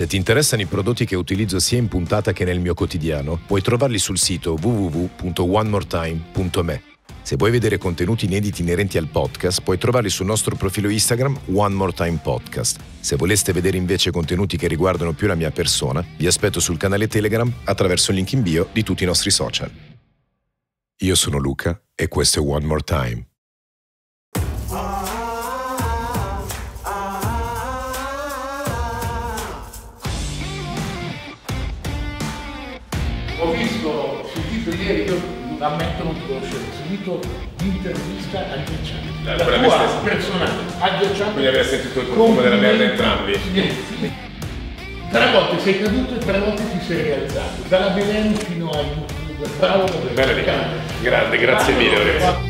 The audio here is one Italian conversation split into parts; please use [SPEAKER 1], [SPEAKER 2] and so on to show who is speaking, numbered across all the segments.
[SPEAKER 1] Se ti interessano i prodotti che utilizzo sia in puntata che nel mio quotidiano, puoi trovarli sul sito www.onemoretime.me. Se vuoi vedere contenuti inediti inerenti al podcast, puoi trovarli sul nostro profilo Instagram One More Time Podcast. Se voleste vedere invece contenuti che riguardano più la mia persona, vi aspetto sul canale Telegram attraverso il link in bio di tutti i nostri social. Io sono Luca e questo è One More Time.
[SPEAKER 2] ieri io ammetto non ti conoscevo, ho seguito l'intervista agghiacciante, la, la tua stessa. personale agghiacciante. Quindi aver sentito il profumo della merda entrambi. tre volte sei caduto e tre volte ti sei rialzato. dalla Belen fino a YouTube, bravo Benedica.
[SPEAKER 1] Grande, grazie mille ragazzi.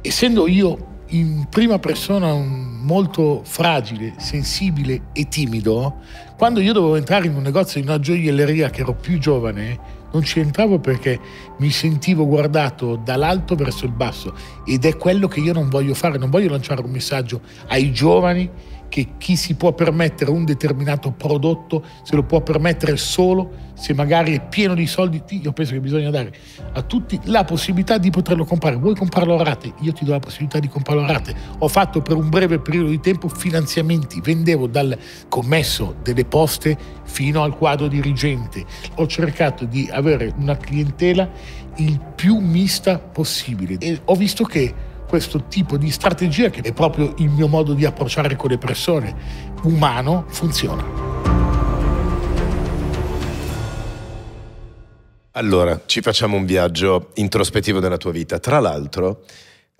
[SPEAKER 2] Essendo io in prima persona molto fragile, sensibile e timido, quando io dovevo entrare in un negozio di una gioielleria che ero più giovane, non ci entravo perché mi sentivo guardato dall'alto verso il basso ed è quello che io non voglio fare, non voglio lanciare un messaggio ai giovani che chi si può permettere un determinato prodotto se lo può permettere solo se magari è pieno di soldi. Io penso che bisogna dare a tutti la possibilità di poterlo comprare. Vuoi comprarlo a rate? Io ti do la possibilità di comprarlo a rate. Ho fatto per un breve periodo di tempo finanziamenti, vendevo dal commesso delle poste fino al quadro dirigente. Ho cercato di avere una clientela il più mista possibile e ho visto che questo tipo di strategia, che è proprio il mio modo di approcciare con le persone, umano, funziona.
[SPEAKER 1] Allora, ci facciamo un viaggio introspettivo della tua vita. Tra l'altro,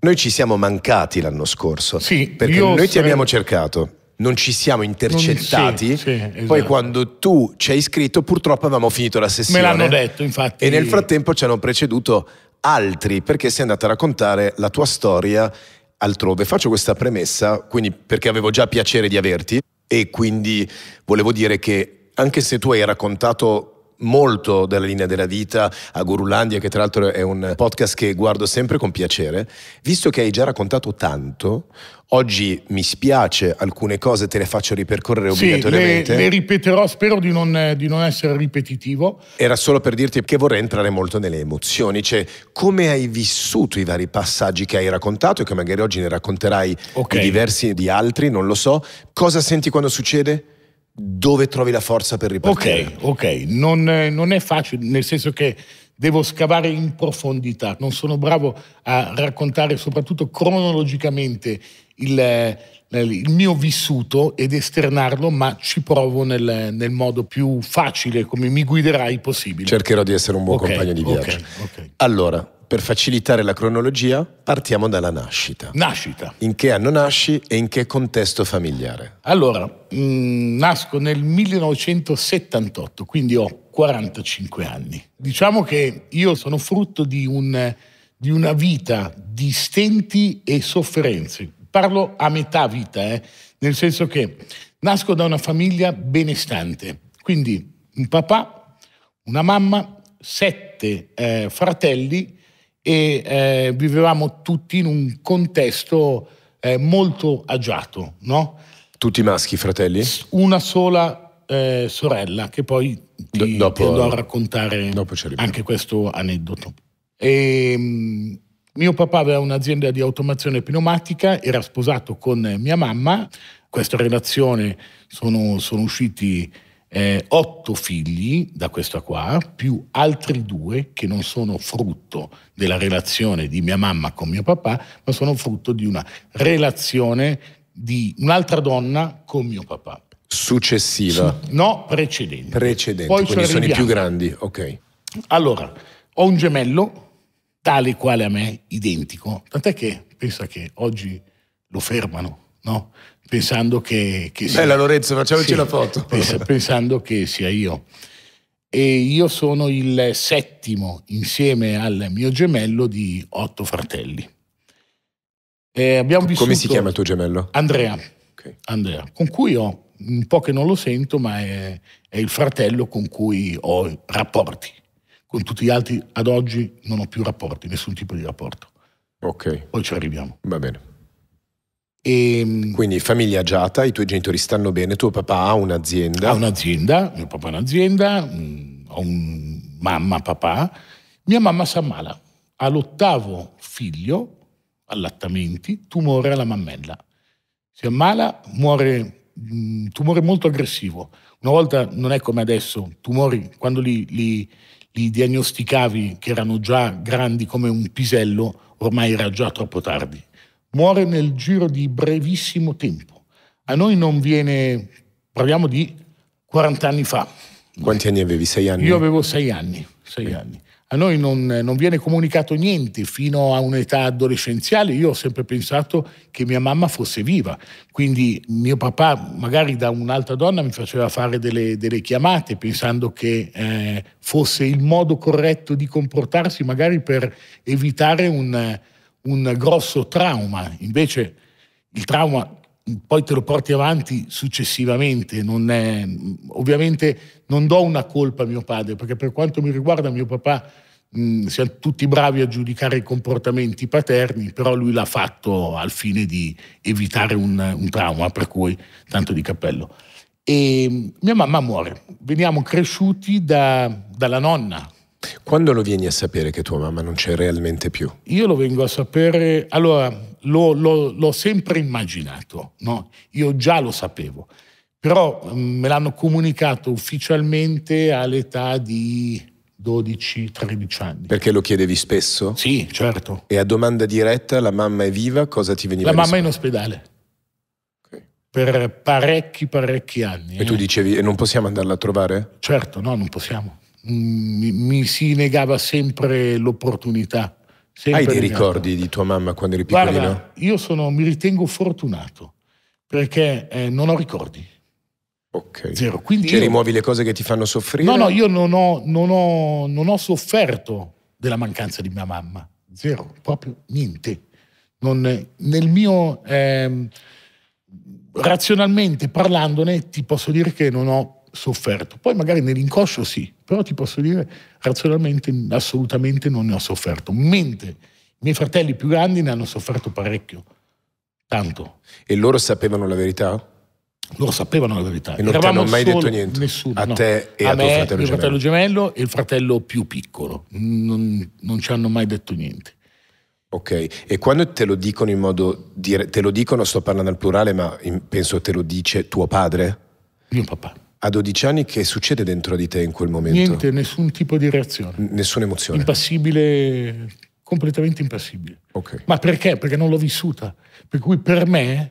[SPEAKER 1] noi ci siamo mancati l'anno scorso. Sì, perché noi ti abbiamo cercato. Non ci siamo intercettati. Non,
[SPEAKER 2] sì, sì, esatto. Poi,
[SPEAKER 1] quando tu ci hai iscritto, purtroppo avevamo finito la sessione. Me l'hanno detto,
[SPEAKER 2] infatti. E nel
[SPEAKER 1] frattempo ci hanno preceduto altri perché sei andata a raccontare la tua storia altrove. Faccio questa premessa, quindi perché avevo già piacere di averti e quindi volevo dire che anche se tu hai raccontato molto della linea della vita a Gurulandia, che tra l'altro è un podcast che guardo sempre con piacere. Visto che hai già raccontato tanto, oggi mi spiace, alcune cose te le faccio ripercorrere sì, obbligatoriamente. Le, le
[SPEAKER 2] ripeterò, spero di non, eh, di non, essere ripetitivo.
[SPEAKER 1] Era solo per dirti che vorrei entrare molto nelle emozioni, cioè come hai vissuto i vari passaggi che hai raccontato e che magari oggi ne racconterai okay. di diversi di altri, non lo so. Cosa senti quando succede? dove trovi la forza per ripartire?
[SPEAKER 2] Ok, ok, non, eh, non è facile, nel senso che devo scavare in profondità, non sono bravo a raccontare soprattutto cronologicamente eh, il, il mio vissuto ed esternarlo, ma ci provo nel, nel, modo più facile, come mi guiderai possibile.
[SPEAKER 1] Cercherò di essere un buon okay, compagno di viaggio. Okay, okay. Allora, per facilitare la cronologia, partiamo dalla nascita. Nascita. In che anno nasci e in che contesto familiare?
[SPEAKER 2] Allora, mh, mm, nasco nel 1978, quindi ho 45 anni. Diciamo che io sono frutto di, un, di una vita di stenti e sofferenze. Parlo a metà vita, eh? nel senso che nasco da una famiglia benestante, quindi un papà, una mamma, sette eh, fratelli e eh, vivevamo tutti in un contesto eh, molto agiato,
[SPEAKER 1] no? Tutti maschi, fratelli?
[SPEAKER 2] Una sola eh, sorella che poi ti, Do, dopo, ti andò a raccontare anche questo aneddoto. E, ehm, mio papà aveva un'azienda di automazione pneumatica, era sposato con mia mamma, questa relazione sono, sono usciti eh, otto figli da questa qua, più altri due che non sono frutto della relazione di mia mamma con mio papà, ma sono frutto di una relazione di un'altra donna con mio papà.
[SPEAKER 1] Successiva? Su,
[SPEAKER 2] no, precedente. Precedente, Poi quindi sono i più
[SPEAKER 1] grandi, ok.
[SPEAKER 2] Allora, ho un gemello, tale quale a me, identico, tant'è che pensa che oggi lo fermano, no? pensando che, che sia... Bella Lorenzo, facciamoci sì, la foto. pensando che sia io. E io sono il settimo insieme al mio gemello di otto fratelli. E abbiamo vissuto Come si chiama il
[SPEAKER 1] tuo gemello? Andrea.
[SPEAKER 2] Okay. Andrea, con cui ho un po' che non lo sento, ma è, è, il fratello con cui ho rapporti. Con tutti gli altri ad oggi non ho più rapporti, nessun tipo di rapporto. Ok. Poi ci arriviamo. Va bene. E, ehm, Quindi famiglia
[SPEAKER 1] agiata, i tuoi genitori stanno bene, tuo papà ha un'azienda? Ha un'azienda, mio papà ha un'azienda, mm,
[SPEAKER 2] ho un mamma, papà. Mia mamma si ammala, ha l'ottavo figlio, allattamenti, tumore alla mammella. Si ammala, muore, mm, tumore molto aggressivo. Una volta non è come adesso, tumori quando li, li, li diagnosticavi che erano già grandi come un pisello, ormai era già troppo tardi muore nel giro di brevissimo tempo. A noi non viene, parliamo di 40 anni fa. Quanti anni
[SPEAKER 1] avevi? Sei anni? Io avevo
[SPEAKER 2] sei anni. Sei anni. A noi non, non, viene comunicato niente fino a un'età adolescenziale. Io ho sempre pensato che mia mamma fosse viva. Quindi mio papà, magari da un'altra donna, mi faceva fare delle, delle chiamate pensando che eh, fosse il modo corretto di comportarsi, magari per evitare un un grosso trauma, invece il trauma poi te lo porti avanti successivamente. Non è, ovviamente non do una colpa a mio padre, perché per quanto mi riguarda mio papà, mh, mm, siamo tutti bravi a giudicare i comportamenti paterni, però lui l'ha fatto al fine di evitare un, un trauma, per cui tanto di cappello. E mia mamma muore, veniamo cresciuti da, dalla nonna,
[SPEAKER 1] quando lo vieni a sapere che tua mamma non c'è realmente più?
[SPEAKER 2] Io lo vengo a sapere, allora l'ho sempre immaginato, no? io già lo sapevo, però mm, me l'hanno comunicato ufficialmente all'età di 12-13 anni.
[SPEAKER 1] Perché lo chiedevi spesso? Sì, certo. E a domanda diretta, la mamma è viva, cosa ti veniva? a La mamma è in
[SPEAKER 2] ospedale per parecchi, parecchi anni.
[SPEAKER 1] E eh. tu dicevi, e non possiamo andarla a trovare?
[SPEAKER 2] Certo, no, non possiamo mi, si negava sempre l'opportunità. Sempre Hai dei ricordi
[SPEAKER 1] di tua mamma quando eri piccolino? Guarda,
[SPEAKER 2] io sono, mi ritengo fortunato perché eh, non ho ricordi.
[SPEAKER 1] Ok. Zero. Quindi cioè io, rimuovi le cose che ti fanno soffrire? No, no, io
[SPEAKER 2] non ho, non ho, non ho sofferto della mancanza di mia mamma. Zero, proprio niente. Non, nel mio... Eh, razionalmente parlandone ti posso dire che non ho sofferto. Poi magari nell'inconscio sì, però ti posso dire, razionalmente, assolutamente non ne ho sofferto. Mentre i miei fratelli più grandi ne hanno sofferto parecchio. Tanto.
[SPEAKER 1] E loro sapevano la
[SPEAKER 2] verità? Loro sapevano la verità. E non Eravamo ti hanno mai solo, detto niente? Nessuno. A no. te e a, a me, tuo fratello, mio fratello gemello e il fratello più piccolo. Non, non ci hanno mai detto niente.
[SPEAKER 1] Ok, e quando te lo dicono in modo dire, te lo dicono, sto parlando al plurale, ma penso te lo dice tuo padre? Mio papà a 12 anni che succede dentro di te in quel momento? Niente,
[SPEAKER 2] nessun tipo di reazione.
[SPEAKER 1] N nessuna emozione.
[SPEAKER 2] Impassibile, completamente impassibile. Okay. Ma perché? Perché non l'ho vissuta. Per cui per me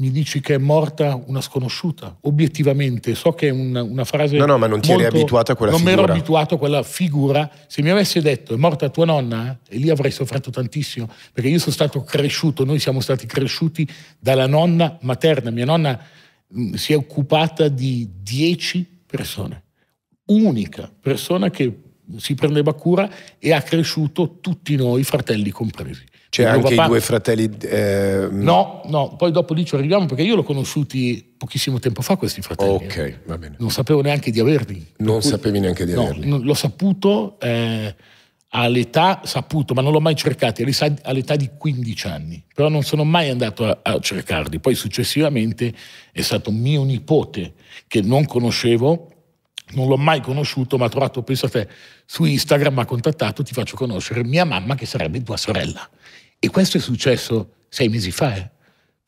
[SPEAKER 2] mi dici che è morta una sconosciuta, obiettivamente. So che è una, una frase... No, no, ma non ti molto, eri abituato a quella non figura. Non mi ero abituato a quella figura. Se mi avessi detto è morta tua nonna, e lì avrei sofferto tantissimo, perché io sono stato cresciuto, noi siamo stati cresciuti dalla nonna materna. Mia nonna Mm, si è occupata di 10 persone, unica persona che si prendeva cura e ha cresciuto tutti noi, fratelli compresi. Cioè anche papà... i due fratelli... Eh... No, no, poi dopo lì ci arriviamo perché io l'ho conosciuti pochissimo tempo fa questi fratelli. Ok, va bene. Non sapevo neanche di averli. Non cui... sapevi neanche di averli. No, l'ho saputo... Eh all'età saputo, ma non l'ho mai cercato, all'età di 15 anni, però non sono mai andato a, a cercarli. Poi successivamente è stato mio nipote che non conoscevo, non l'ho mai conosciuto, ma ha trovato, penso a te, su Instagram mi ha contattato, ti faccio conoscere mia mamma che sarebbe tua sorella. E questo è successo sei mesi fa. Eh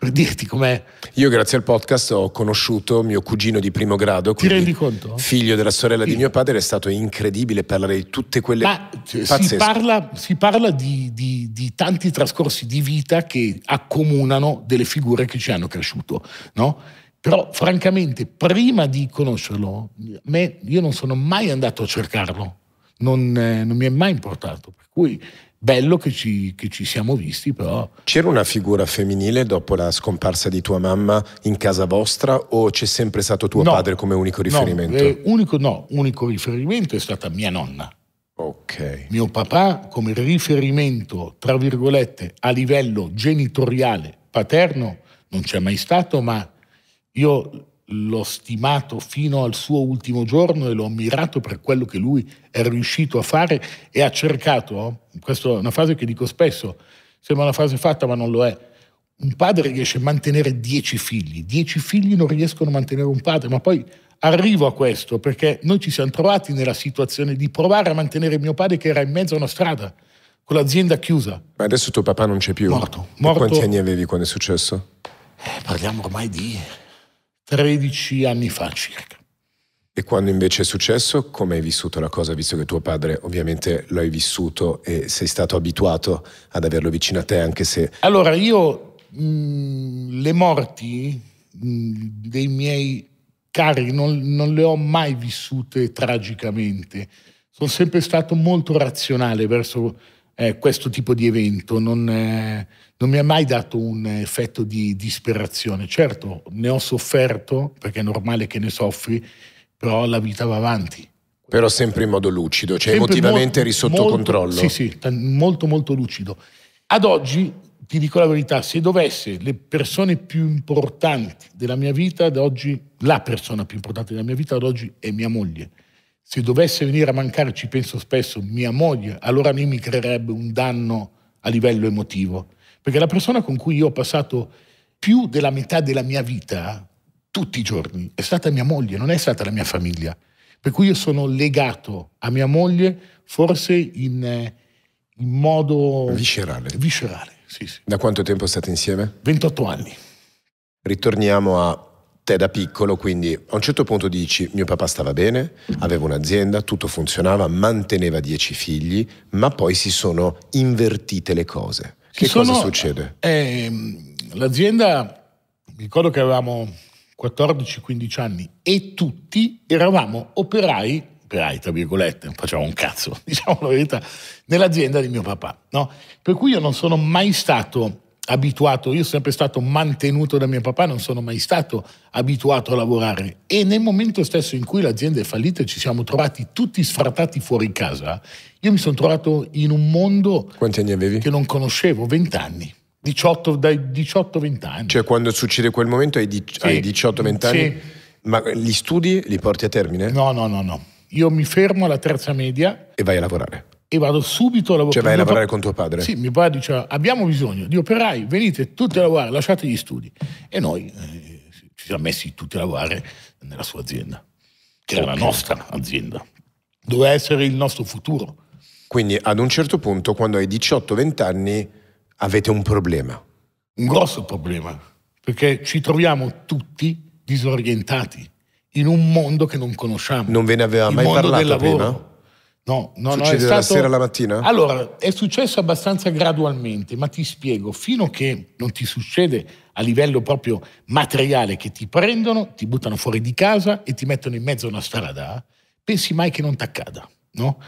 [SPEAKER 2] per dirti com'è.
[SPEAKER 1] Io grazie al podcast ho conosciuto mio cugino di primo grado. Ti rendi conto? Figlio della sorella sì. di mio padre, è stato incredibile parlare di tutte quelle... Ma eh, pazzesche. si
[SPEAKER 2] parla, si parla di, di, di, tanti trascorsi di vita che accomunano delle figure che ci hanno cresciuto, no? Però francamente, prima di conoscerlo, me, io non sono mai andato a cercarlo, non, eh, non mi è mai importato. Per cui bello che ci, che ci, siamo visti però.
[SPEAKER 1] C'era una figura femminile dopo la scomparsa di tua mamma in casa vostra o c'è sempre stato tuo no, padre come unico riferimento? No, eh,
[SPEAKER 2] unico, no, unico riferimento è stata mia nonna. Ok. Mio papà come riferimento, tra virgolette, a livello genitoriale paterno non c'è mai stato, ma io l'ho stimato fino al suo ultimo giorno e l'ho ammirato per quello che lui è riuscito a fare e ha cercato, oh, questa è una frase che dico spesso, sembra una frase fatta ma non lo è, un padre riesce a mantenere dieci figli, dieci figli non riescono a mantenere un padre, ma poi arrivo a questo perché noi ci siamo trovati nella situazione di provare a mantenere mio padre che era in mezzo a una strada, con l'azienda chiusa.
[SPEAKER 1] Ma adesso tuo papà non c'è più? Morto. morto. quanti anni avevi quando è successo? Eh, parliamo
[SPEAKER 2] ormai di 13 anni fa circa.
[SPEAKER 1] E quando invece è successo, come hai vissuto la cosa, visto che tuo padre ovviamente l'hai vissuto e sei stato abituato ad averlo vicino a te, anche se...
[SPEAKER 2] Allora, io mh, mm, le morti mh, mm, dei miei cari non, non le ho mai vissute tragicamente, sono sempre stato molto razionale verso eh, questo tipo di evento non, eh, non, mi ha mai dato un effetto di disperazione. Certo, ne ho sofferto, perché è normale che ne soffri, però la vita va avanti.
[SPEAKER 1] Però sempre in modo lucido, cioè sempre emotivamente eri sotto molto, controllo. Sì, sì,
[SPEAKER 2] molto molto lucido. Ad oggi, ti dico la verità, se dovesse le persone più importanti della mia vita ad oggi, la persona più importante della mia vita ad oggi è mia moglie se dovesse venire a mancare, ci penso spesso, mia moglie, allora a me mi creerebbe un danno a livello emotivo. Perché la persona con cui io ho passato più della metà della mia vita, tutti i giorni, è stata mia moglie, non è stata la mia famiglia. Per cui io sono legato a mia moglie forse in, eh, in modo... Viscerale. Viscerale, sì,
[SPEAKER 1] sì. Da quanto tempo state insieme? 28 anni. Ritorniamo a te da piccolo, quindi a un certo punto dici, mio papà stava bene, aveva un'azienda, tutto funzionava, manteneva dieci figli, ma poi si sono invertite le cose. Che si cosa sono, succede?
[SPEAKER 2] Ehm, l'azienda, ricordo che avevamo 14-15 anni e tutti eravamo operai, operai tra virgolette, non facevamo un cazzo, diciamo la verità, nell'azienda di mio papà. No? Per cui io non sono mai stato abituato, io sono sempre stato mantenuto da mio papà, non sono mai stato abituato a lavorare e nel momento stesso in cui l'azienda è fallita e ci siamo trovati tutti sfrattati fuori casa, io mi sono trovato in un mondo che non conoscevo, 20 anni. 18, dai 18-20 anni.
[SPEAKER 1] Cioè quando succede quel momento
[SPEAKER 2] hai, di, sì. 18-20 anni? Sì. Ma gli studi li porti a termine? No, no, no, no. Io mi fermo alla terza media. E vai a lavorare? e vado subito a lavorare. Cioè vai a lavorare con tuo padre? Sì, mio padre diceva abbiamo bisogno di operai, venite tutti a lavorare, lasciate gli studi. E noi eh, ci siamo messi tutti a lavorare nella sua azienda, che era la nostra azienda.
[SPEAKER 1] Doveva essere il nostro futuro. Quindi ad un certo punto, quando hai 18-20 anni, avete un problema. Un grosso problema,
[SPEAKER 2] perché ci troviamo tutti disorientati in un mondo che non conosciamo. Non ve ne aveva mai parlato prima? lavoro. No, no, Succede no, stato... dalla sera alla mattina? Allora, è successo abbastanza gradualmente, ma ti spiego, fino a che non ti succede a livello proprio materiale che ti prendono, ti buttano fuori di casa e ti mettono in mezzo a una strada, pensi mai che non ti accada, no?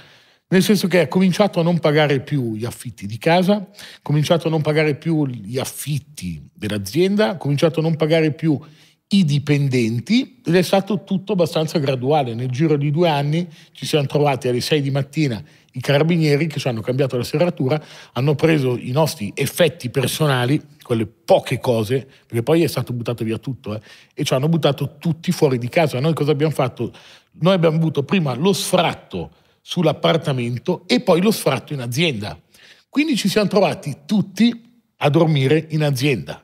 [SPEAKER 2] Nel senso che ha cominciato a non pagare più gli affitti di casa, ha cominciato a non pagare più gli affitti dell'azienda, ha cominciato a non pagare più i dipendenti ed è stato tutto abbastanza graduale. Nel giro di due anni ci siamo trovati alle 6 di mattina i carabinieri che ci hanno cambiato la serratura, hanno preso i nostri effetti personali, quelle poche cose, perché poi è stato buttato via tutto, eh, e ci hanno buttato tutti fuori di casa. Noi cosa abbiamo fatto? Noi abbiamo avuto prima lo sfratto sull'appartamento e poi lo sfratto in azienda. Quindi ci siamo trovati tutti a dormire in azienda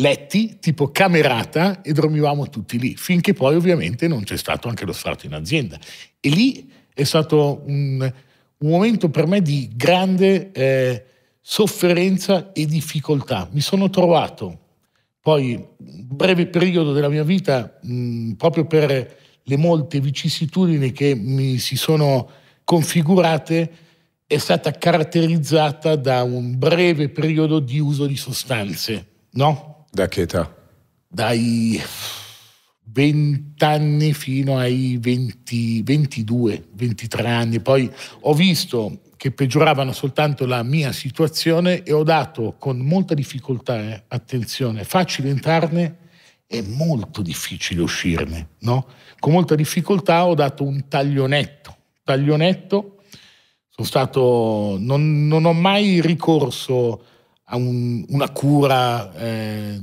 [SPEAKER 2] letti tipo camerata e dormivamo tutti lì, finché poi ovviamente non c'è stato anche lo sfratto in azienda. E lì è stato un, un momento per me di grande eh, sofferenza e difficoltà. Mi sono trovato poi un breve periodo della mia vita, mh, mm, proprio per le molte vicissitudini che mi si sono configurate, è stata caratterizzata da un breve periodo di uso di sostanze, no?
[SPEAKER 1] Da che età?
[SPEAKER 2] Dai 20 anni fino ai 20, 22, 23 anni. Poi ho visto che peggioravano soltanto la mia situazione e ho dato con molta difficoltà, eh, attenzione, facile entrarne e molto difficile uscirne, no? Con molta difficoltà ho dato un taglionetto, taglionetto, sono stato, non, non ho mai ricorso a un, una cura. Eh,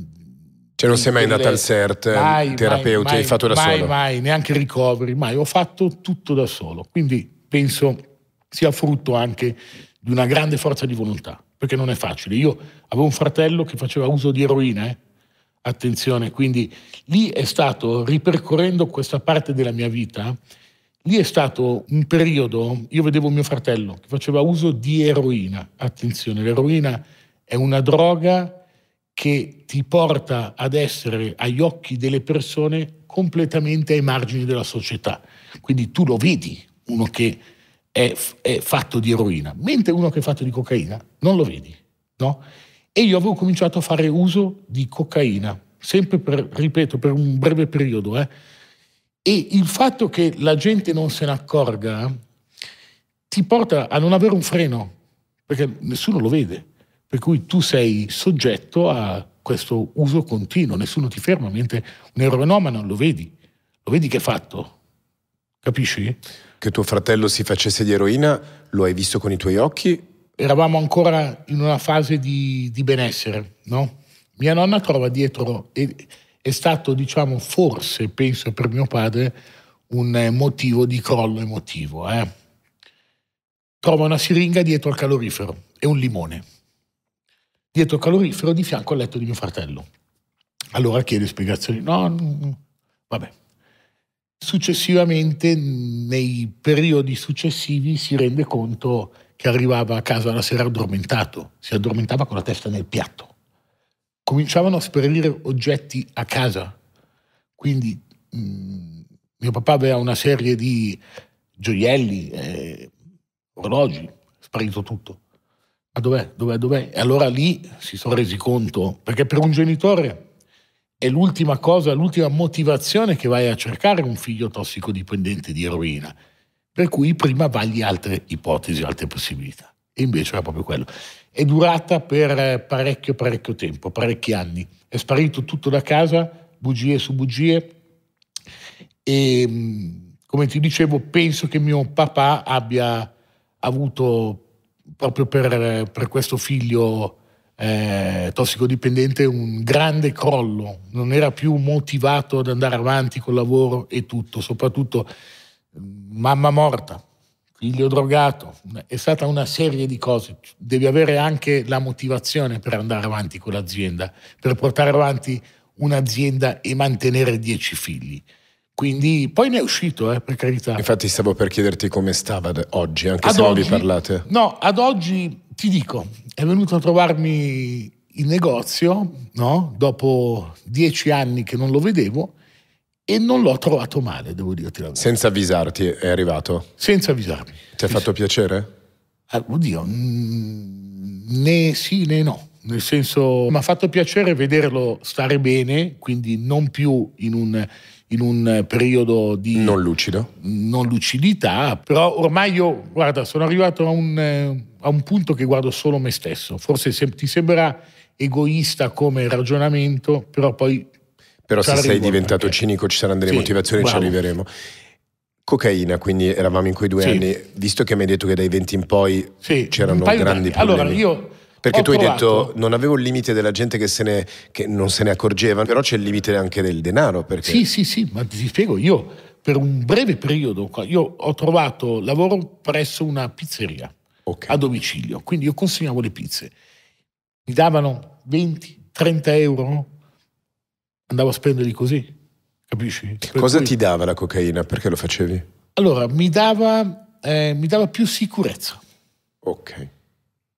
[SPEAKER 2] cioè non sei mai andata al CERT, eh, mai, terapeuta, mai, hai fatto da mai, solo? Mai, mai, neanche ricoveri, mai. Ho fatto tutto da solo. Quindi penso sia frutto anche di una grande forza di volontà, perché non è facile. Io avevo un fratello che faceva uso di eroina, eh? attenzione, quindi lì è stato, ripercorrendo questa parte della mia vita, lì è stato un periodo, io vedevo mio fratello che faceva uso di eroina, attenzione, l'eroina è una droga che ti porta ad essere agli occhi delle persone completamente ai margini della società. Quindi tu lo vedi, uno che è, è fatto di eroina, mentre uno che è fatto di cocaina non lo vedi. No? E io avevo cominciato a fare uso di cocaina, sempre per, ripeto, per un breve periodo. Eh? E il fatto che la gente non se ne accorga ti porta a non avere un freno, perché nessuno lo vede per cui tu sei soggetto a questo uso continuo, nessuno ti ferma, mentre un eroenomano lo vedi, lo vedi che è fatto, capisci?
[SPEAKER 1] Che tuo fratello si facesse di eroina lo hai visto con i tuoi occhi?
[SPEAKER 2] Eravamo ancora in una fase di, di benessere, no? Mia nonna trova dietro, è, è stato diciamo forse, penso per mio padre, un motivo di crollo emotivo. Eh? Trova una siringa dietro al calorifero e un limone dietro il calorifero di fianco al letto di mio fratello. Allora chiedo spiegazioni. No, no, vabbè. Successivamente, nei periodi successivi, si rende conto che arrivava a casa la sera addormentato, si addormentava con la testa nel piatto. Cominciavano a sparire oggetti a casa. Quindi mh, mm, mio papà aveva una serie di gioielli, eh, orologi, sparito tutto. Ah, dov'è? Dov'è? Dov'è? E allora lì si sono resi conto, perché per un genitore è l'ultima cosa, l'ultima motivazione che vai a cercare un figlio tossicodipendente di eroina. Per cui prima vagli altre ipotesi, altre possibilità. E invece era proprio quello. È durata per parecchio, parecchio tempo, parecchi anni. È sparito tutto da casa, bugie su bugie. E mm, come ti dicevo, penso che mio papà abbia avuto proprio per, per questo figlio eh, tossicodipendente un grande crollo, non era più motivato ad andare avanti col lavoro e tutto, soprattutto mm, mamma morta, figlio drogato, è stata una serie di cose, devi avere anche la motivazione per andare avanti con l'azienda, per portare avanti un'azienda e mantenere dieci figli. Quindi poi ne è uscito, eh, per carità.
[SPEAKER 1] Infatti stavo per chiederti come stava oggi, anche ad se oggi, non vi parlate.
[SPEAKER 2] No, ad oggi ti dico, è venuto a trovarmi in negozio, no? dopo dieci anni che non lo vedevo, e non l'ho trovato male, devo dirti la
[SPEAKER 1] verità. Senza avvisarti è arrivato? Senza avvisarmi. Ti ha fatto piacere?
[SPEAKER 2] Ah, oddio, né sì né no. Nel senso, mi ha fatto piacere vederlo stare bene, quindi non più in un in un eh, periodo di... Non lucido. Non lucidità, però ormai io, guarda, sono arrivato a un, eh, a un punto che guardo solo me stesso. Forse se, ti sembra egoista come ragionamento, però poi... Però se sei diventato anche. cinico ci saranno delle sì, motivazioni, bravo. ci
[SPEAKER 1] arriveremo. Cocaina, quindi eravamo in quei due sì. anni, visto che mi hai detto che dai 20 in poi sì, c'erano grandi problemi. Allora, io
[SPEAKER 2] perché tu hai provato. detto
[SPEAKER 1] non avevo il limite della gente che, se ne, che non se ne accorgeva, però c'è il limite anche
[SPEAKER 2] del denaro. Perché... Sì, sì, sì, ma ti spiego io. Per un breve periodo io ho trovato lavoro presso una pizzeria okay. a domicilio, quindi io consegnavo le pizze. Mi davano 20, 30 euro, andavo a spenderli così,
[SPEAKER 1] capisci? Per Cosa cui... ti dava la cocaina? Perché lo facevi?
[SPEAKER 2] Allora, mi dava, eh, mi dava più sicurezza. Ok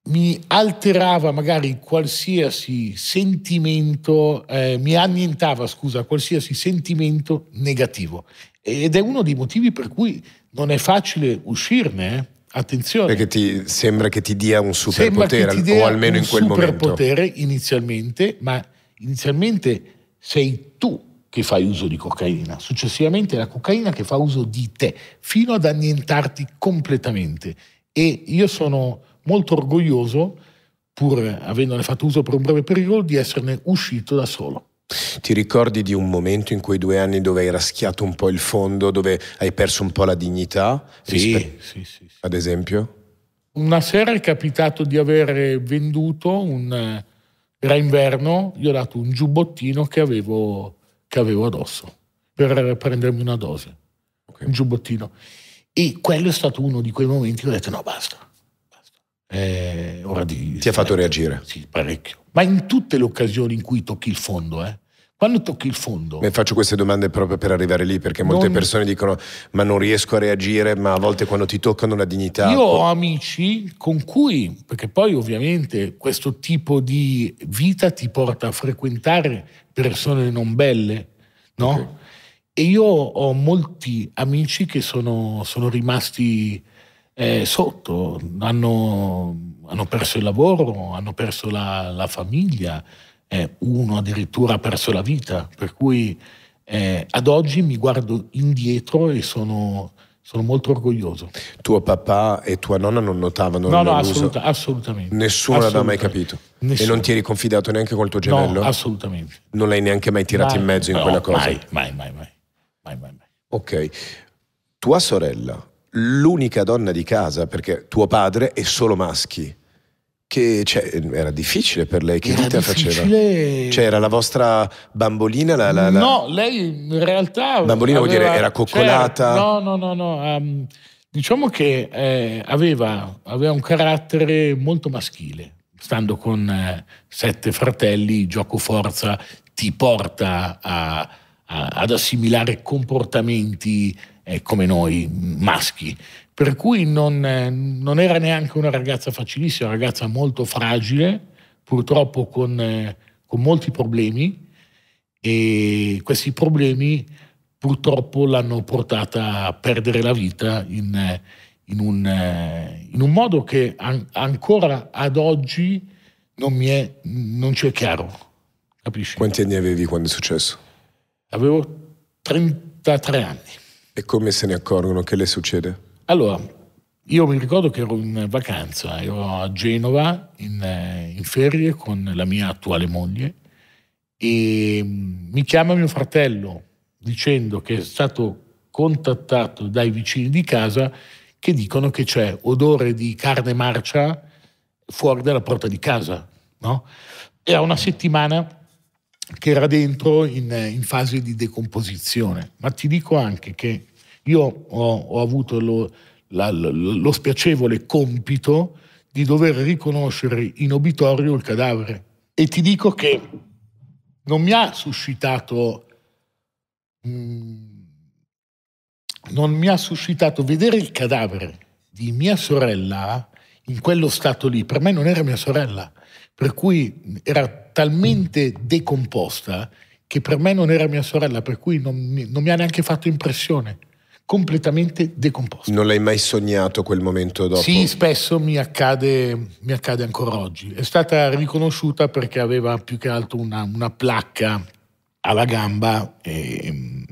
[SPEAKER 2] mi alterava magari qualsiasi sentimento, eh, mi annientava, scusa, qualsiasi sentimento negativo. Ed è uno dei motivi per cui non è facile uscirne. Eh. Attenzione.
[SPEAKER 1] Perché ti, sembra che ti dia un superpotere, o almeno in quel momento. Un
[SPEAKER 2] superpotere inizialmente, ma inizialmente sei tu che fai uso di cocaina, successivamente è la cocaina che fa uso di te, fino ad annientarti completamente. E io sono molto orgoglioso, pur avendone fatto uso per un breve periodo, di esserne uscito da solo.
[SPEAKER 1] Ti ricordi di un momento in quei due anni dove hai raschiato un po' il fondo, dove hai perso un po' la dignità? Sì, sì, sì, sì. Ad esempio?
[SPEAKER 2] Una sera è capitato di avere venduto un... Era inverno, gli ho dato un giubbottino che avevo, che avevo addosso per prendermi una dose. Okay. Un giubbottino. E quello è stato uno di quei momenti che ho detto no, basta eh, ora di, Ti ha fatto
[SPEAKER 1] eh, reagire? Sì, parecchio.
[SPEAKER 2] Ma in tutte le occasioni in cui tocchi il fondo, eh? Quando tocchi il fondo.
[SPEAKER 1] Beh, faccio queste domande proprio per arrivare lì, perché molte non... persone dicono: Ma non riesco a reagire, ma a volte quando ti toccano la dignità. Io ho
[SPEAKER 2] amici con cui, perché poi ovviamente questo tipo di vita ti porta a frequentare persone non belle, no? Okay. E io ho molti amici che sono, sono rimasti è sotto, hanno, hanno, perso il lavoro, hanno perso la, la famiglia, eh, uno addirittura ha perso la vita, per cui eh, ad oggi mi guardo indietro e sono, sono, molto orgoglioso.
[SPEAKER 1] Tuo papà e tua nonna non notavano? No, no, assoluta,
[SPEAKER 2] assolutamente. Nessuno assolutamente. l'aveva mai capito? Nessuno. E non ti
[SPEAKER 1] eri confidato neanche col tuo gemello? No, assolutamente. Non l'hai neanche mai tirato mai. in mezzo in no, quella cosa? mai, mai, mai, mai, mai, mai. Ok. Tua sorella l'unica donna di casa, perché tuo padre è solo maschi. Che cioè, era difficile per lei, che era vita faceva? Cioè, era la vostra bambolina? La, la, la... No,
[SPEAKER 2] lei in realtà. Bambolina aveva, vuol dire era certo. coccolata? Cioè, no, no, no, no. Um, diciamo che eh, aveva, aveva, un carattere molto maschile. Stando con eh, sette fratelli, gioco forza ti porta a, a, ad assimilare comportamenti eh, come noi, maschi. Per cui non, eh, non, era neanche una ragazza facilissima, una ragazza molto fragile, purtroppo con, eh, con molti problemi e questi problemi purtroppo l'hanno portata a perdere la vita in, eh, in, un, in un, modo che an, ancora ad oggi non, mi è, non ci è chiaro.
[SPEAKER 1] Capisci? Quanti anni avevi quando è successo?
[SPEAKER 2] Avevo 33 anni.
[SPEAKER 1] E come se ne accorgono? Che le succede?
[SPEAKER 2] Allora, io mi ricordo che ero in vacanza, ero a Genova in, eh, in ferie con la mia attuale moglie e mm, mi chiama mio fratello dicendo che è stato contattato dai vicini di casa che dicono che c'è odore di carne marcia fuori dalla porta di casa. No? Era una settimana che era dentro in, in, fase di decomposizione. Ma ti dico anche che io ho, ho avuto lo, la, lo, spiacevole compito di dover riconoscere in obitorio il cadavere. E ti dico che non mi ha suscitato... Mm, non mi ha suscitato vedere il cadavere di mia sorella in quello stato lì, per me non era mia sorella, per cui era talmente decomposta che per me non era mia sorella, per cui non, non mi ha neanche fatto impressione completamente decomposta.
[SPEAKER 1] Non l'hai mai sognato quel momento dopo? Sì,
[SPEAKER 2] spesso mi accade, mi accade ancora oggi. È stata riconosciuta perché aveva più che altro una, una placca alla gamba e,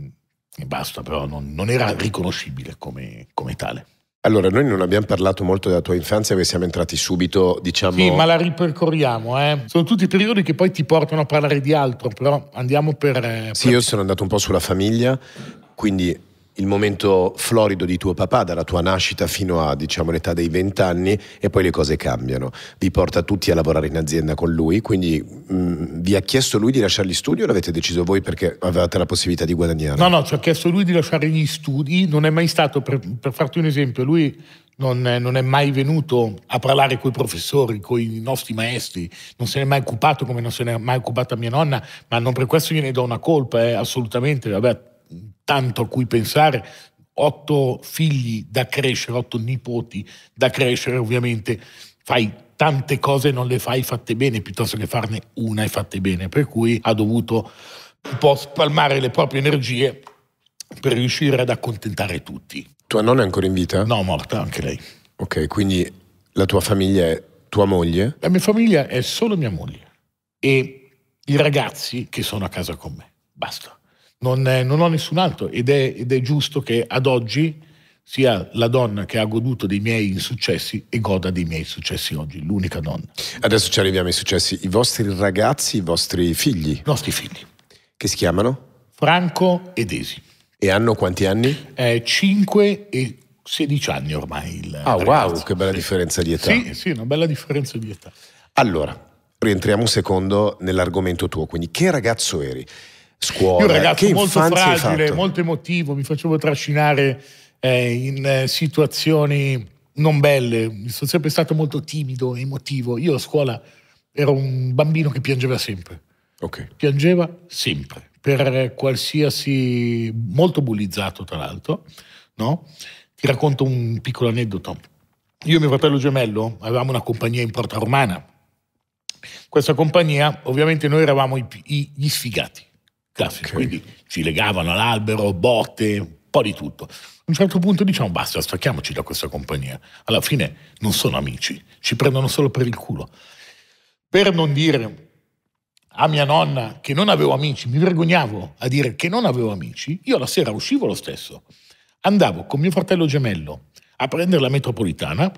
[SPEAKER 2] e basta, però non, non era riconoscibile come, come tale.
[SPEAKER 1] Allora, noi non abbiamo parlato molto della tua infanzia perché siamo entrati subito, diciamo... Sì, ma la
[SPEAKER 2] ripercorriamo, eh. Sono tutti periodi che poi ti portano a parlare di altro, però andiamo per... Eh,
[SPEAKER 1] sì, io sono andato un po' sulla famiglia, quindi il momento florido di tuo papà, dalla tua nascita fino a diciamo l'età dei vent'anni, e poi le cose cambiano. Vi porta tutti a lavorare in azienda con lui, quindi mh, mm, vi ha chiesto lui di lasciare gli studi o l'avete deciso voi perché avevate la possibilità di guadagnare? No,
[SPEAKER 2] no, ci ha chiesto lui di lasciare gli studi, non è mai stato, per, per farti un esempio, lui non, non, è mai venuto a parlare con i professori, con i nostri maestri, non se n'è mai occupato come non se n'è mai occupata mia nonna, ma non per questo gliene do una colpa, eh, assolutamente, vabbè tanto a cui pensare, otto figli da crescere, otto nipoti da crescere, ovviamente fai tante cose e non le fai fatte bene piuttosto che farne una e fatte bene, per cui ha dovuto un po' spalmare le proprie energie per riuscire ad accontentare tutti.
[SPEAKER 1] Tua nonna è ancora in vita? No, morta anche lei. Ok, quindi la tua famiglia è tua moglie?
[SPEAKER 2] La mia famiglia è solo mia moglie e i ragazzi che sono a casa con me. Basta non, è, non ho nessun altro ed è, ed è, giusto che ad oggi sia la donna che ha goduto dei miei insuccessi e goda dei miei successi oggi, l'unica donna.
[SPEAKER 1] Adesso ci arriviamo ai successi, i vostri ragazzi, i vostri figli. I nostri figli. Che si chiamano?
[SPEAKER 2] Franco ed Esi. E hanno quanti anni? Eh, 5 e 16 anni ormai. Il ah ragazzo. wow, che bella sì. differenza di età. Sì, sì, una bella differenza di età. Allora,
[SPEAKER 1] rientriamo un secondo nell'argomento tuo, quindi che ragazzo eri? scuola. Io ragazzo molto fragile,
[SPEAKER 2] molto emotivo, mi facevo trascinare eh, in eh, situazioni non belle, sono sempre stato molto timido, emotivo. Io a scuola ero un bambino che piangeva sempre. Okay. Piangeva sempre, per qualsiasi... molto bullizzato tra l'altro, no? Ti racconto un piccolo aneddoto. Io e mio fratello gemello avevamo una compagnia in Porta Romana. Questa compagnia, ovviamente noi eravamo i, i, gli sfigati, okay. quindi ci legavano all'albero, botte, un po' di tutto. A un certo punto diciamo basta, stacchiamoci da questa compagnia. Alla fine non sono amici, ci prendono solo per il culo. Per non dire a mia nonna che non avevo amici, mi vergognavo a dire che non avevo amici, io la sera uscivo lo stesso. Andavo con mio fratello gemello a prendere la metropolitana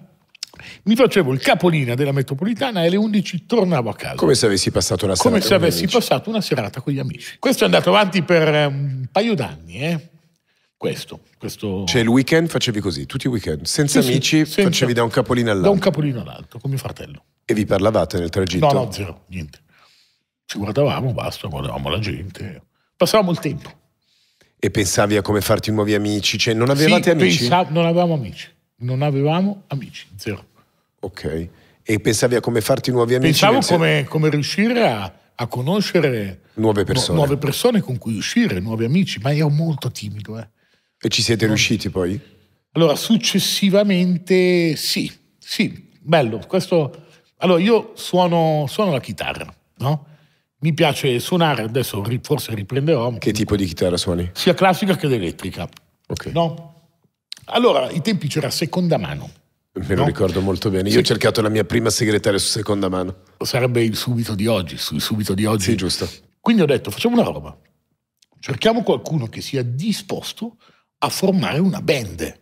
[SPEAKER 2] mi facevo il capolina della metropolitana e alle 11 tornavo a casa. Come
[SPEAKER 1] se avessi passato la serata. Come se avessi amici.
[SPEAKER 2] passato una serata con gli amici. Questo è andato avanti per ehm, un paio d'anni, eh?
[SPEAKER 1] Questo, questo, Cioè il weekend facevi così, tutti i weekend, senza sì, amici, sì, senza, facevi da un capolino all'altro. Da un
[SPEAKER 2] capolino all'altro, con mio fratello.
[SPEAKER 1] E vi parlavate nel tragitto? No, no, zero, niente. Ci guardavamo, basta, guardavamo la gente.
[SPEAKER 2] Passavamo il tempo.
[SPEAKER 1] E pensavi a come farti nuovi amici? Cioè non avevate sì, amici? Pensavo,
[SPEAKER 2] non avevamo amici. Non avevamo amici, zero.
[SPEAKER 1] Ok. E pensavi a come farti nuovi amici? Pensavo come,
[SPEAKER 2] come, riuscire a, a conoscere
[SPEAKER 1] nuove persone. No, nuove
[SPEAKER 2] persone con cui uscire, nuovi amici, ma ero molto timido. Eh.
[SPEAKER 1] E ci siete no. riusciti poi?
[SPEAKER 2] Allora, successivamente sì, sì, bello. Questo... Allora, io suono, suono la chitarra, no? Mi piace suonare, adesso forse riprenderò. Che tipo di chitarra suoni? Sia classica che elettrica. Ok. No? Allora, i tempi c'era seconda mano. Me lo ricordo molto bene. Io
[SPEAKER 1] ho cercato la mia prima segretaria su seconda mano.
[SPEAKER 2] Sarebbe il subito di oggi, il subito di oggi. Sì, giusto. Quindi ho detto, facciamo una roba. Cerchiamo qualcuno che sia disposto a formare una band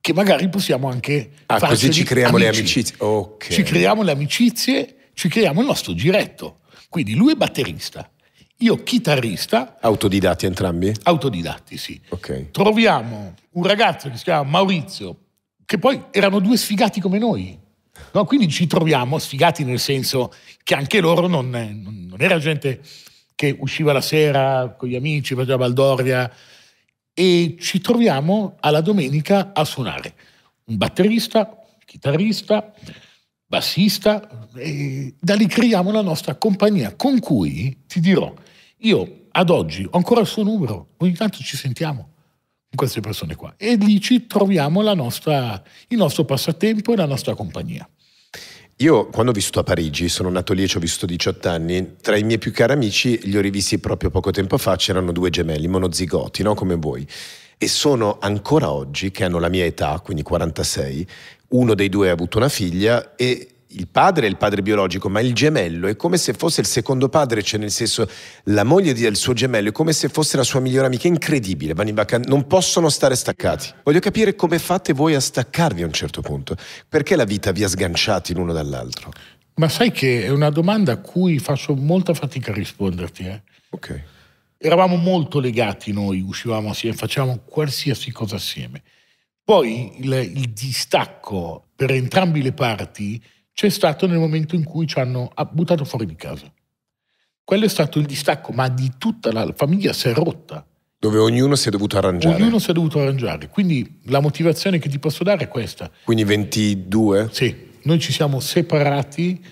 [SPEAKER 2] che magari possiamo anche ah, così ci creiamo amici. le amicizie.
[SPEAKER 1] Ok. Ci creiamo
[SPEAKER 2] le amicizie, ci creiamo il nostro giretto. Quindi lui è batterista, io chitarrista. Autodidatti entrambi? Autodidatti, sì. Ok. Troviamo un ragazzo che si chiama Maurizio che poi erano due sfigati come noi. No? Quindi ci troviamo sfigati nel senso che anche loro non, non, non era gente che usciva la sera con gli amici, faceva baldoria, e ci troviamo alla domenica a suonare. Un batterista, chitarrista, bassista, e da lì creiamo la nostra compagnia con cui, ti dirò, io ad oggi ho ancora il suo numero, ogni tanto ci sentiamo queste persone qua. E lì ci troviamo nostra, il nostro passatempo e la nostra compagnia.
[SPEAKER 1] Io quando ho vissuto a Parigi, sono nato lì e ci ho vissuto 18 anni, tra i miei più cari amici li ho rivisti proprio poco tempo fa, c'erano due gemelli monozigoti, no? come voi. E sono ancora oggi, che hanno la mia età, quindi 46, uno dei due ha avuto una figlia e il padre è il padre biologico, ma il gemello è come se fosse il secondo padre, cioè nel senso la moglie del suo gemello è come se fosse la sua migliore amica, è incredibile, vanno in non possono stare staccati. Voglio capire come fate voi a staccarvi a un certo punto, perché la vita vi ha sganciati l'uno dall'altro?
[SPEAKER 2] Ma sai che è una domanda a cui faccio molta fatica a risponderti. Eh? Ok. Eravamo molto legati noi, uscivamo assieme, facevamo qualsiasi cosa assieme. Poi il, il distacco per entrambi le parti c'è stato nel momento in cui ci hanno ah, buttato fuori di casa. Quello è stato il distacco, ma di tutta la, famiglia si è rotta.
[SPEAKER 1] Dove ognuno si è dovuto
[SPEAKER 2] arrangiare. Ognuno si è dovuto arrangiare. Quindi la motivazione che ti posso dare è questa.
[SPEAKER 1] Quindi 22? Sì,
[SPEAKER 2] noi ci siamo separati,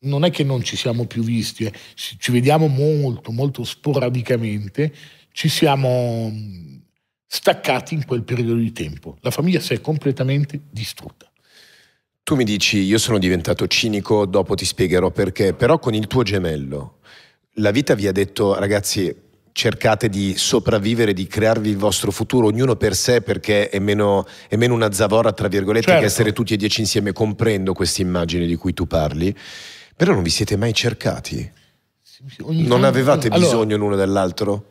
[SPEAKER 2] non è che non ci siamo più visti, eh. ci vediamo molto, molto sporadicamente, ci siamo mm, staccati in quel periodo di tempo. La famiglia si è completamente distrutta.
[SPEAKER 1] Tu mi dici, io sono diventato cinico, dopo ti spiegherò perché, però con il tuo gemello, la vita vi ha detto, ragazzi, cercate di sopravvivere, di crearvi il vostro futuro, ognuno per sé, perché è meno, è meno una zavorra, tra virgolette, certo. che essere tutti e dieci insieme, comprendo questa immagine di cui tu parli, però non vi siete
[SPEAKER 2] mai cercati. non avevate allora, bisogno
[SPEAKER 1] l'uno dell'altro?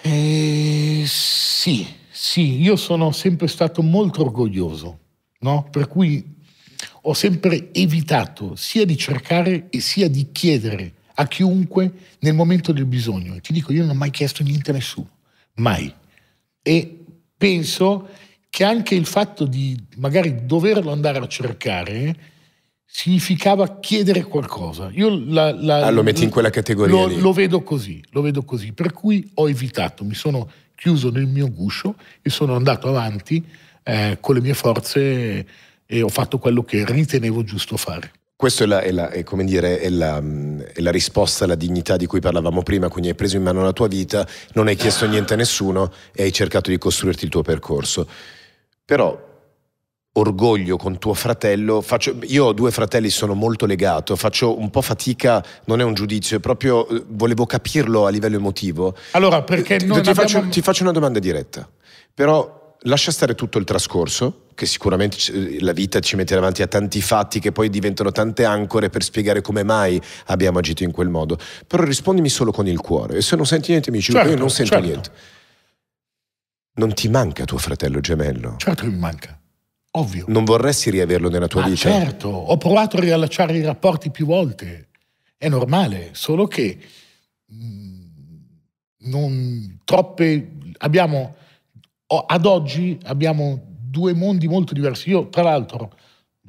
[SPEAKER 2] Eh, sì, sì, io sono sempre stato molto orgoglioso, no? Per cui ho sempre evitato sia di cercare e sia di chiedere a chiunque nel momento del bisogno. E ti dico, io non ho mai chiesto niente a nessuno, mai. E penso che anche il fatto di magari doverlo andare a cercare significava chiedere qualcosa. Io la, la, ah, lo metti in quella categoria lo, lo, vedo così, lo vedo così. Per cui ho evitato, mi sono chiuso nel mio guscio e sono andato avanti eh, con le mie forze e ho fatto quello che ritenevo giusto fare.
[SPEAKER 1] Questa è, la, è, la, è, dire, è la, mm, la, risposta alla dignità di cui parlavamo prima, quindi hai preso in mano la tua vita, non hai chiesto niente a nessuno e hai cercato di costruirti il tuo percorso. Però orgoglio con tuo fratello, faccio, io ho due fratelli, sono molto legato, faccio un po' fatica, non è un giudizio, è proprio eh, volevo capirlo a livello emotivo. Allora, perché eh, ti, ti, faccio, ti faccio una domanda diretta, però lascia stare tutto il trascorso, che sicuramente la vita ci mette davanti a tanti fatti che poi diventano tante ancore per spiegare come mai abbiamo agito in quel modo. Però rispondimi solo con il cuore e se non senti niente mi dici certo, io non sento certo. niente. Non ti manca tuo fratello gemello? Certo che mi manca, ovvio. Non vorresti riaverlo nella tua ah, vita? Certo, ho
[SPEAKER 2] provato a riallacciare i rapporti più volte, è normale, solo che mm, non troppe... abbiamo ad oggi abbiamo due mondi molto diversi. Io, tra l'altro,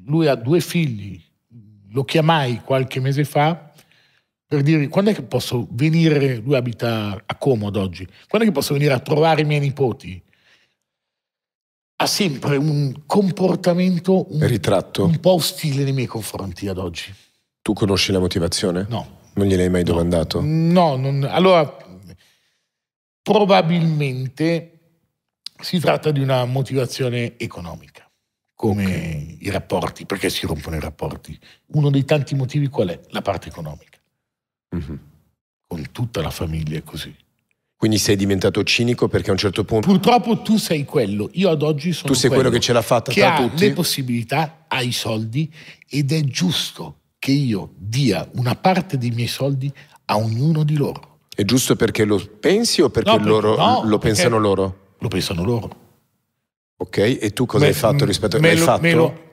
[SPEAKER 2] lui ha due figli, lo chiamai qualche mese fa per dirgli quando è che posso venire, lui abita a Como ad oggi, quando è che posso venire a trovare i miei nipoti? Ha sempre un comportamento un, Ritratto. un po' ostile nei miei confronti ad oggi.
[SPEAKER 1] Tu conosci la motivazione? No. Non gliel'hai mai no. domandato?
[SPEAKER 2] No, non, allora probabilmente si tratta di una motivazione economica, come okay. i rapporti, perché si rompono i rapporti. Uno dei tanti motivi qual è? La parte economica. Mm-hmm. Con tutta la famiglia è così. Quindi sei diventato cinico perché a un certo punto... Purtroppo tu sei quello, io ad oggi sono... Tu sei quello, quello che ce l'ha fatta che tra ha tutti. le possibilità, hai i soldi ed è giusto che io dia una parte dei miei soldi a ognuno di loro.
[SPEAKER 1] È giusto perché lo pensi o perché, no, loro, no, lo perché... pensano loro? lo pensano loro. Ok, e tu cosa me, hai fatto rispetto a me lo,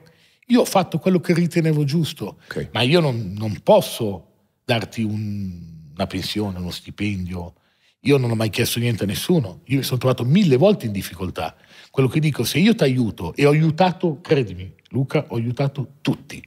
[SPEAKER 2] io ho fatto quello che ritenevo giusto, okay. ma io non, non posso darti un, una pensione, uno stipendio. Io non ho mai chiesto niente a nessuno, io mi sono trovato mille volte in difficoltà. Quello che dico, se io ti aiuto e ho aiutato, credimi Luca, ho aiutato tutti.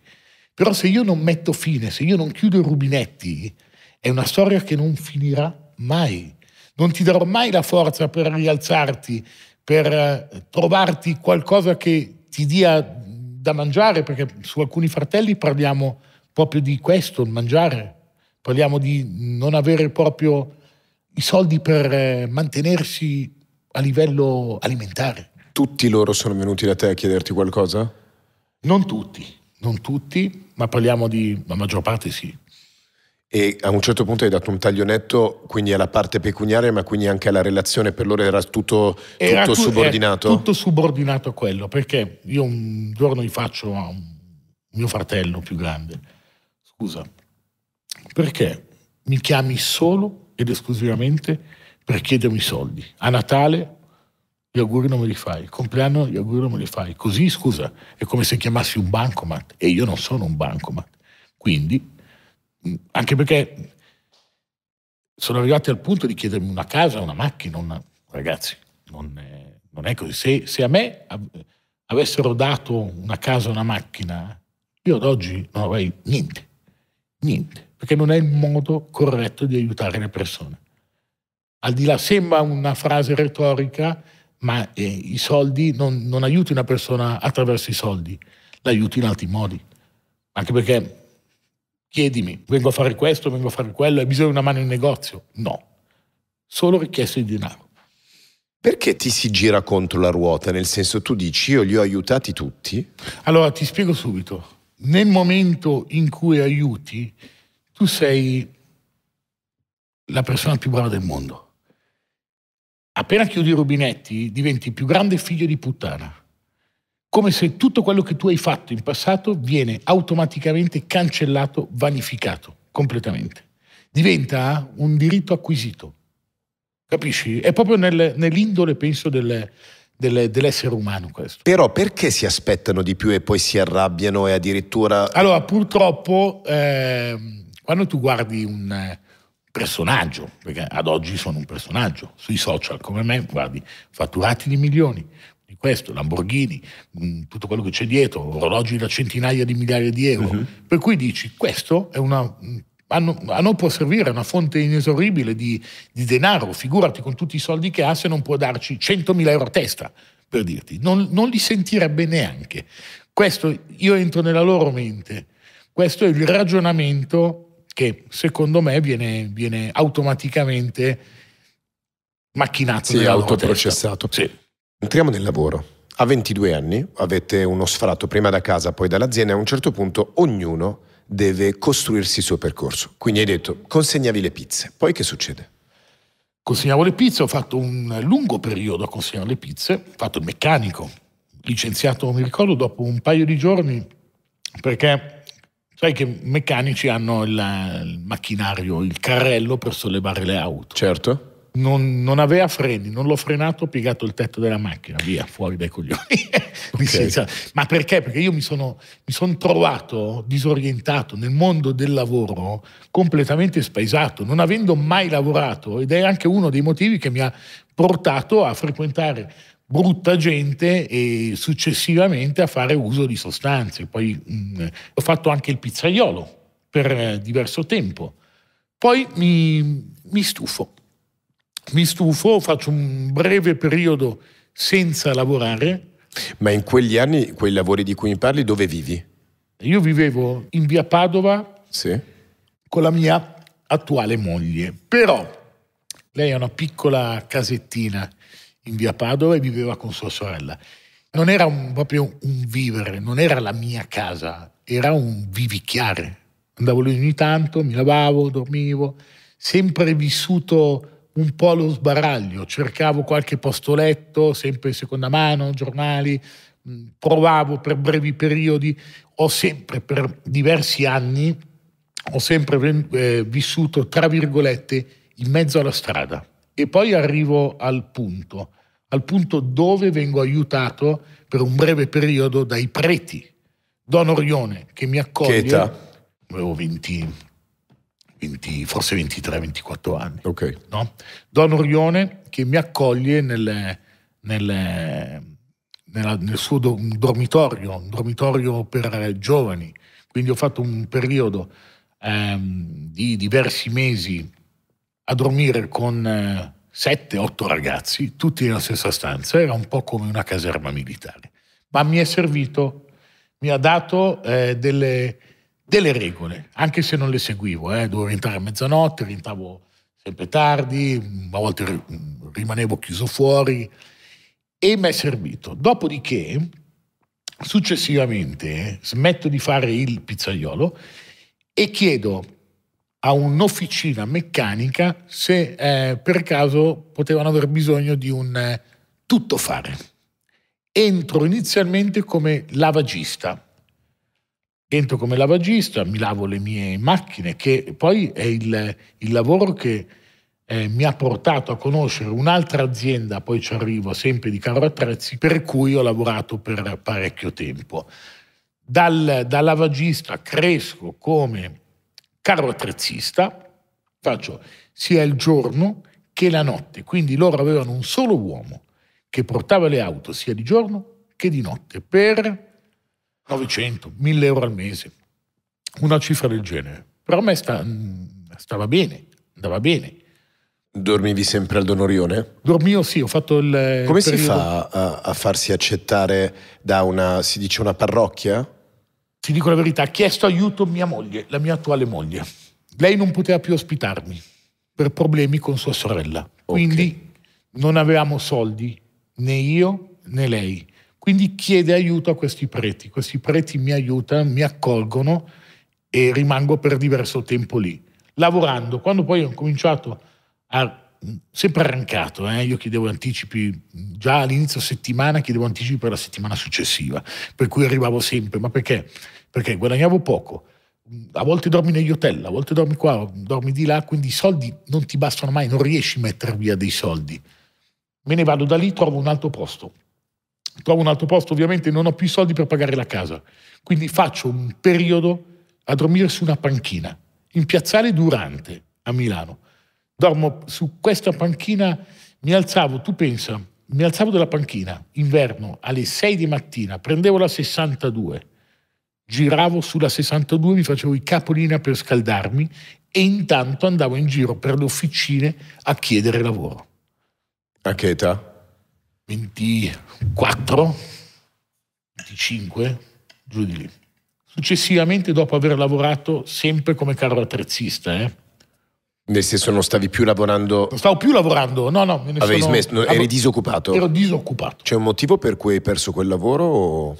[SPEAKER 2] Però se io non metto fine, se io non chiudo i rubinetti, è una storia che non finirà mai non ti darò mai la forza per rialzarti, per eh, trovarti qualcosa che ti dia da mangiare, perché su alcuni fratelli parliamo proprio di questo, il mangiare, parliamo di non avere proprio i soldi per eh, mantenersi a livello alimentare. Tutti loro sono venuti da te a chiederti qualcosa? Non tutti, non tutti, ma parliamo di la maggior parte sì.
[SPEAKER 1] E a un certo punto hai dato un taglio netto quindi alla parte pecuniaria, ma quindi anche alla relazione, per loro era tutto, era tu, eh, subordinato? è tutto
[SPEAKER 2] subordinato a quello, perché io un giorno gli faccio a un mio fratello più grande, scusa, perché mi chiami solo ed esclusivamente per chiedermi soldi? A Natale gli auguri non me li fai, il compleanno gli auguri non me li fai, così scusa, è come se chiamassi un bancomat e io non sono un bancomat, quindi anche perché sono arrivati al punto di chiedermi una casa, una macchina, una... ragazzi, non è, non è così. Se, se, a me avessero dato una casa, una macchina, io ad oggi non avrei niente, niente, perché non è il modo corretto di aiutare le persone. Al di là sembra una frase retorica, ma eh, i soldi non, non aiuti una persona attraverso i soldi, l'aiuti in altri modi. Anche perché chiedimi, vengo a fare questo, vengo a fare quello, hai bisogno di una mano in negozio? No, solo richiesto di denaro.
[SPEAKER 1] Perché ti si gira contro la ruota? Nel senso tu dici io li ho aiutati tutti?
[SPEAKER 2] Allora ti spiego subito. Nel momento in cui aiuti, tu sei la persona più brava del mondo. Appena chiudi i rubinetti diventi più grande figlio di puttana come se tutto quello che tu hai fatto in passato viene automaticamente cancellato, vanificato completamente. Diventa un diritto acquisito. Capisci? È proprio nel, nell'indole, penso, del, del, dell'essere umano questo. Però perché si aspettano
[SPEAKER 1] di più e poi si arrabbiano e addirittura...
[SPEAKER 2] Allora, purtroppo, eh, quando tu guardi un eh, personaggio, perché ad oggi sono un personaggio, sui social come me, guardi, fatturati di milioni, di questo, Lamborghini, mm, tutto quello che c'è dietro, orologi da centinaia di migliaia di euro. Uh-huh. Per cui dici, questo è una... hanno, mm, a non può servire una fonte inesauribile di, di, denaro, figurati con tutti i soldi che ha se non può darci 100.000 euro a testa, per dirti, non, non li sentirebbe neanche. Questo io entro nella loro mente, questo è il ragionamento che secondo me viene, viene automaticamente macchinato. Sì, autoprocessato.
[SPEAKER 1] Sì. Entriamo nel lavoro. A 22 anni avete uno sfratto prima da casa, poi dall'azienda e a un certo punto ognuno deve costruirsi il suo percorso.
[SPEAKER 2] Quindi hai detto consegnavi le pizze, poi che succede? Consegnavo le pizze, ho fatto un lungo periodo a consegnare le pizze, ho fatto il meccanico, licenziato, mi ricordo, dopo un paio di giorni, perché sai che i meccanici hanno il, il macchinario, il carrello per sollevare le auto. Certo non, non, aveva freni, non l'ho frenato, ho piegato il tetto della macchina, via, fuori dai coglioni. okay. Ma perché? Perché io mi sono, mi sono trovato disorientato nel mondo del lavoro, completamente spaesato, non avendo mai lavorato ed è anche uno dei motivi che mi ha portato a frequentare brutta gente e successivamente a fare uso di sostanze. Poi mh, mm, ho fatto anche il pizzaiolo per eh, diverso tempo. Poi mi, mi stufo mi stufo, faccio un breve periodo senza lavorare.
[SPEAKER 1] Ma in quegli anni, quei lavori di cui mi parli, dove
[SPEAKER 2] vivi? Io vivevo in via Padova sì. con la mia attuale moglie, però lei ha una piccola casettina in via Padova e viveva con sua sorella. Non era un, proprio un vivere, non era la mia casa, era un vivicchiare. Andavo lì ogni tanto, mi lavavo, dormivo, sempre vissuto un po' allo sbaraglio, cercavo qualche postoletto, sempre in seconda mano, giornali, mm, provavo per brevi periodi, ho sempre per diversi anni, ho sempre eh, vissuto, tra virgolette, in mezzo alla strada. E poi arrivo al punto, al punto dove vengo aiutato per un breve periodo dai preti. Don Orione, che mi accoglie... Che età? Avevo 20, 20, forse 23-24 anni. Okay. No? Don Orione che mi accoglie nel, nel, nella, nel suo do, un dormitorio, un dormitorio per giovani. Quindi ho fatto un periodo ehm, di diversi mesi a dormire con eh, 7-8 ragazzi, tutti nella stessa stanza, era un po' come una caserma militare. Ma mi è servito, mi ha dato eh, delle delle regole, anche se non le seguivo, eh. dovevo rientrare a mezzanotte, rientravo sempre tardi, a volte rimanevo chiuso fuori e mi è servito. Dopodiché, successivamente, smetto di fare il pizzaiolo e chiedo a un'officina meccanica se eh, per caso potevano aver bisogno di un eh, fare. Entro inizialmente come lavagista, entro come lavagista, mi lavo le mie macchine, che poi è il, il lavoro che eh, mi ha portato a conoscere un'altra azienda, poi ci arrivo sempre di carro attrezzi, per cui ho lavorato per parecchio tempo. Dal, da lavagista cresco come carro attrezzista, faccio sia il giorno che la notte, quindi loro avevano un solo uomo che portava le auto sia di giorno che di notte per 900, 1000 euro al mese, una cifra del genere. Però a me sta, stava bene, andava
[SPEAKER 1] bene. Dormivi sempre al Donorione?
[SPEAKER 2] Dormivo sì, ho fatto il... Come il si fa
[SPEAKER 1] a, a, farsi accettare da una, si dice una
[SPEAKER 2] parrocchia? Ti dico la verità, ha chiesto aiuto mia moglie, la mia attuale moglie. Lei non poteva più ospitarmi per problemi con sua sorella. Okay. Quindi non avevamo soldi, né io né lei. Quindi chiede aiuto a questi preti, questi preti mi aiutano, mi accolgono e rimango per diverso tempo lì, lavorando. Quando poi ho cominciato a sempre arrancato, eh? io chiedevo anticipi già all'inizio settimana, chiedevo anticipi per la settimana successiva, per cui arrivavo sempre, ma perché? Perché guadagnavo poco, a volte dormi negli hotel, a volte dormi qua, dormi di là, quindi i soldi non ti bastano mai, non riesci a mettere via dei soldi. Me ne vado da lì, trovo un altro posto, trovo un altro posto, ovviamente non ho più soldi per pagare la casa. Quindi faccio un periodo a dormire su una panchina, in piazzale Durante, a Milano. Dormo su questa panchina, mi alzavo, tu pensa, mi alzavo dalla panchina, inverno, alle 6 di mattina, prendevo la 62, giravo sulla 62, mi facevo i capolina per scaldarmi e intanto andavo in giro per le officine a chiedere lavoro. A che età? 24, 25, giù di lì. Successivamente, dopo aver lavorato sempre come carro attrezzista, eh,
[SPEAKER 1] nel senso non stavi più lavorando? Non
[SPEAKER 2] stavo più lavorando, no, no. Me ne Avevi sono... smesso, eri disoccupato? Ero disoccupato.
[SPEAKER 1] C'è un motivo per cui hai perso quel lavoro? O...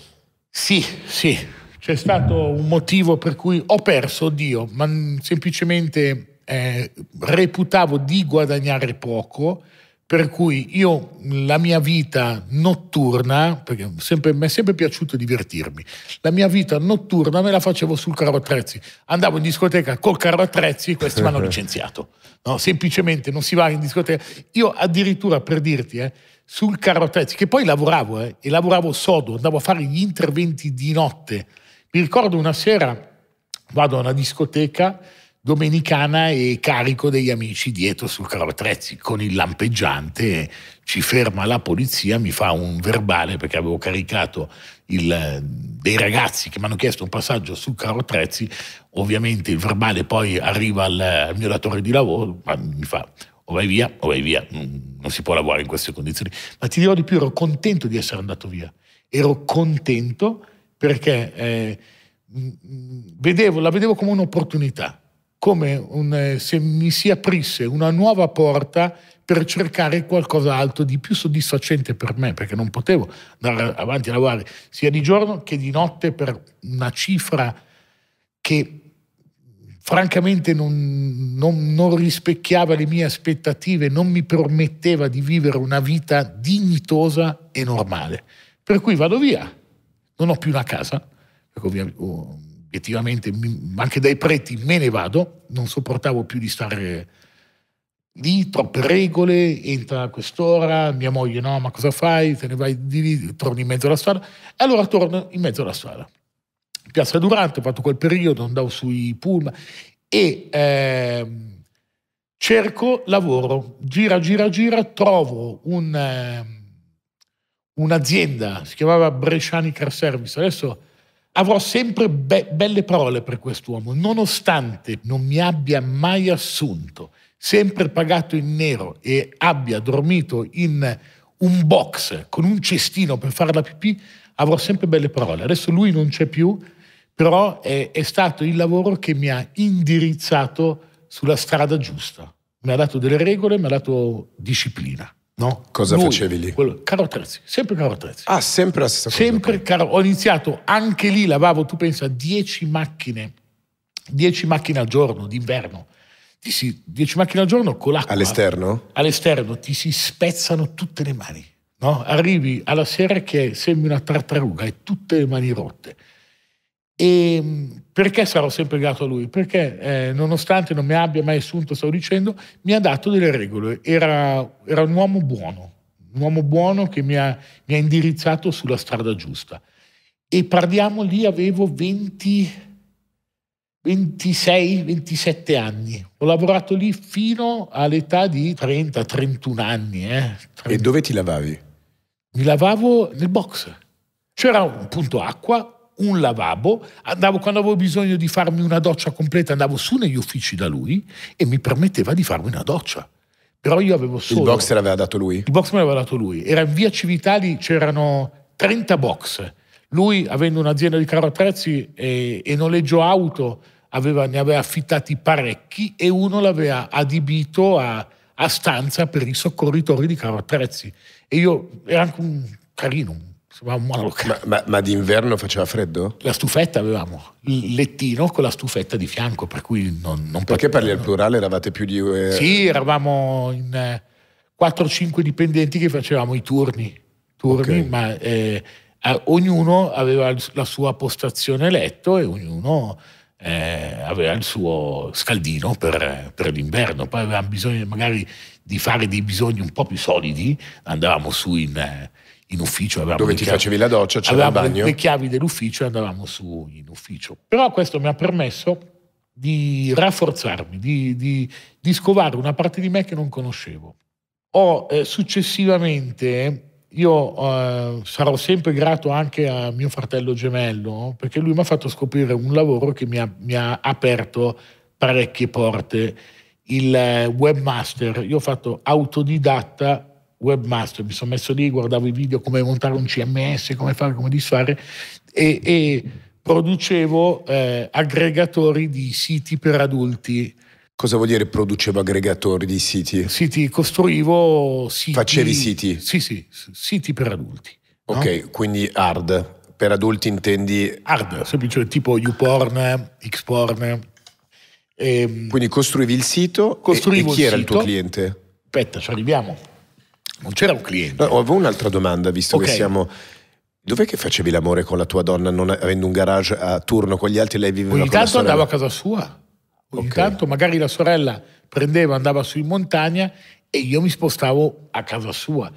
[SPEAKER 2] Sì, sì, c'è stato un motivo per cui ho perso, Dio, ma semplicemente eh, reputavo di guadagnare poco per cui io la mia vita notturna, perché sempre, mi è sempre piaciuto divertirmi, la mia vita notturna me la facevo sul carro attrezzi. Andavo in discoteca col carro attrezzi e questi mi hanno licenziato. No, semplicemente non si va in discoteca. Io addirittura, per dirti, eh, sul carro attrezzi, che poi lavoravo, eh, e lavoravo sodo, andavo a fare gli interventi di notte. Mi ricordo una sera, vado a una discoteca, domenicana e carico degli amici dietro sul carro Calatrezzi con il lampeggiante ci ferma la polizia mi fa un verbale perché avevo caricato il, eh, dei ragazzi che mi hanno chiesto un passaggio sul carro Trezzi ovviamente il verbale poi arriva al, al mio datore di lavoro mi fa o vai via o vai via non si può lavorare in queste condizioni ma ti dirò di più ero contento di essere andato via ero contento perché eh, vedevo, la vedevo come un'opportunità come un, eh, se mi si aprisse una nuova porta per cercare qualcos'altro di più soddisfacente per me, perché non potevo andare avanti a lavorare sia di giorno che di notte per una cifra che francamente non, non, non rispecchiava le mie aspettative, non mi permetteva di vivere una vita dignitosa e normale. Per cui vado via, non ho più una casa, perché ovviamente... Oh, obiettivamente anche dai preti me ne vado, non sopportavo più di stare lì, troppe regole, entra a quest'ora, mia moglie no, ma cosa fai? Te ne vai di lì, torni in mezzo alla strada. E allora torno in mezzo alla strada. Piazza Durante, ho fatto quel periodo, andavo sui pullman e eh, cerco lavoro, gira, gira, gira, trovo un, eh, un'azienda, si chiamava Bresciani Car Service, adesso Avrò sempre be- belle parole per quest'uomo, nonostante non mi abbia mai assunto, sempre pagato in nero e abbia dormito in un box con un cestino per fare la pipì, avrò sempre belle parole. Adesso lui non c'è più, però è, è stato il lavoro che mi ha indirizzato sulla strada giusta. Mi ha dato delle regole, mi ha dato disciplina.
[SPEAKER 1] No? Cosa Lui, facevi
[SPEAKER 2] lì? Quello, caro attrezzi, sempre caro attrezzi. Ah, sempre la stessa cosa. Sempre caro. Ho iniziato anche lì, lavavo, tu pensa, 10 macchine, 10 macchine al giorno d'inverno. 10 macchine al giorno con l'acqua.
[SPEAKER 1] All'esterno?
[SPEAKER 2] All'esterno ti si spezzano tutte le mani. No? Arrivi alla sera che sembri una tartaruga e tutte le mani rotte. E ehm, perché sarò sempre grato a lui? Perché eh, nonostante non mi abbia mai assunto, stavo dicendo, mi ha dato delle regole. Era, era un uomo buono, un uomo buono che mi ha, mi ha, indirizzato sulla strada giusta. E parliamo lì, avevo 20, 26, 27 anni. Ho lavorato lì fino all'età di 30, 31 anni. Eh. 30. E dove ti lavavi? Mi lavavo nel box. C'era un punto acqua, un lavabo, andavo, quando avevo bisogno di farmi una doccia completa andavo su negli uffici da lui e mi permetteva di farmi una doccia. Però io avevo solo... Il boxer l'aveva dato lui? Il box me l'aveva dato lui. Era in via Civitali, c'erano 30 box. Lui, avendo un'azienda di carro attrezzi e, e noleggio auto, aveva, ne aveva affittati parecchi e uno l'aveva adibito a, a stanza per i soccorritori di carro attrezzi. E io era anche un carino, un Oh, ma, ma, ma d'inverno faceva freddo? La stufetta avevamo, il lettino con la stufetta di fianco, per cui non... non Perché parli al
[SPEAKER 1] plurale? Eravate più di... Eh, sì,
[SPEAKER 2] eravamo in eh, 4-5 dipendenti che facevamo i turni, turni okay. ma eh, ognuno aveva la sua postazione letto e ognuno... Eh, aveva il suo scaldino per, per l'inverno, poi avevamo bisogno magari di fare dei bisogni un po' più solidi, andavamo su in, eh, in ufficio. Dove ti chiavi, facevi la doccia, c'era il bagno. le chiavi dell'ufficio e andavamo su in ufficio. Però questo mi ha permesso di rafforzarmi, di, di, di scovare una parte di me che non conoscevo. Ho eh, successivamente io eh, sarò sempre grato anche a mio fratello gemello, perché lui mi ha fatto scoprire un lavoro che mi ha, mi ha aperto parecchie porte. Il eh, webmaster, io ho fatto autodidatta webmaster, mi sono messo lì, guardavo i video come montare un CMS, come fare, come disfare e, e producevo eh, aggregatori di siti per adulti.
[SPEAKER 1] Cosa vuol dire producevo aggregatori di siti? Siti, costruivo siti. Facevi siti?
[SPEAKER 2] Sì, sì, siti per adulti. Ok, no?
[SPEAKER 1] quindi hard. Per adulti intendi...
[SPEAKER 2] Hard, semplicemente tipo YouPorn, Xporn. Ehm. Quindi costruivi il sito Costruivo e, e chi era il, il tuo cliente? Aspetta, ci arriviamo. Non c'era un
[SPEAKER 1] cliente. No, avevo un'altra domanda, visto okay. che siamo... Dov'è che facevi l'amore con la tua donna non avendo un garage a turno con gli altri? Lei viveva Ogni tanto andavo a
[SPEAKER 2] casa sua. Ogni okay. tanto magari la sorella prendeva, andava su in montagna e io mi spostavo a casa sua.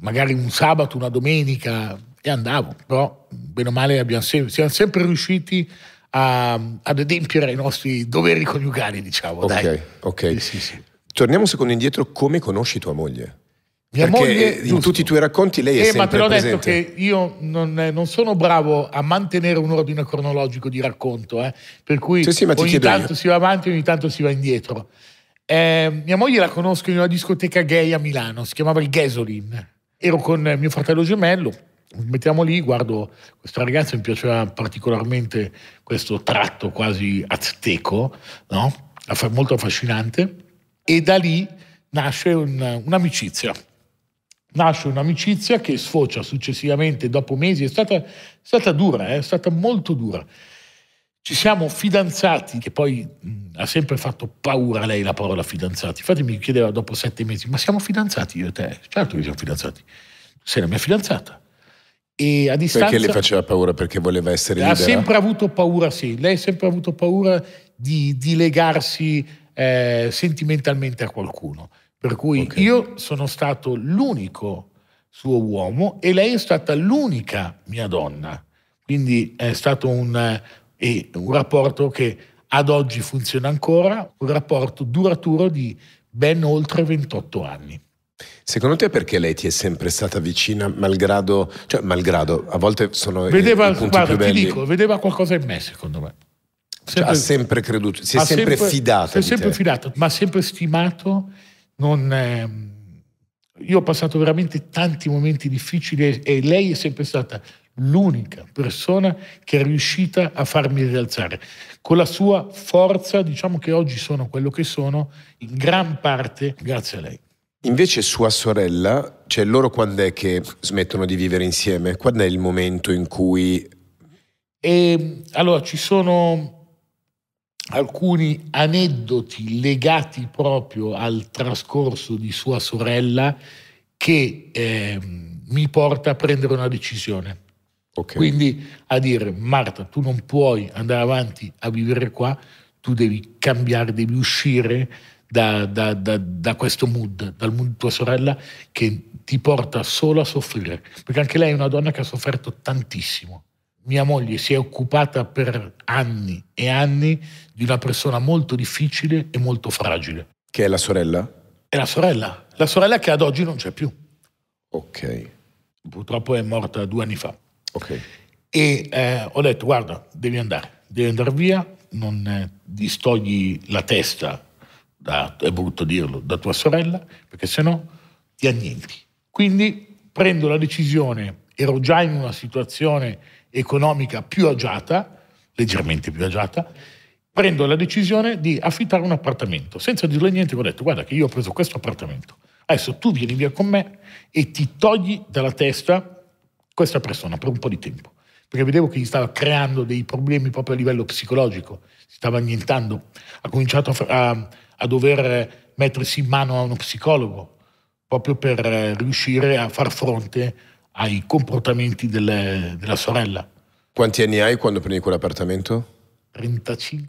[SPEAKER 2] Magari un sabato, una domenica e andavo. Però, bene o male, abbiamo siamo sempre riusciti a, ad adempiere ai nostri doveri coniugali, diciamo. Ok, dai.
[SPEAKER 1] ok. Sì, sì, sì. Torniamo un secondo indietro. Come conosci tua moglie?
[SPEAKER 2] Mia Perché moglie, in giusto. tutti
[SPEAKER 1] i tuoi racconti lei è eh, sempre presente. Ma te l'ho presente.
[SPEAKER 2] detto che io non, eh, non, sono bravo a mantenere un ordine cronologico di racconto, eh? per cui sì, sì, ogni tanto io. si va avanti, ogni tanto si va indietro. Eh, mia moglie la conosco in una discoteca gay a Milano, si chiamava il Gasolin. Ero con mio fratello gemello, mettiamo lì, guardo questa ragazza, mi piaceva particolarmente questo tratto quasi azteco, no? molto affascinante, e da lì nasce un, un'amicizia nasce un'amicizia che sfocia successivamente dopo mesi, è stata, è stata dura, eh, è stata molto dura. Ci siamo fidanzati, che poi mh, mm, ha sempre fatto paura a lei la parola fidanzati. Infatti mi chiedeva dopo sette mesi, ma siamo fidanzati io e te? Certo che siamo fidanzati. Sei la mia fidanzata. E a
[SPEAKER 1] distanza... Perché le faceva paura? Perché voleva essere libera? Ha sempre
[SPEAKER 2] avuto paura, sì. Lei ha sempre avuto paura di, di legarsi eh, sentimentalmente a qualcuno. Per cui okay. io sono stato l'unico suo uomo e lei è stata l'unica mia donna. Quindi è stato un, eh, un rapporto che ad oggi funziona ancora, un rapporto duraturo di ben oltre 28 anni.
[SPEAKER 1] Secondo te perché lei ti è sempre stata vicina malgrado, cioè malgrado, a volte sono vedeva, i, i guarda, ti dico,
[SPEAKER 2] vedeva qualcosa in me secondo me. Sempre, cioè, ha sempre creduto, si è sempre, sempre fidato. Si è sempre te. fidato, ma ha sempre stimato non, ehm, io ho passato veramente tanti momenti difficili e lei è sempre stata l'unica persona che è riuscita a farmi rialzare. Con la sua forza, diciamo che oggi sono quello che sono, in gran parte grazie a lei.
[SPEAKER 1] Invece sua sorella, cioè loro quando è che smettono di vivere insieme? Quando è il momento in cui...
[SPEAKER 2] E, ehm, allora, ci sono alcuni aneddoti legati proprio al trascorso di sua sorella che eh, mi porta a prendere una decisione. Okay. Quindi a dire Marta, tu non puoi andare avanti a vivere qua, tu devi cambiare, devi uscire da, da, da, da questo mood, dal mood di tua sorella che ti porta solo a soffrire, perché anche lei è una donna che ha sofferto tantissimo. Mia moglie si è occupata per anni e anni di una persona molto difficile e molto fragile.
[SPEAKER 1] Che è la sorella?
[SPEAKER 2] È la sorella, la sorella che ad oggi non c'è più. Ok. Purtroppo è morta due anni fa. Ok. E eh, ho detto, guarda, devi andare, devi andare via, non eh, distogli la testa, da, è brutto dirlo, da tua sorella, perché se no ti annienti. Quindi prendo la decisione, ero già in una situazione economica più agiata, leggermente più agiata, prendo la decisione di affittare un appartamento. Senza dirle niente, ho detto, guarda che io ho preso questo appartamento. Adesso tu vieni via con me e ti togli dalla testa questa persona per un po' di tempo. Perché vedevo che gli stava creando dei problemi proprio a livello psicologico, si stava annientando, ha cominciato a, a, a dover mettersi in mano a uno psicologo, proprio per riuscire a far fronte ai comportamenti delle, della sorella.
[SPEAKER 1] Quanti anni hai quando prendi quell'appartamento?
[SPEAKER 2] 35-36.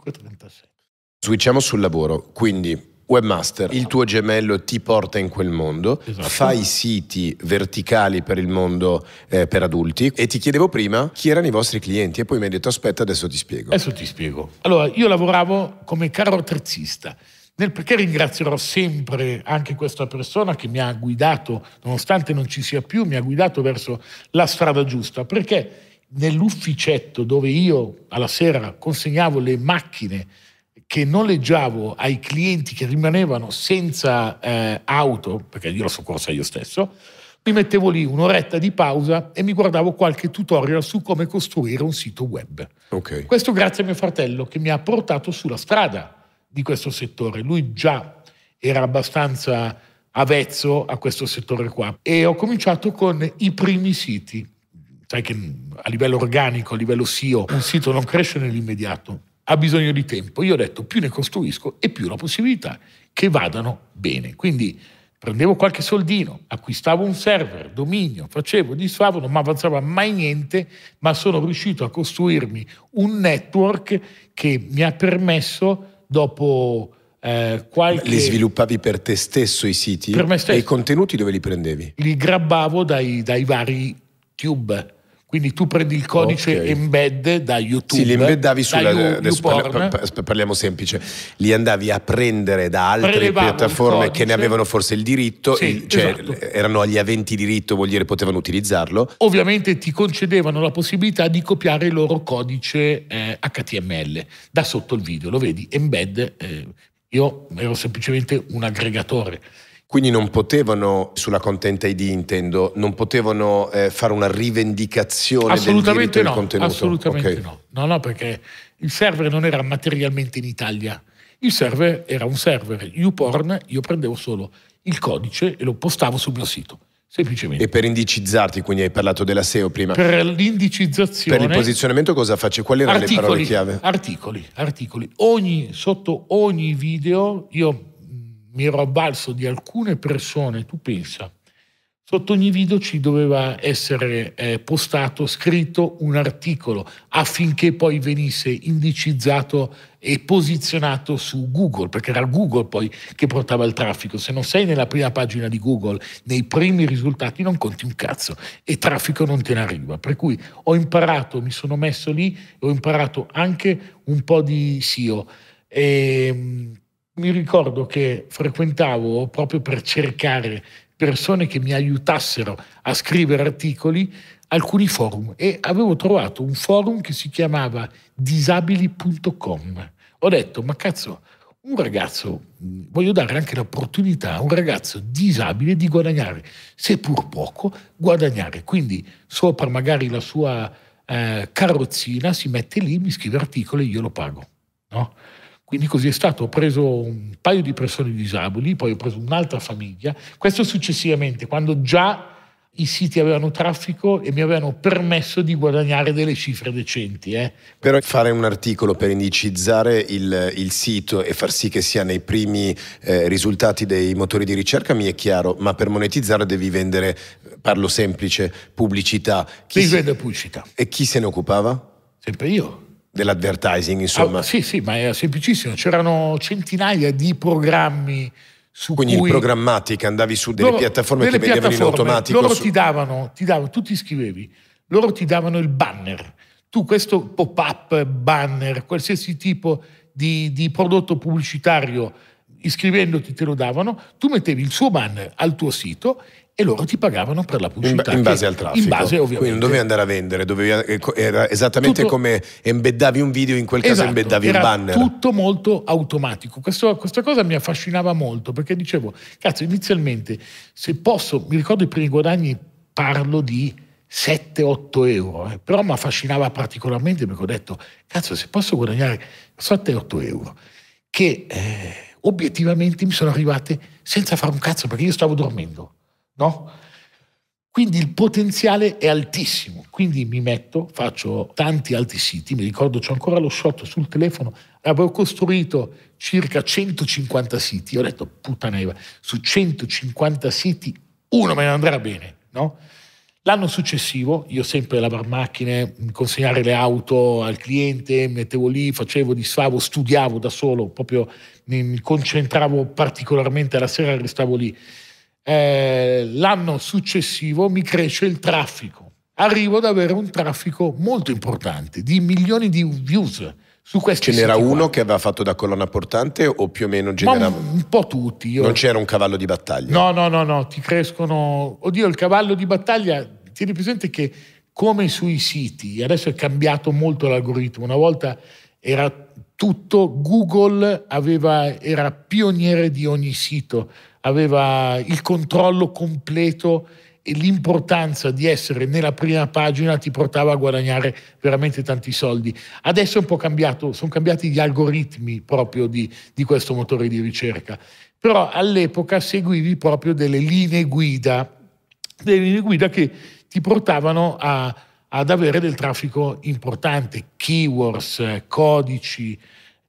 [SPEAKER 1] Switchiamo sul lavoro, quindi webmaster, il tuo gemello ti porta in quel mondo, esatto. fai siti verticali per il mondo eh, per adulti e ti chiedevo prima chi erano i vostri clienti e poi mi hai detto aspetta adesso ti spiego. Adesso ti spiego.
[SPEAKER 2] Allora io lavoravo come attrezzista. Nel perché ringrazierò sempre anche questa persona che mi ha guidato, nonostante non ci sia più, mi ha guidato verso la strada giusta, perché nell'ufficetto dove io alla sera consegnavo le macchine che noleggiavo ai clienti che rimanevano senza eh, auto, perché io la soccorsa io stesso, mi mettevo lì un'oretta di pausa e mi guardavo qualche tutorial su come costruire un sito web. Okay. Questo grazie a mio fratello che mi ha portato sulla strada di questo settore. Lui già era abbastanza avezzo a questo settore qua e ho cominciato con i primi siti sai che a livello organico, a livello SEO, un sito non cresce nell'immediato, ha bisogno di tempo. Io ho detto più ne costruisco e più la possibilità che vadano bene. Quindi prendevo qualche soldino, acquistavo un server, dominio, facevo, disfavo, non mi avanzava mai niente, ma sono riuscito a costruirmi un network che mi ha permesso dopo... Eh, qualche... Li
[SPEAKER 1] sviluppavi per te stesso i siti? Per me stesso. E i contenuti dove li prendevi?
[SPEAKER 2] Li grabbavo dai, dai vari tube quindi tu prendi il codice okay. embed da YouTube. Sì, li embeddavi sulla. Adesso parla,
[SPEAKER 1] parliamo semplice. Li andavi a prendere da altre Prelevavo piattaforme che ne avevano forse il diritto, sì, il, cioè esatto. erano agli aventi diritto, vuol dire potevano utilizzarlo.
[SPEAKER 2] Ovviamente ti concedevano la possibilità di copiare il loro codice eh, HTML da sotto il video, lo vedi, embed. Eh, io ero semplicemente un aggregatore
[SPEAKER 1] quindi non potevano, sulla content ID intendo, non potevano eh, fare una rivendicazione assolutamente del no, contenuto? Assolutamente okay. no.
[SPEAKER 2] No, no, perché il server non era materialmente in Italia. Il server era un server YouPorn, io prendevo solo il codice e lo postavo sul mio sito. Semplicemente. E per
[SPEAKER 1] indicizzarti, quindi hai parlato della SEO prima. Per
[SPEAKER 2] l'indicizzazione. Per il posizionamento
[SPEAKER 1] cosa faccio? Quali erano articoli, le parole chiave?
[SPEAKER 2] Articoli, articoli. Ogni, sotto ogni video io mi ero avvalso di alcune persone, tu pensa, sotto ogni video ci doveva essere eh, postato, scritto un articolo affinché poi venisse indicizzato e posizionato su Google, perché era Google poi che portava il traffico. Se non sei nella prima pagina di Google, nei primi risultati non conti un cazzo e traffico non te ne arriva. Per cui ho imparato, mi sono messo lì e ho imparato anche un po' di SEO. E, ehm, mi ricordo che frequentavo proprio per cercare persone che mi aiutassero a scrivere articoli alcuni forum e avevo trovato un forum che si chiamava disabili.com. Ho detto, ma cazzo, un ragazzo, voglio dare anche l'opportunità a un ragazzo disabile di guadagnare, seppur poco, guadagnare. Quindi sopra magari la sua eh, carrozzina si mette lì, mi scrive articoli e io lo pago. No? Quindi così è stato. Ho preso un paio di persone disabili, poi ho preso un'altra famiglia. Questo successivamente, quando già i siti avevano traffico e mi avevano permesso di guadagnare delle cifre decenti. Eh.
[SPEAKER 1] Però fare un articolo per indicizzare il, il, sito e far sì che sia nei primi eh, risultati dei motori di ricerca mi è chiaro, ma per monetizzare devi vendere, parlo semplice, pubblicità. Chi devi si... vendere pubblicità. E chi se ne occupava? Sempre io dell'advertising, insomma. Ah,
[SPEAKER 2] sì, sì, ma era semplicissimo. C'erano centinaia di programmi su Quindi cui... in
[SPEAKER 1] programmatica andavi su delle loro, piattaforme delle che piattaforme, vendevano in automatico. Loro su... ti,
[SPEAKER 2] davano, ti davano, tu ti scrivevi, loro ti davano il banner. Tu questo pop-up banner, qualsiasi tipo di, di prodotto pubblicitario iscrivendoti te lo davano, tu mettevi il suo banner al tuo sito e loro ti pagavano per la pubblicità. In, base che, al traffico. In base Quindi non dovevi
[SPEAKER 1] andare a vendere, dovevi, eh, era esattamente tutto, come embeddavi un video, in quel caso esatto, embeddavi un banner. Tutto
[SPEAKER 2] molto automatico. Questo, questa cosa mi affascinava molto perché dicevo, cazzo, inizialmente se posso, mi ricordo i primi guadagni, parlo di 7-8 euro, eh, però mi affascinava particolarmente perché ho detto, cazzo, se posso guadagnare 7-8 euro, che eh, obiettivamente mi sono arrivate senza fare un cazzo perché io stavo dormendo no? Quindi il potenziale è altissimo. Quindi mi metto, faccio tanti altri siti, mi ricordo c'è ancora lo shot sul telefono, avevo costruito circa 150 siti, ho detto puttana Eva, su 150 siti uno me ne andrà bene, no? L'anno successivo, io sempre lavar macchine, consegnare le auto al cliente, mettevo lì, facevo, disfavo, studiavo da solo, proprio mi concentravo particolarmente alla sera e restavo lì eh, l'anno successivo mi cresce il traffico. Arrivo ad avere un traffico molto importante, di milioni di views su questi Ce n'era uno
[SPEAKER 1] qua. che aveva fatto da colonna portante o più o meno generava? Un,
[SPEAKER 2] un po' tutti.
[SPEAKER 1] Io... Non c'era un cavallo di battaglia?
[SPEAKER 2] No, no, no, no, ti crescono... Oddio, il cavallo di battaglia, tieni presente che come sui siti, adesso è cambiato molto l'algoritmo, una volta era tutto, Google aveva, era pioniere di ogni sito, aveva il controllo completo e l'importanza di essere nella prima pagina ti portava a guadagnare veramente tanti soldi. Adesso è un po' cambiato, sono cambiati gli algoritmi proprio di, di questo motore di ricerca, però all'epoca seguivi proprio delle linee guida, delle linee guida che ti portavano a, ad avere del traffico importante, keywords, codici,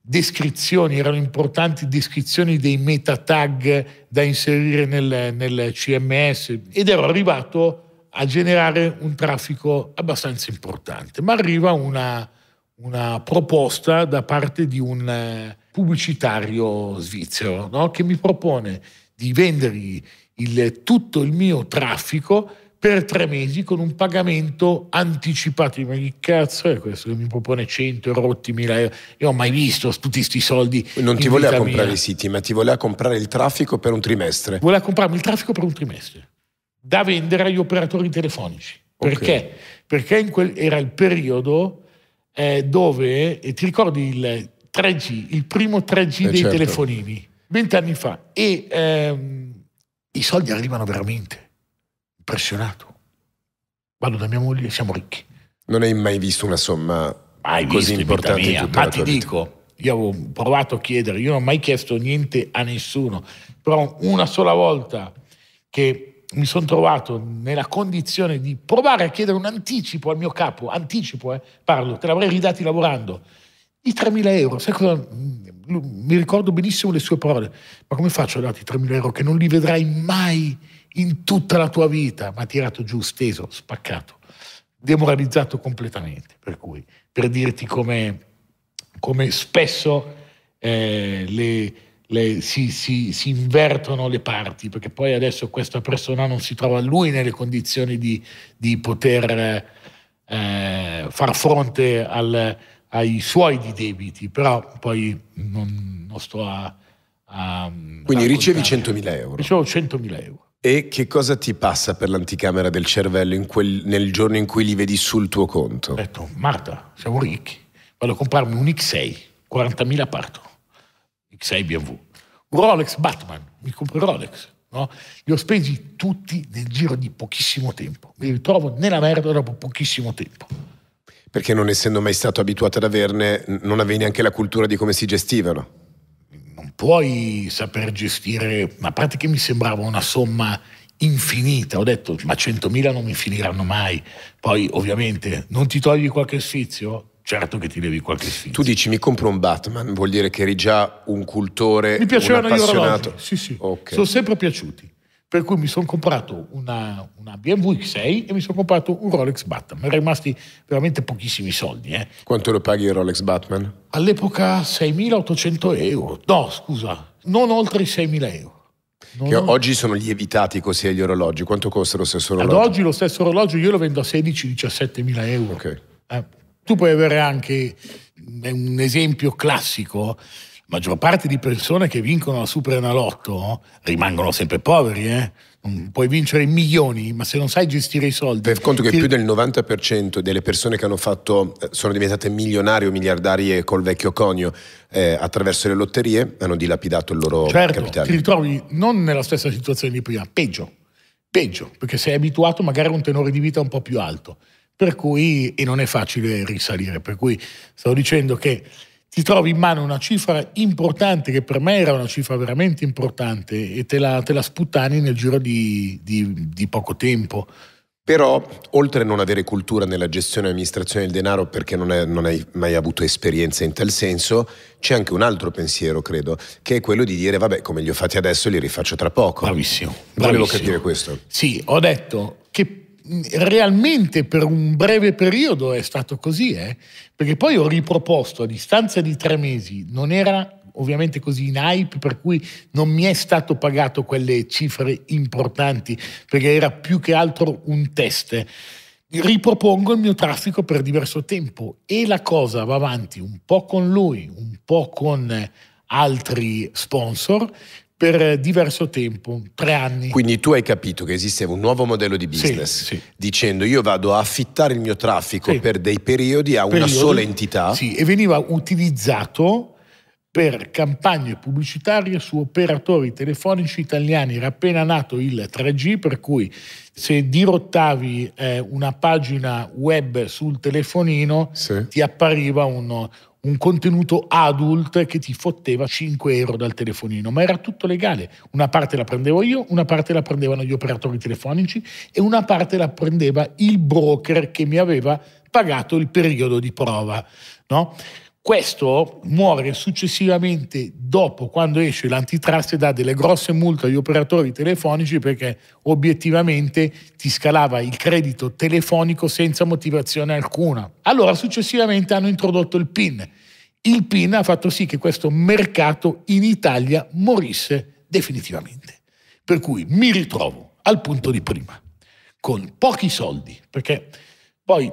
[SPEAKER 2] descrizioni, erano importanti descrizioni dei meta tag da inserire nel, nel CMS ed ero arrivato a generare un traffico abbastanza importante. Ma arriva una, una proposta da parte di un eh, pubblicitario svizzero no? che mi propone di vendergli il, tutto il mio traffico per tre mesi con un pagamento anticipato. Ma che cazzo è questo che mi propone 100 rotti, 1000 euro? Io ho mai visto tutti questi soldi. Non ti voleva comprare mia. i siti, ma ti
[SPEAKER 1] voleva comprare il traffico per un trimestre.
[SPEAKER 2] Voleva comprarmi il traffico per un trimestre, da vendere agli operatori telefonici. Perché? Okay. Perché quel, era il periodo eh, dove, eh, ti ricordi il 3G, il primo 3G eh dei certo. telefonini, vent'anni fa, e ehm, i soldi arrivano veramente impressionato. Vado da mia moglie, siamo ricchi.
[SPEAKER 1] Non hai mai visto una somma mai così importante? In ma ti dico,
[SPEAKER 2] io avevo provato a chiedere, io non ho mai chiesto niente a nessuno, però una sola volta che mi sono trovato nella condizione di provare a chiedere un anticipo al mio capo, anticipo, eh, parlo, te l'avrei ridati lavorando, di 3.000 euro, sai cosa? Mm, mi ricordo benissimo le sue parole, ma come faccio a darti 3.000 euro che non li vedrai mai? in tutta la tua vita, ma tirato giù, steso, spaccato, demoralizzato completamente. Per cui, per dirti come, come spesso eh, le, le, si, si, si, invertono le parti, perché poi adesso questa persona non si trova lui nelle condizioni di, di poter eh, far fronte al, ai suoi debiti, però poi non, non sto a... a Quindi ricevi 100.000 euro. Ricevo 100.000 euro.
[SPEAKER 1] E che cosa ti passa per l'anticamera del cervello quel, nel giorno in cui li vedi sul tuo conto? Ho detto, Marta, siamo ricchi,
[SPEAKER 2] vado a comprarmi un X6, 40.000 parto, X6 BMW, un Rolex Batman, mi compro il Rolex, no? li ho spesi tutti nel giro di pochissimo tempo, mi ritrovo nella merda dopo pochissimo tempo.
[SPEAKER 1] Perché non essendo mai stato abituato ad averne, non avevi neanche la cultura di come si gestivano?
[SPEAKER 2] puoi saper gestire, a parte che mi sembrava una somma infinita, ho detto ma 100.000 non mi finiranno mai, poi ovviamente non ti togli qualche sfizio? Certo che
[SPEAKER 1] ti devi qualche sfizio. Tu dici mi compro un Batman, vuol dire che eri già un cultore, mi piacevano un appassionato. Gli Sì, sì. Okay. Sono sempre
[SPEAKER 2] piaciuti per cui mi sono comprato una, una, BMW X6 e mi sono comprato un Rolex Batman. Mi erano rimasti veramente pochissimi soldi.
[SPEAKER 1] Eh. Quanto lo paghi il Rolex Batman?
[SPEAKER 2] All'epoca 6.800 euro. No, scusa, non oltre i 6.000 euro. Non... Che oggi
[SPEAKER 1] sono lievitati così gli orologi. Quanto costa lo stesso orologio? Ad oggi
[SPEAKER 2] lo stesso orologio io lo vendo a 16 17000 euro. Okay. Eh, tu puoi avere anche mm, un esempio classico maggior parte di persone che vincono la Superenalotto no? Oh, rimangono sempre poveri, eh? puoi vincere milioni, ma se non sai gestire i soldi. Per conto che ti... più
[SPEAKER 1] del 90% delle persone che hanno fatto eh, sono diventate milionarie o miliardarie col vecchio conio eh, attraverso le lotterie hanno dilapidato il loro certo, capitale. Ti
[SPEAKER 2] ritrovi non nella stessa situazione di prima, peggio, peggio, perché sei abituato magari a un tenore di vita un po' più alto. Per cui, e non è facile risalire, per cui stavo dicendo che ti trovi in mano una cifra importante, che per me era una cifra veramente importante, e te la, te la sputtani nel giro di, di, di poco tempo.
[SPEAKER 1] Però, oltre a non avere cultura nella gestione e amministrazione del denaro, perché non, è, non, hai mai avuto esperienza in tal senso, c'è anche un altro pensiero, credo, che è quello di dire, vabbè, come li ho fatti adesso, li rifaccio tra poco. Bravissimo. bravissimo. Volevo capire questo. Sì, ho detto,
[SPEAKER 2] Mm, realmente per un breve periodo è stato così, eh? perché poi ho riproposto a distanza di tre mesi, non era ovviamente così in hype, per cui non mi è stato pagato quelle cifre importanti, perché era più che altro un test. Ripropongo il mio traffico per diverso tempo e la cosa va avanti un po' con lui, un po' con altri sponsor, per diverso tempo,
[SPEAKER 1] tre anni. Quindi tu hai capito che esisteva un nuovo modello di business, sì, sì. dicendo io vado a affittare il mio traffico sì. per dei periodi a periodi, una sola entità. Sì, e
[SPEAKER 2] veniva utilizzato per campagne pubblicitarie su operatori telefonici italiani. Era appena nato il 3G, per cui se dirottavi eh, una pagina web sul telefonino ti appariva un un contenuto adult che ti fotteva 5 euro dal telefonino, ma era tutto legale. Una parte la prendevo io, una parte la prendevano gli operatori telefonici e una parte la prendeva il broker che mi aveva pagato il periodo di prova. No? Questo muore successivamente dopo, quando esce l'antitrust, e dà delle grosse multe agli operatori telefonici perché obiettivamente ti scalava il credito telefonico senza motivazione alcuna. Allora successivamente hanno introdotto il PIN. Il PIN ha fatto sì che questo mercato in Italia morisse definitivamente. Per cui mi ritrovo al punto di prima, con pochi soldi, perché poi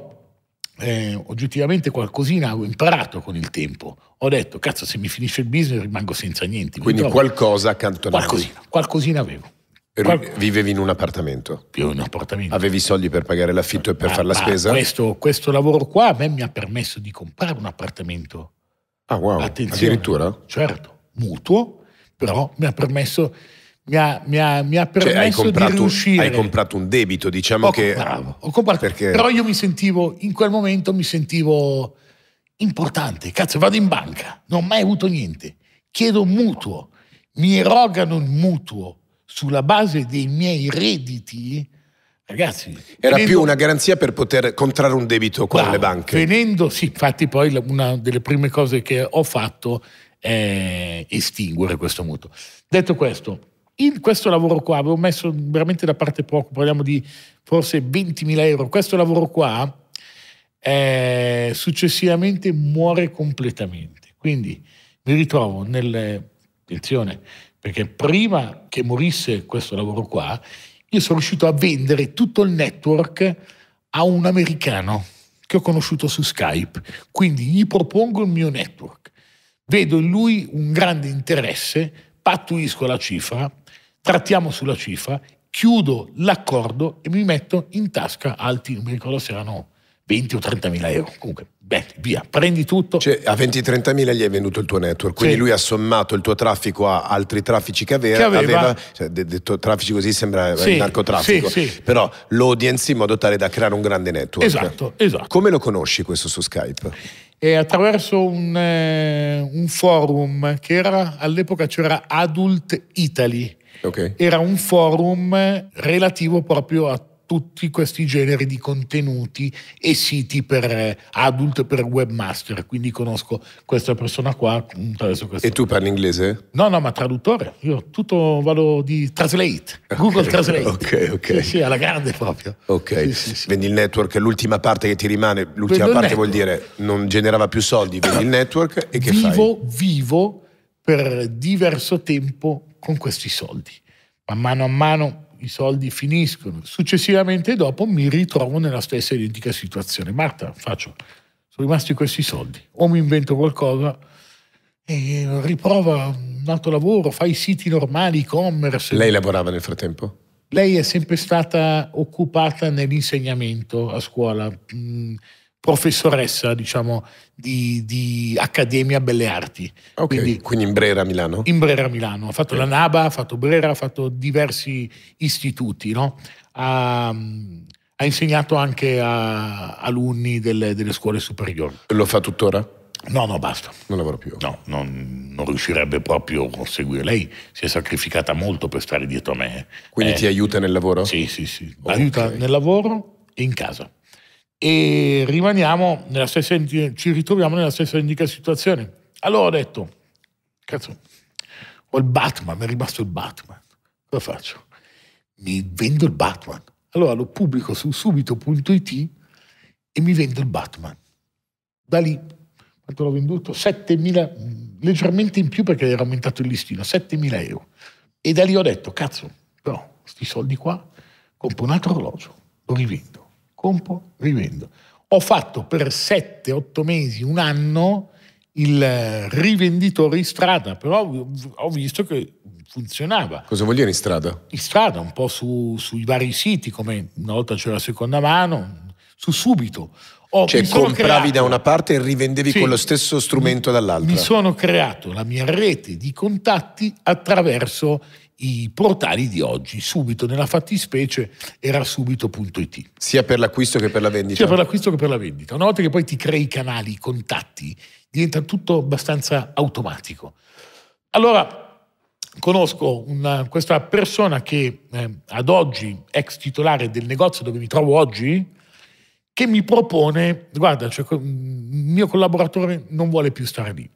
[SPEAKER 2] eh, oggettivamente qualcosina ho imparato con il tempo. Ho detto, cazzo, se mi finisce il business rimango senza niente. Quindi trovo...
[SPEAKER 1] qualcosa accanto a qualcosina,
[SPEAKER 2] qualcosina avevo.
[SPEAKER 1] Qual... Vivevi in un appartamento? Più in un appartamento. Avevi soldi per pagare l'affitto e per ah, fare la spesa? Questo,
[SPEAKER 2] questo, lavoro qua a me mi ha permesso di comprare un appartamento.
[SPEAKER 1] Ah wow, Attenzione. addirittura?
[SPEAKER 2] Certo, mutuo, però mi ha permesso mi ha, mi ha, mi ha cioè, permesso cioè, comprato, di riuscire. Hai
[SPEAKER 1] comprato un debito, diciamo ho che...
[SPEAKER 2] Comprato, ho comprato, perché... però io mi sentivo, in quel momento mi sentivo importante, cazzo vado in banca, non ho mai avuto niente, chiedo un mutuo, mi erogano il mutuo sulla base dei miei redditi, ragazzi... Era venendo, più
[SPEAKER 1] una garanzia per poter contrarre un debito con bravo, le banche.
[SPEAKER 2] Venendo, sì, infatti poi una delle prime cose che ho fatto è estinguere questo mutuo. Detto questo, il, questo lavoro qua, avevo messo veramente da parte poco, parliamo di forse 20.000 euro, questo lavoro qua eh, successivamente muore completamente. Quindi mi ritrovo nel... Attenzione, perché prima che morisse questo lavoro qua, io sono riuscito a vendere tutto il network a un americano che ho conosciuto su Skype. Quindi gli propongo il mio network. Vedo in lui un grande interesse, pattuisco la cifra trattiamo sulla cifra, chiudo l'accordo e mi metto in tasca alti, non mi ricordo se erano 20 o 30 mila euro. Comunque, beh, via, prendi
[SPEAKER 1] tutto. Cioè, a 20-30 mila gli è venuto il tuo network, quindi sì. lui ha sommato il tuo traffico a altri traffici che aveva. Che aveva, aveva cioè, detto traffici così sembra eh, sì, narcotraffico, sì, sì. però l'audience in modo tale da creare un grande network. Esatto, esatto. Come lo conosci questo su Skype?
[SPEAKER 2] E attraverso un, eh, un forum che era all'epoca c'era Adult Italy okay. era un forum relativo proprio a tutti questi generi di contenuti e siti per eh, adult per webmaster. Quindi conosco questa persona qua.
[SPEAKER 1] e tu parli inglese?
[SPEAKER 2] No, no, ma traduttore. Io tutto vado di translate, okay. Google Translate.
[SPEAKER 1] Ok, ok. Sì, sì, alla grande proprio. Ok. Sì, sì, vendi il network, l'ultima parte che ti rimane, l'ultima Vendo parte vuol dire non generava più soldi, vendi il network
[SPEAKER 2] e che vivo, fai? Vivo, vivo per diverso tempo con questi soldi. Man mano a mano i soldi finiscono. Successivamente dopo mi ritrovo nella stessa identica situazione. Marta, faccio, sono rimasti questi soldi. O mi invento qualcosa e riprova un altro lavoro, fai siti normali, e-commerce. Lei
[SPEAKER 1] lavorava nel frattempo?
[SPEAKER 2] Lei è sempre stata occupata nell'insegnamento a scuola. Mm, professoressa, diciamo, di, di, Accademia Belle Arti. Okay, quindi, quindi, in Brera a Milano? In Brera a Milano. Ha fatto okay. la NABA, ha fatto Brera, ha fatto diversi istituti, no? Ha, ha insegnato anche a alunni delle, delle scuole superiori. Lo fa tuttora? No, no, basta. Non lavora più. No, non, non, riuscirebbe proprio a conseguire. Lei si è sacrificata molto per stare dietro a me. Eh. Quindi eh, ti aiuta nel lavoro? Sì, sì, sì. Okay. Aiuta nel lavoro e in casa e rimaniamo nella stessa, ci ritroviamo nella stessa indica situazione. Allora ho detto, cazzo, ho il Batman, mi è rimasto il Batman, cosa faccio? Mi vendo il Batman. Allora lo pubblico su subito.it e mi vendo il Batman. Da lì, quanto l'ho venduto? 7.000, leggermente in più perché era aumentato il listino, 7.000 euro. E da lì ho detto, cazzo, però, sti soldi qua, compro un altro orologio, lo rivendo compro, rivendo. Ho fatto per 7-8 mesi, un anno, il rivenditore in strada, però ho visto che funzionava. Cosa vuol dire in strada? In strada, un po' su, sui vari siti, come una volta c'era la seconda mano, su subito. Ho, cioè compravi creato, da
[SPEAKER 1] una parte e rivendevi sì, con lo stesso strumento dall'altra. Mi sono creato
[SPEAKER 2] la mia rete di contatti attraverso i portali di oggi, subito nella fattispecie era subito.it.
[SPEAKER 1] Sia per l'acquisto che per la vendita. Sia per
[SPEAKER 2] l'acquisto che per la vendita. Una volta che poi ti crei i canali, i contatti, diventa tutto abbastanza automatico. Allora, conosco una, questa persona che eh, ad oggi, ex titolare del negozio dove mi trovo oggi, che mi propone, guarda, cioè, il mio collaboratore non vuole più stare lì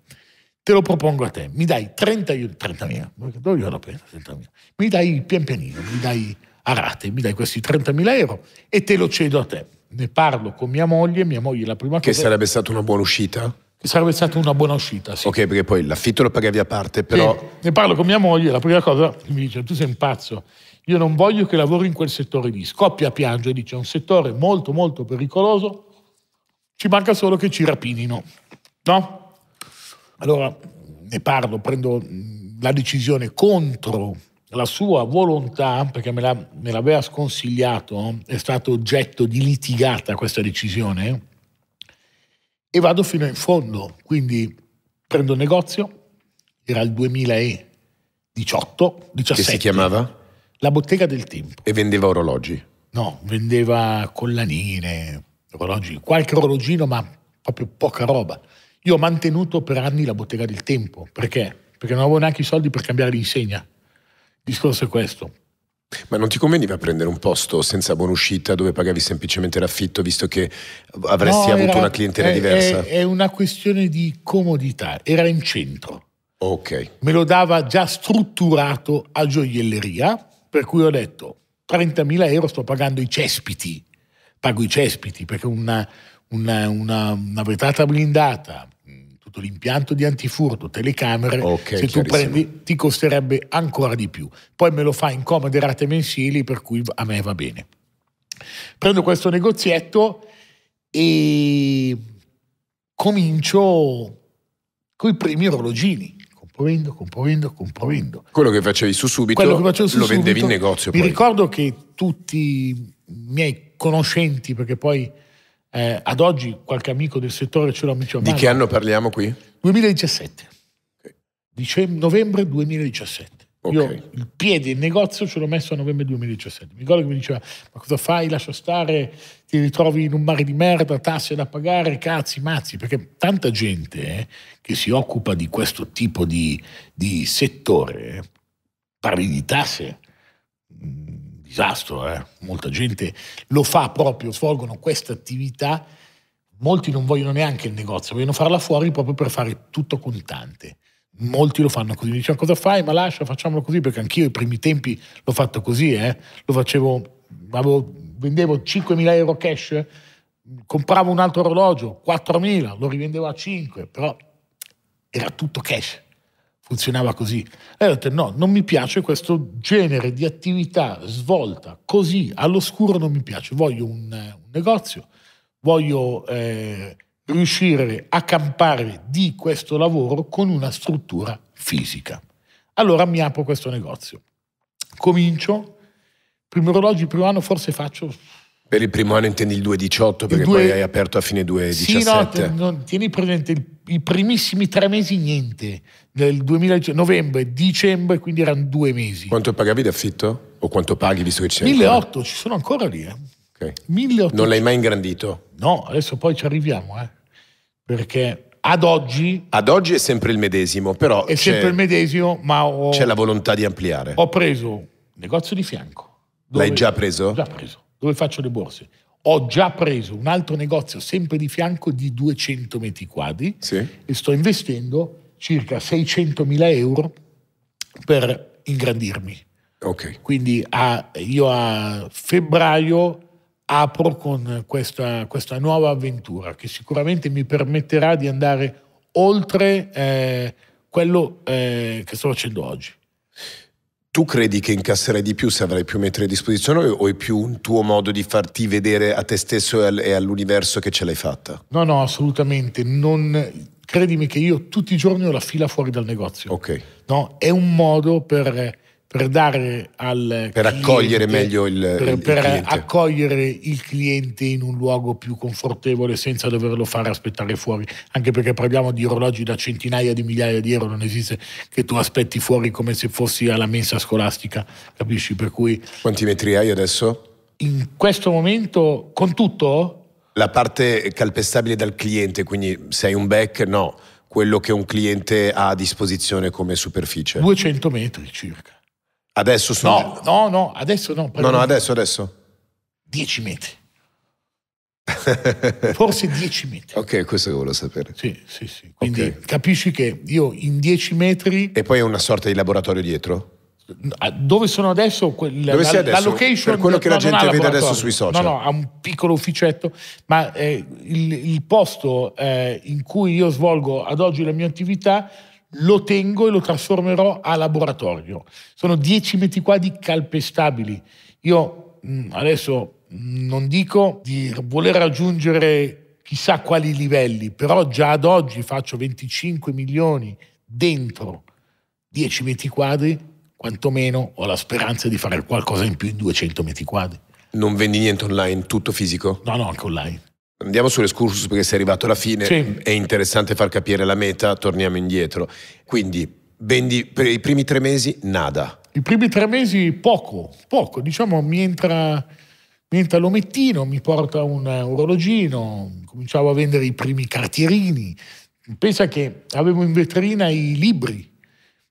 [SPEAKER 2] te lo propongo a te, mi dai 30 euro, 30.000, dove la penso 30.000, mi dai pian pianino, mi dai a rate, mi dai questi 30.000 euro e te lo cedo a te. Ne parlo con mia moglie, mia moglie la prima che cosa... Che sarebbe
[SPEAKER 1] stata una buona uscita? Che sarebbe stata una buona uscita, sì. Ok, perché poi l'affitto lo pagavi a parte, però... Sì,
[SPEAKER 2] ne parlo con mia moglie, la prima cosa mi dice, tu sei un pazzo, io non voglio che lavori in quel settore lì. Scoppia a piangere, dice, è un settore molto molto pericoloso, ci manca solo che ci rapinino, no? Allora ne parlo, prendo mm, la decisione contro la sua volontà, perché me, la, me l'aveva sconsigliato, è stato oggetto di litigata questa decisione, e vado fino in fondo. Quindi prendo il negozio, era il 2018, 17. Che si chiamava? La bottega del tempo.
[SPEAKER 1] E vendeva orologi?
[SPEAKER 2] No, vendeva collanine, orologi, qualche orologino, ma proprio poca roba. Io ho mantenuto per anni la bottega del tempo. Perché? Perché non avevo neanche i soldi per cambiare l'insegna. Il discorso è questo.
[SPEAKER 1] Ma non ti conveniva prendere un posto senza buonuscita dove pagavi semplicemente l'affitto visto che avresti no, avuto era, una clientela è, diversa? È,
[SPEAKER 2] è, una questione di comodità, era in centro. Ok. Me lo dava già strutturato a gioielleria, per cui ho detto 30.000 euro sto pagando i cespiti, pago i cespiti perché una, una, una, una brindata tutto, l'impianto di antifurto, telecamere, okay, se tu prendi ti costerebbe ancora di più. Poi me lo fa in comode rate mensili, per cui a me va bene. Prendo questo negozietto e comincio con i primi orologini. Comprovendo, comprovendo, comprovendo.
[SPEAKER 1] Quello che facevi su subito, su lo subito, vendevi in negozio. Mi poi. ricordo
[SPEAKER 2] che tutti i miei conoscenti, perché poi eh, ad oggi qualche amico del settore ce l'ha menzionato. Di che anno
[SPEAKER 1] parliamo qui?
[SPEAKER 2] 2017. Dicem- novembre 2017. Io il piede in negozio ce l'ho messo a novembre 2017. Mi ricordo che mi diceva: Ma cosa fai? Lascia stare, ti ritrovi in un mare di merda, tasse da pagare, cazzi, mazzi. Perché tanta gente eh, che si occupa di questo tipo di, di settore, eh, parli di tasse, disastro, eh? molta gente lo fa proprio, svolgono questa attività, molti non vogliono neanche il negozio, vogliono farla fuori proprio per fare tutto contante. Molti lo fanno così, mi dicono cosa fai, ma lascia, facciamolo così, perché anch'io i primi tempi l'ho fatto così, eh? lo facevo, avevo, vendevo 5.000 euro cash, compravo un altro orologio, 4.000, lo rivendevo a 5, però era tutto cash funzionava così. E ho detto no, non mi piace questo genere di attività svolta così all'oscuro, non mi piace, voglio un, un negozio, voglio eh, riuscire a campare di questo lavoro con una struttura fisica. Allora mi apro questo negozio. Comincio, primo orologio, primo anno forse faccio
[SPEAKER 1] per il primo anno intendi il 2018 perché due... poi hai aperto a fine 2017. Sì, no,
[SPEAKER 2] non, tieni presente il, i primissimi tre mesi niente, nel 2019, novembre dicembre, quindi erano due mesi.
[SPEAKER 1] Quanto pagavi d'affitto? O quanto paghi visto che c'è? 1.800,
[SPEAKER 2] ci sono ancora lì. Eh. Okay. 1800. Non l'hai mai
[SPEAKER 1] ingrandito?
[SPEAKER 2] No, adesso poi ci arriviamo, eh. perché
[SPEAKER 1] ad oggi... Ad oggi è sempre il medesimo, però... È sempre il
[SPEAKER 2] medesimo, ma... Ho, c'è la
[SPEAKER 1] volontà di ampliare.
[SPEAKER 2] Ho preso il negozio di fianco. L'hai già preso? Già preso dove faccio le borse. Ho già preso un altro negozio sempre di fianco di 200 metri quadri sì. e sto investendo circa 600 mila euro per ingrandirmi. Okay. Quindi a, io a febbraio apro con questa, questa, nuova avventura che sicuramente mi permetterà di andare oltre eh, quello eh, che sto facendo oggi.
[SPEAKER 1] Tu credi che incasserai di più se avrai più metri a disposizione o è più un tuo modo di farti vedere a te stesso e all'universo che ce l'hai fatta?
[SPEAKER 2] No, no, assolutamente. Non... Credimi che io tutti i giorni ho la fila fuori dal negozio. Ok. No, è un modo per per dare al per cliente, accogliere meglio il, per, il, per il accogliere il cliente in un luogo più confortevole senza doverlo fare aspettare fuori anche perché parliamo di orologi da centinaia di migliaia di euro non esiste che tu aspetti fuori come se fossi alla mensa scolastica capisci per cui quanti metri hai adesso in questo momento
[SPEAKER 1] con tutto la parte calpestabile dal cliente quindi sei un back no quello che un cliente ha a disposizione come superficie 200
[SPEAKER 2] metri circa
[SPEAKER 1] Adesso sono...
[SPEAKER 2] No, no, no, adesso no. No, no, adesso, adesso. 10 metri.
[SPEAKER 1] Forse dieci metri. Ok, questo che volevo sapere. Sì, sì, sì. Quindi okay. capisci che io in dieci metri... E poi è una sorta di laboratorio dietro?
[SPEAKER 2] Dove sono adesso? Quella, Dove la, sei adesso? La location, per quello che no, la gente vede adesso sui social. No, no, ha un piccolo ufficetto, ma eh, il, il, posto eh, in cui io svolgo ad oggi la mia attività lo tengo e lo trasformerò a laboratorio. Sono 10 metri quadri calpestabili. Io mm, adesso mm, non dico di voler raggiungere chissà quali livelli, però già ad oggi faccio 25 milioni dentro 10 metri quadri, quantomeno ho la speranza di fare qualcosa in più in 200 metri quadri. Non vendi niente online,
[SPEAKER 1] tutto fisico? No, no, anche online. Andiamo sull'escursus perché sei arrivato alla fine, sì. è interessante far capire la meta, torniamo indietro. Quindi vendi per i primi tre mesi nada.
[SPEAKER 2] I primi tre mesi poco, poco, diciamo mi entra, mi entra l'omettino, mi porta un orologino, cominciavo a vendere i primi cartierini. Pensa che avevo in vetrina i libri,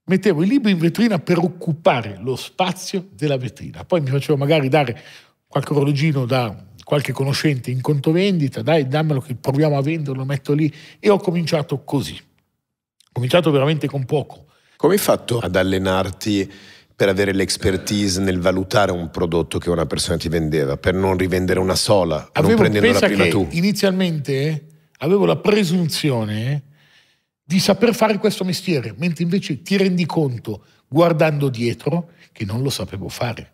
[SPEAKER 2] mettevo i libri in vetrina per occupare lo spazio della vetrina, poi mi facevo magari dare qualche orologino da qualche conoscente in contovendita, dai dammelo che proviamo a venderlo, lo metto lì e ho cominciato così. Ho cominciato veramente con poco.
[SPEAKER 1] Come hai fatto ad allenarti per avere l'expertise nel valutare un prodotto che una persona ti vendeva, per non rivendere una sola, avevo, non prendendola prima tu?
[SPEAKER 2] Inizialmente eh, avevo la presunzione eh, di saper fare questo mestiere, mentre invece ti rendi conto, guardando dietro, che non lo sapevo fare.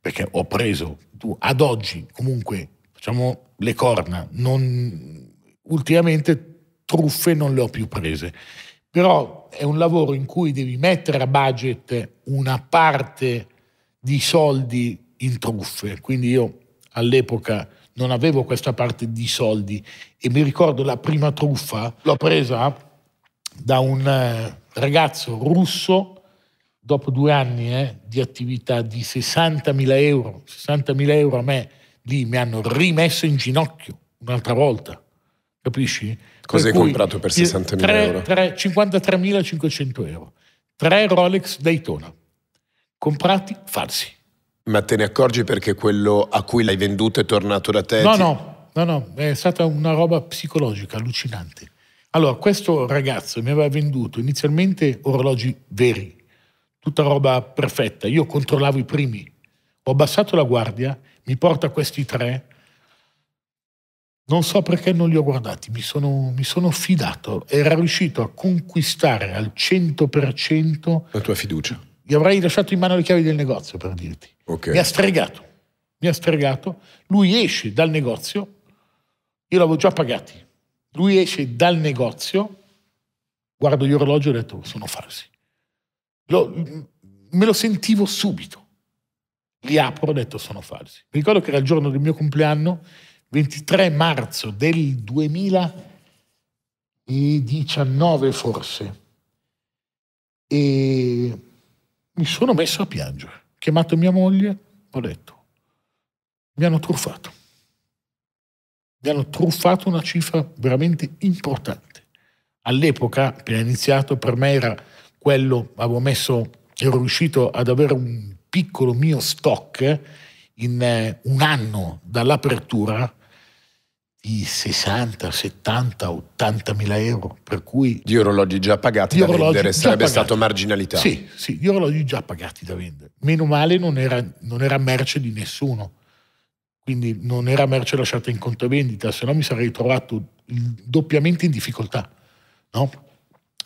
[SPEAKER 2] Perché ho preso, tu, ad oggi comunque diciamo, le corna. Non, ultimamente truffe non le ho più prese. Però è un lavoro in cui devi mettere a budget una parte di soldi in truffe. Quindi io all'epoca non avevo questa parte di soldi e mi ricordo la prima truffa l'ho presa da un eh, ragazzo russo dopo due anni eh, di attività di 60.000 euro, 60.000 euro a me lì mi hanno rimesso in ginocchio un'altra volta, capisci? Cos'hai hai comprato
[SPEAKER 1] per 60.000 euro?
[SPEAKER 2] 53.500 euro, tre Rolex Daytona, comprati
[SPEAKER 1] falsi. Ma te ne accorgi perché quello a cui l'hai venduto è tornato da
[SPEAKER 2] te? No, ti... no, no, no, è stata una roba psicologica allucinante. Allora, questo ragazzo mi aveva venduto inizialmente orologi veri, tutta roba perfetta. Io controllavo i primi. Ho abbassato la guardia mi porta questi tre. Non so perché non li ho guardati, mi sono, mi sono fidato, era riuscito a conquistare al 100% la tua fiducia. Gli avrei lasciato in mano le chiavi del negozio, per dirti. Okay. Mi ha stregato, mi ha stregato. Lui esce dal negozio, io l'avevo già pagato. Lui esce dal negozio, guardo gli orologi e ho detto, sono falsi. Lo, me lo sentivo subito. Li apro, ho detto sono falsi. Mi ricordo che era il giorno del mio compleanno, 23 marzo del 2019 forse. E mi sono messo a piangere. Ho chiamato mia moglie, ho detto, mi hanno truffato. Mi hanno truffato una cifra veramente importante. All'epoca, appena iniziato, per me era quello, avevo messo, ero riuscito ad avere un piccolo mio stock in eh, un anno dall'apertura di 60, 70, 80 mila euro, per cui... Di orologi già pagati da vendere, sarebbe pagati. stato marginalità. Sì, sì, di orologi già pagati da vendere. Meno male non era, non era merce di nessuno, quindi non era merce lasciata in contovendita, se no mi sarei trovato doppiamente in difficoltà, no?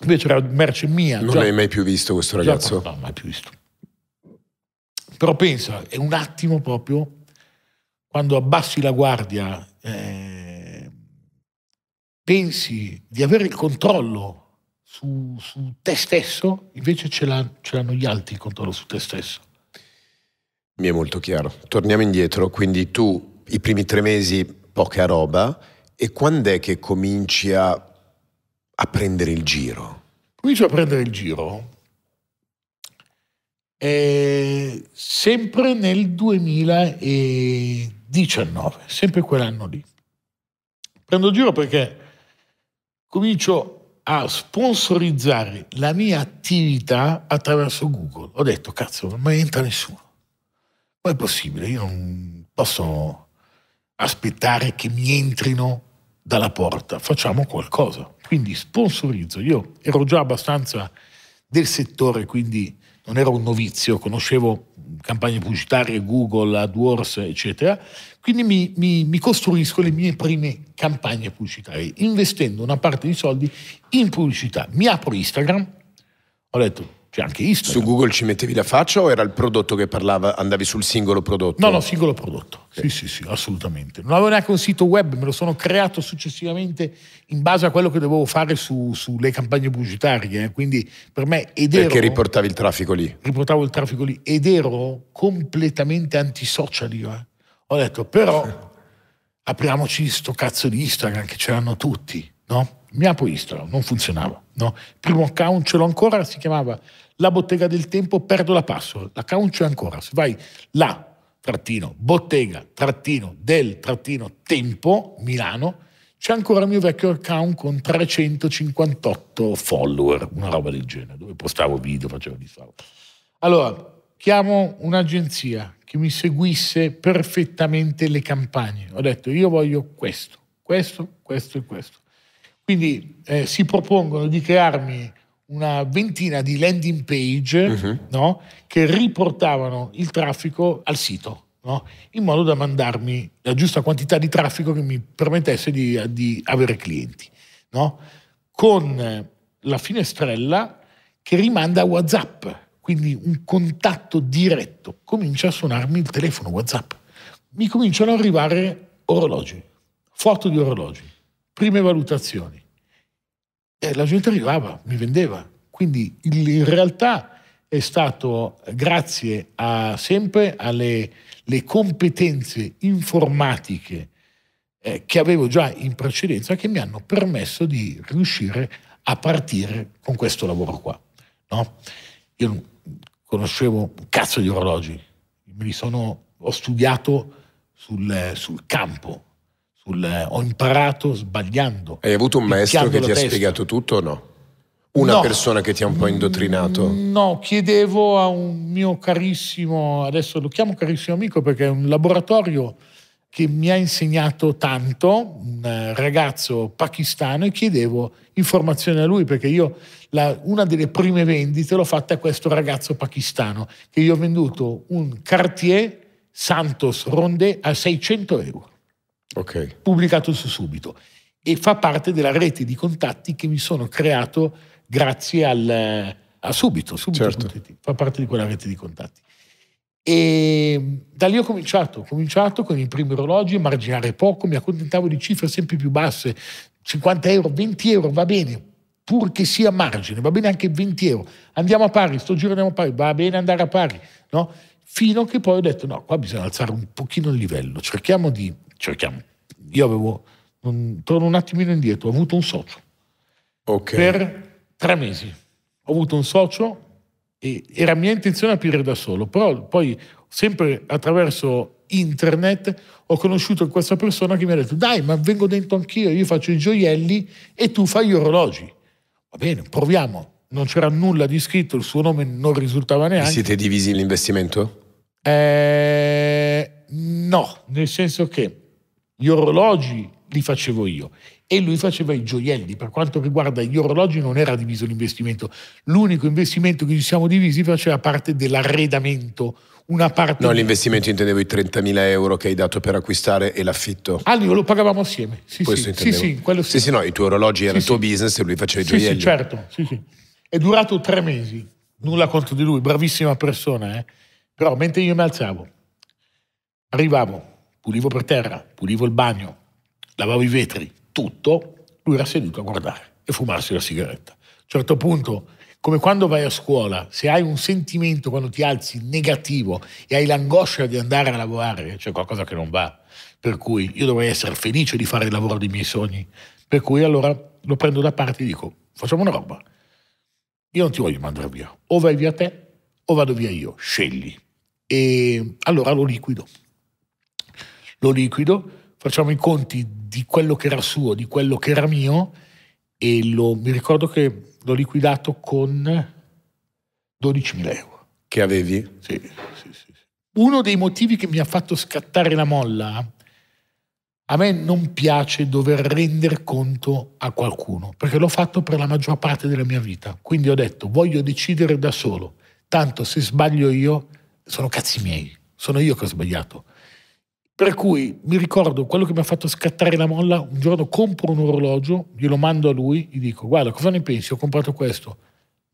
[SPEAKER 2] Invece era merce mia. Non l'hai mai
[SPEAKER 1] più visto questo ragazzo? Già, no, mai più visto.
[SPEAKER 2] Però pensa, è un attimo proprio quando abbassi la guardia, eh, pensi di avere il controllo su, su te stesso, invece ce, l'hanno gli altri il controllo su te stesso.
[SPEAKER 1] Mi è molto chiaro. Torniamo indietro, quindi tu i primi tre mesi poca roba e quando è che cominci a, a prendere
[SPEAKER 2] il giro? Comincio a prendere il giro eh, sempre nel 2019, sempre quell'anno lì. Prendo giro perché comincio a sponsorizzare la mia attività attraverso Google. Ho detto, cazzo, non mi entra nessuno. Ma è possibile, io non posso aspettare che mi entrino dalla porta, facciamo qualcosa. Quindi sponsorizzo. Io ero già abbastanza del settore, quindi non ero un novizio, conoscevo campagne pubblicitarie, Google, AdWords, eccetera. Quindi mi, mi, mi, costruisco le mie prime campagne pubblicitarie, investendo una parte di soldi in pubblicità. Mi apro Instagram,
[SPEAKER 1] ho detto c'è cioè, anche Instagram. Su Google ci mettevi la faccia o era il prodotto che parlava, andavi sul singolo prodotto? No, no,
[SPEAKER 2] singolo prodotto. Okay. Sì, sì, sì, assolutamente. Non avevo neanche un sito web, me lo sono creato successivamente in base a quello che dovevo fare su, sulle campagne pubblicitarie. Eh. Quindi per me ed ero... Perché
[SPEAKER 1] riportavi il traffico lì?
[SPEAKER 2] Riportavo il traffico lì ed ero completamente antisocial io. Eh. Ho detto però apriamoci sto cazzo di Instagram che ce l'hanno tutti, no? mi apro Instagram, non funzionava. No? Il primo account ce l'ho ancora, si chiamava La Bottega del Tempo, perdo la password. L'account c'è ancora. Se vai là, trattino, bottega, trattino, del, trattino, tempo, Milano, c'è ancora il mio vecchio account con 358 follower, una roba del genere, dove postavo video, facevo di solito. Allora, chiamo un'agenzia che mi seguisse perfettamente le campagne. Ho detto, io voglio questo, questo, questo e questo. Quindi eh, si propongono di crearmi una ventina di landing page uh-huh. no? che riportavano il traffico al sito. No? in modo da mandarmi la giusta quantità di traffico che mi permettesse di, di avere clienti, no? con la finestrella che rimanda a WhatsApp, quindi un contatto diretto. Comincia a suonarmi il telefono WhatsApp, mi cominciano ad arrivare orologi, foto di orologi, prime valutazioni, e la gente arrivava, mi vendeva. Quindi in realtà è stato grazie a, sempre alle competenze informatiche eh, che avevo già in precedenza che mi hanno permesso di riuscire a partire con questo lavoro qua. No? Io non conoscevo un cazzo di orologi, me li sono, ho studiato sul, sul campo, sul, eh, ho imparato sbagliando.
[SPEAKER 1] Hai avuto un maestro che ti testa. ha spiegato tutto o no? Una no, persona che ti ha un po' indottrinato? Mm,
[SPEAKER 2] no, chiedevo a un mio carissimo, adesso lo chiamo carissimo amico perché è un laboratorio che mi ha insegnato tanto, un eh, ragazzo pakistano, e chiedevo informazioni a lui perché io la, una delle prime vendite l'ho fatta a questo ragazzo pakistano, che gli ho venduto un Cartier Santos Rondé a 600 euro. Okay. Pubblicato su subito. E fa parte della rete di contatti che mi sono creato grazie al, eh, a subito, subito. Certo. Fa parte di quella rete di contatti. E ehm, da lì ho cominciato, ho cominciato con i primi orologi, a marginare poco, mi accontentavo di cifre sempre più basse, 50 euro, 20 euro, va bene, pur che sia margine, va bene anche 20 euro, andiamo a pari, sto giro andiamo a pari, va bene andare a pari, no? Fino a che poi ho detto no, qua bisogna alzare un pochino il livello, cerchiamo di cerchiamo. Io avevo, torno un attimino indietro, ho avuto un socio. Okay. Per tre mesi. Ho avuto un socio e era mia intenzione aprire da solo, però poi sempre attraverso internet ho conosciuto questa persona che mi ha detto dai ma vengo dentro anch'io, io faccio i gioielli e tu fai gli orologi. Va bene, proviamo. Non c'era nulla di scritto, il suo nome non risultava neanche. Vi siete
[SPEAKER 1] divisi l'investimento?
[SPEAKER 2] Eh, no, nel senso che gli orologi li facevo io e lui faceva i gioielli. Per quanto riguarda gli orologi non era diviso l'investimento, l'unico investimento che ci siamo divisi faceva parte dell'arredamento. Una parte no, di...
[SPEAKER 1] l'investimento intendevo i 30.000 euro che hai dato per acquistare e l'affitto.
[SPEAKER 2] Ah, lo pagavamo assieme. Sì, Questo sì, sì,
[SPEAKER 1] sì, sì, sì, no, i tuoi orologi erano il tuo business e lui faceva i gioielli. Certo,
[SPEAKER 2] sì, certo. È durato tre mesi, nulla contro di lui, bravissima persona, eh? però mentre io mi alzavo, arrivavo, pulivo per terra, pulivo il bagno, lavavo i vetri, tutto, lui era seduto a guardare e fumarsi la sigaretta. A un certo punto, come quando vai a scuola, se hai un sentimento quando ti alzi negativo e hai l'angoscia di andare a lavorare, c'è cioè qualcosa che non va. Per cui io dovrei essere felice di fare il lavoro dei miei sogni. Per cui allora lo prendo da parte e dico, facciamo una roba. Io non ti voglio mandare via. O vai via te o vado via io. Scegli. E allora lo liquido lo liquido, facciamo i conti di quello che era suo, di quello che era mio e lo, mi ricordo che l'ho liquidato con 12.000 euro.
[SPEAKER 1] Che avevi? Sì,
[SPEAKER 2] sì, sì. Uno dei motivi che mi ha fatto scattare la molla, a me non piace dover rendere conto a qualcuno, perché l'ho fatto per la maggior parte della mia vita. Quindi ho detto, voglio decidere da solo. Tanto se sbaglio io, sono cazzi miei, sono io che ho sbagliato. Per cui mi ricordo quello che mi ha fatto scattare la molla, un giorno compro un orologio, glielo mando a lui, gli dico guarda cosa ne pensi, ho comprato questo.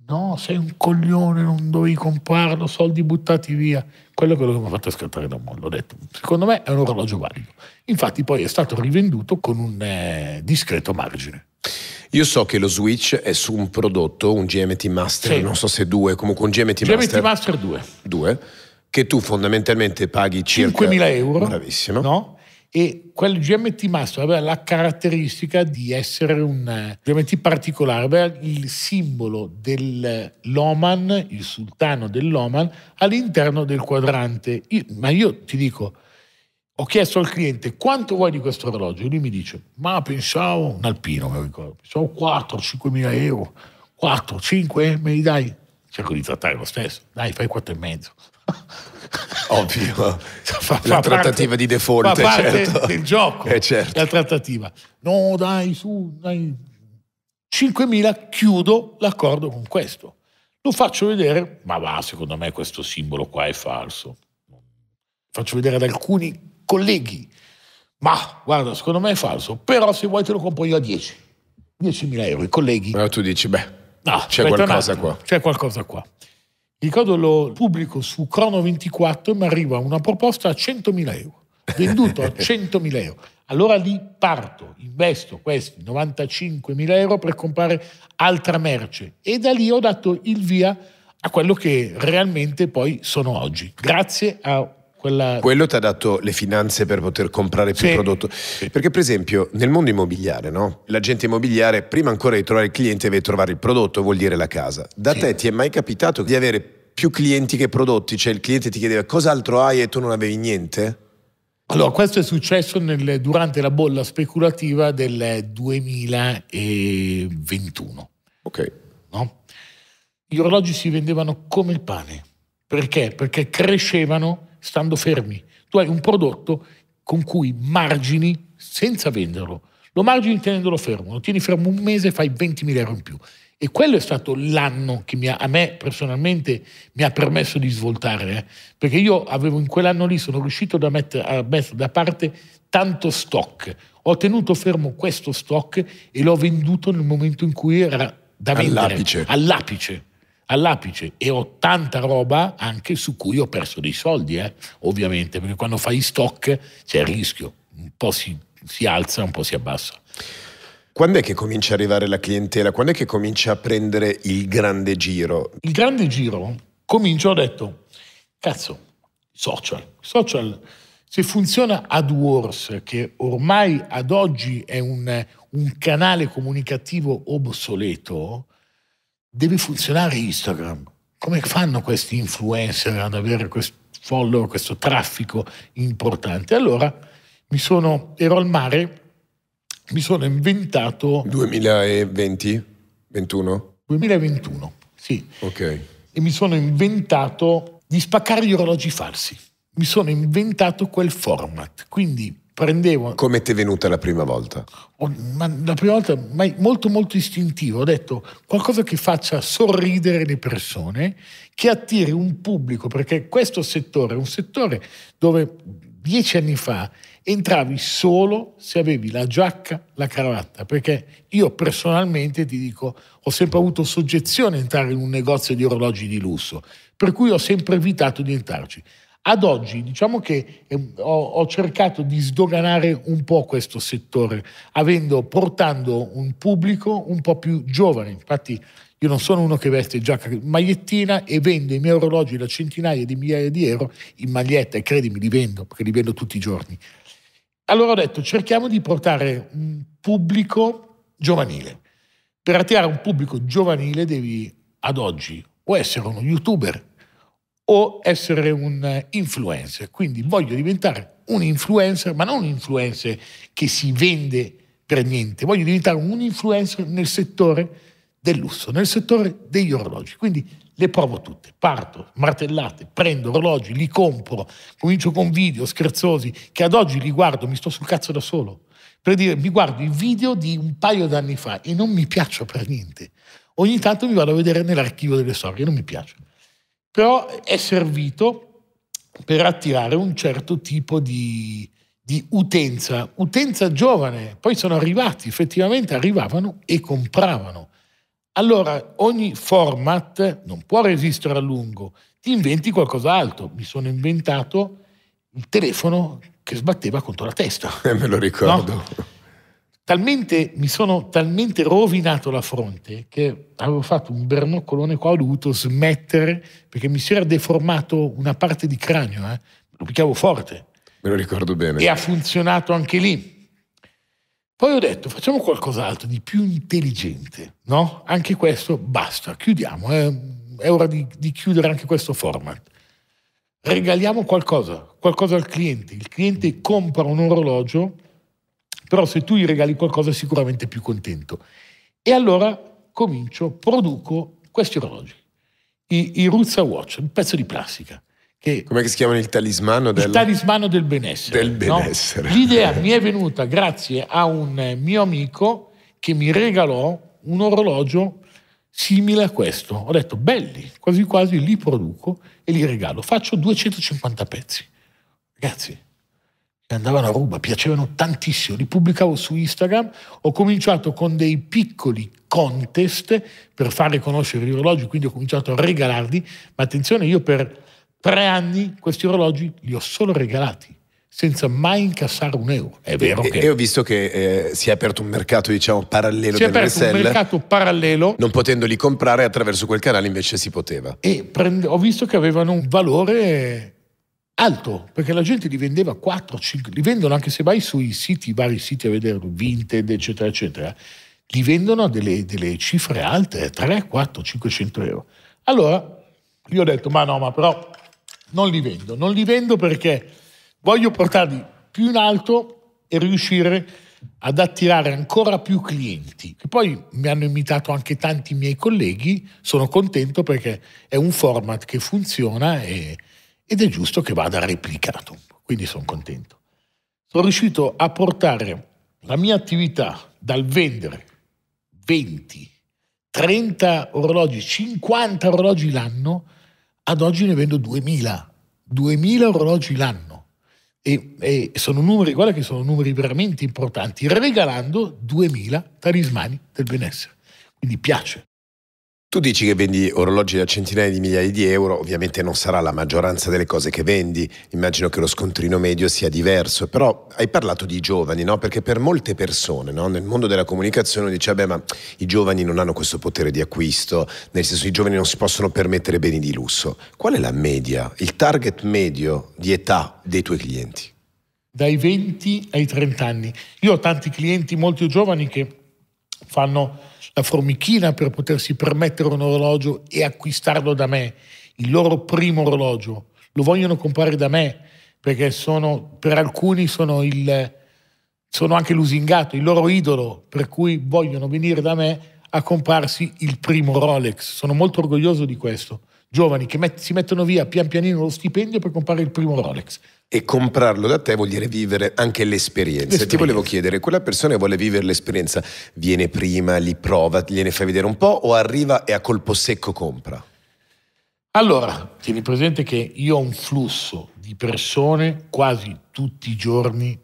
[SPEAKER 2] No, sei un coglione, non dovevi comprarlo, soldi buttati via. Quello è quello che mi ha fatto scattare la molla, ho detto secondo me è un orologio valido. Infatti poi è stato rivenduto con un eh,
[SPEAKER 1] discreto margine. Io so che lo Switch è su un prodotto, un GMT Master, sì. non so se due, comunque un GMT, GMT Master. GMT Master 2. 2 che tu fondamentalmente paghi circa 5.000 euro. Bravissimo. No?
[SPEAKER 2] E quel GMT Master aveva la caratteristica di essere un eh, GMT particolare, aveva il simbolo dell'Oman, il sultano dell'Oman, all'interno del quadrante. Io, ma io ti dico, ho chiesto al cliente quanto vuoi di questo orologio? lui mi dice, ma pensavo, un alpino mi ricordo, pensavo 4-5 mila euro, 4-5 me li dai? Cerco di trattare lo stesso, dai fai 4 e mezzo.
[SPEAKER 1] Ovvio, fa, la trattativa parte, di default. Fa eh, parte certo. del
[SPEAKER 2] gioco, è eh, certo. la trattativa. No, dai, su, dai. 5.000, chiudo l'accordo con questo. Lo faccio vedere, ma va, secondo me questo simbolo qua è falso. Faccio vedere ad alcuni colleghi, ma guarda, secondo me è falso, però se vuoi te lo compro io a 10. 10.000 euro, i colleghi. Però tu dici, beh, no, c'è qualcosa qua. C'è qualcosa qua. Ricordo lo pubblico su Crono 24 e mi arriva una proposta a 100.000 euro, venduto a 100.000 euro. Allora lì parto, investo questi 95.000 euro per comprare altra merce e da lì ho dato il via a quello che realmente poi sono oggi, grazie a quella...
[SPEAKER 1] Quello ti ha dato le finanze per poter comprare più sì. prodotto. Perché, per esempio, nel mondo immobiliare, no? l'agente immobiliare, prima ancora di trovare il cliente, deve trovare il prodotto, vuol dire la casa. Da sì. te ti è mai capitato di avere più clienti che prodotti? Cioè, il cliente ti chiedeva cos'altro hai e tu non avevi niente?
[SPEAKER 2] Allora, questo è successo nel, durante la bolla speculativa del 2021. Ok. No? Gli orologi si vendevano come il pane. Perché? Perché crescevano stando fermi. Tu hai un prodotto con cui margini senza venderlo. Lo margini tenendolo fermo, lo tieni fermo un mese e fai 20.000 euro in più. E quello è stato l'anno che ha, a me personalmente mi ha permesso di svoltare, eh? perché io avevo in quell'anno lì, sono riuscito da mettere, a mettere da parte tanto stock. Ho tenuto fermo questo stock e l'ho venduto nel momento in cui era da vendere. All'apice. All'apice all'apice e ho tanta roba anche su cui ho perso dei soldi, eh? ovviamente, perché quando fai stock c'è il rischio, un po' si, si alza, un po' si abbassa. Quando è che comincia a arrivare la clientela? Quando è che comincia
[SPEAKER 1] a prendere il grande giro?
[SPEAKER 2] Il grande giro comincio, ho detto, cazzo, social. Social, se funziona AdWords, che ormai ad oggi è un, un canale comunicativo obsoleto, deve funzionare Instagram. Come fanno questi influencer ad avere questo follow, questo traffico importante? Allora mi sono, ero al mare, mi sono inventato... 2020? 21? 2021, sì. Ok. E mi sono inventato di spaccare gli orologi falsi. Mi sono inventato quel format. Quindi prendevo... Come ti è venuta la prima volta? Oh, la prima volta molto molto istintivo, ho detto qualcosa che faccia sorridere le persone, che attiri un pubblico, perché questo settore è un settore dove dieci anni fa entravi solo se avevi la giacca, la cravatta, perché io personalmente ti dico, ho sempre avuto soggezione a entrare in un negozio di orologi di lusso, per cui ho sempre evitato di entrarci ad oggi diciamo che ehm, ho, ho, cercato di sdoganare un po' questo settore, avendo, portando un pubblico un po' più giovane. Infatti io non sono uno che veste giacca, magliettina e vendo i miei orologi da centinaia di migliaia di euro in maglietta e credimi li vendo, perché li vendo tutti i giorni. Allora ho detto cerchiamo di portare un pubblico giovanile. Per attirare un pubblico giovanile devi ad oggi o essere uno youtuber o essere un influencer. Quindi voglio diventare un influencer, ma non un influencer che si vende per niente, voglio diventare un influencer nel settore del lusso, nel settore degli orologi. Quindi le provo tutte, parto, martellate, prendo orologi, li compro, comincio con video scherzosi che ad oggi li guardo, mi sto sul cazzo da solo. Per dire, mi guardo i video di un paio d'anni fa e non mi piacciono per niente. Ogni tanto mi vado a vedere nell'archivio delle storie, non mi piacciono però è servito per attirare un certo tipo di, di utenza, utenza giovane. Poi sono arrivati, effettivamente arrivavano e compravano. Allora ogni format non può resistere a lungo, ti inventi qualcos'altro. Mi sono inventato il telefono che sbatteva contro la testa. Eh, me lo ricordo. No? Talmente, mi sono talmente rovinato la fronte che avevo fatto un bernoccolone qua, ho dovuto smettere perché mi si era deformato una parte di cranio, eh. lo picchiavo forte.
[SPEAKER 1] Me lo ricordo bene. E ha
[SPEAKER 2] funzionato anche lì. Poi ho detto facciamo qualcos'altro di più intelligente, no? Anche questo basta, chiudiamo, eh. è, ora di, di chiudere anche questo format regaliamo qualcosa, qualcosa al cliente. Il cliente compra un orologio però se tu gli regali qualcosa è sicuramente più contento. E allora comincio, produco questi orologi, i, i Ruzza Watch, un pezzo di plastica.
[SPEAKER 1] Che Come si chiamano il talismano del... Il talismano
[SPEAKER 2] del benessere.
[SPEAKER 1] Del benessere. No? L'idea
[SPEAKER 2] mi è venuta grazie a un mio amico che mi regalò un orologio simile a questo. Ho detto, belli, quasi quasi li produco e li regalo. Faccio 250 pezzi. Grazie e andavano a Roma, piacevano tantissimo, li pubblicavo su Instagram, ho cominciato con dei piccoli contest per farli conoscere gli orologi, quindi ho cominciato a regalarli, ma attenzione, io per tre anni questi orologi li ho solo regalati senza mai incassare un euro. È vero e, che...
[SPEAKER 1] ho visto che eh, si è aperto un mercato, diciamo, parallelo si del Si è aperto resell, un mercato
[SPEAKER 2] parallelo.
[SPEAKER 1] Non potendoli comprare attraverso quel canale invece si poteva. E
[SPEAKER 2] prende... ho visto che avevano un valore alto, perché la gente li vendeva 4, 5, li vendono anche se vai sui siti, vari siti a vedere, Vinted, eccetera, eccetera, li vendono a delle, delle cifre alte, 3, 4, 500 euro. Allora, io ho detto, ma no, ma però non li vendo, non li vendo perché voglio portarli più in alto e riuscire ad attirare ancora più clienti, che poi mi hanno imitato anche tanti miei colleghi, sono contento perché è un format che funziona e, ed è giusto che vada replicato. Quindi sono contento. Sono riuscito a portare la mia attività dal vendere 20, 30 orologi, 50 orologi l'anno, ad oggi ne vendo 2000, 2000 orologi l'anno. E, e, sono numeri, guarda che sono numeri veramente importanti, regalando 2000 talismani del benessere. Quindi piace.
[SPEAKER 1] Tu dici che vendi orologi da centinaia di migliaia di euro, ovviamente non sarà la maggioranza delle cose che vendi, immagino che lo scontrino medio sia diverso, però hai parlato di giovani, no? perché per molte persone no? nel mondo della comunicazione dice, ah, beh ma i giovani non hanno questo potere di acquisto, nel senso i giovani non si possono permettere beni di lusso. Qual è la media, il target medio di età dei tuoi clienti?
[SPEAKER 2] Dai 20 ai 30 anni. Io ho tanti clienti molti giovani che fanno la formichina per potersi permettere un orologio e acquistarlo da me, il loro primo orologio. Lo vogliono comprare da me perché sono, per alcuni sono, il, sono anche lusingato, il loro idolo, per cui vogliono venire da me a comprarsi il primo Rolex. Sono molto orgoglioso di questo. Giovani che met- si mettono via pian pianino lo stipendio per comprare il primo Rolex
[SPEAKER 1] e comprarlo da te vuol dire vivere anche l'esperienza. l'esperienza. Ti volevo chiedere, quella persona che vuole vivere l'esperienza viene prima, li prova, gliene fai vedere un po' o arriva e a colpo secco compra?
[SPEAKER 2] Allora, tieni presente che io ho un flusso di persone quasi tutti i giorni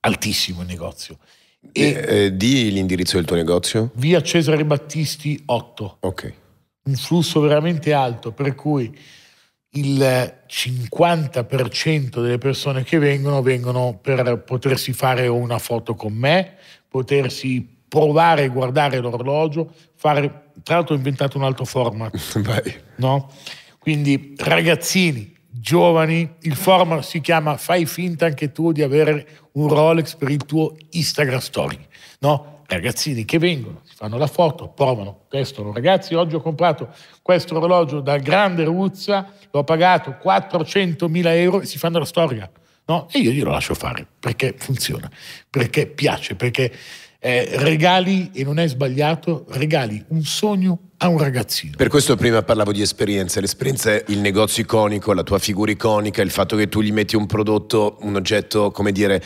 [SPEAKER 2] altissimo in negozio. E eh,
[SPEAKER 1] eh, di l'indirizzo del tuo negozio?
[SPEAKER 2] Via Cesare Battisti 8. Ok. Un flusso veramente alto, per cui il 50% delle persone che vengono vengono per potersi fare una foto con me, potersi provare a guardare l'orologio, fare... Tra l'altro ho inventato un altro format, no? Quindi ragazzini, giovani, il format si chiama fai finta anche tu di avere un Rolex per il tuo Instagram Story, no? Ragazzini che vengono, fanno la foto, provano, testano. Ragazzi, oggi ho comprato questo orologio da grande Ruzza, l'ho pagato 400.000 euro e si fanno la storia. No? E io glielo lascio fare perché funziona, perché piace, perché eh, regali, e non è sbagliato, regali un sogno a un ragazzino.
[SPEAKER 1] Per questo prima parlavo di esperienza. L'esperienza è il negozio iconico, la tua figura iconica, il fatto che tu gli metti un prodotto, un oggetto, come dire,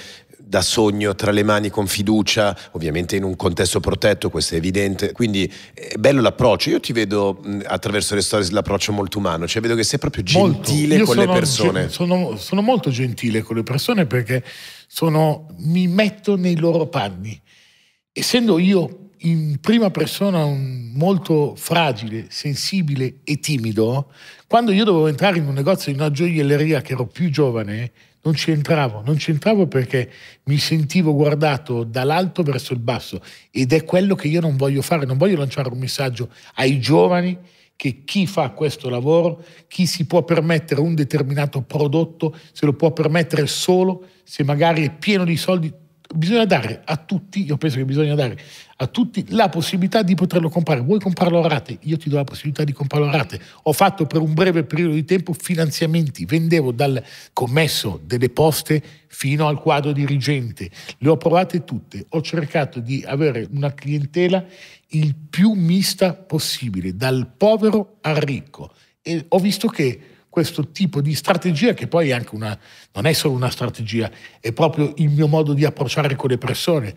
[SPEAKER 1] da sogno tra le mani con fiducia, ovviamente in un contesto protetto, questo è evidente. Quindi eh, è bello l'approccio. Io ti vedo attraverso le storie l'approccio molto umano, cioè vedo che sei proprio gentile con le persone.
[SPEAKER 2] Sono, sono, molto gentile con le persone perché sono, mi metto nei loro panni. Essendo io in prima persona molto fragile, sensibile e timido, quando io dovevo entrare in un negozio di una gioielleria che ero più giovane, non ci entravo, non ci entravo perché mi sentivo guardato dall'alto verso il basso ed è quello che io non voglio fare, non voglio lanciare un messaggio ai giovani che chi fa questo lavoro, chi si può permettere un determinato prodotto, se lo può permettere solo se magari è pieno di soldi, bisogna dare a tutti, io penso che bisogna dare a tutti la possibilità di poterlo comprare. Vuoi comprarlo a rate? Io ti do la possibilità di comprarlo a rate. Ho fatto per un breve periodo di tempo finanziamenti, vendevo dal commesso delle poste fino al quadro dirigente, le ho provate tutte, ho cercato di avere una clientela il più mista possibile, dal povero al ricco e ho visto che questo tipo di strategia, che poi è anche una, non è solo una strategia, è proprio il mio modo di approcciare con le persone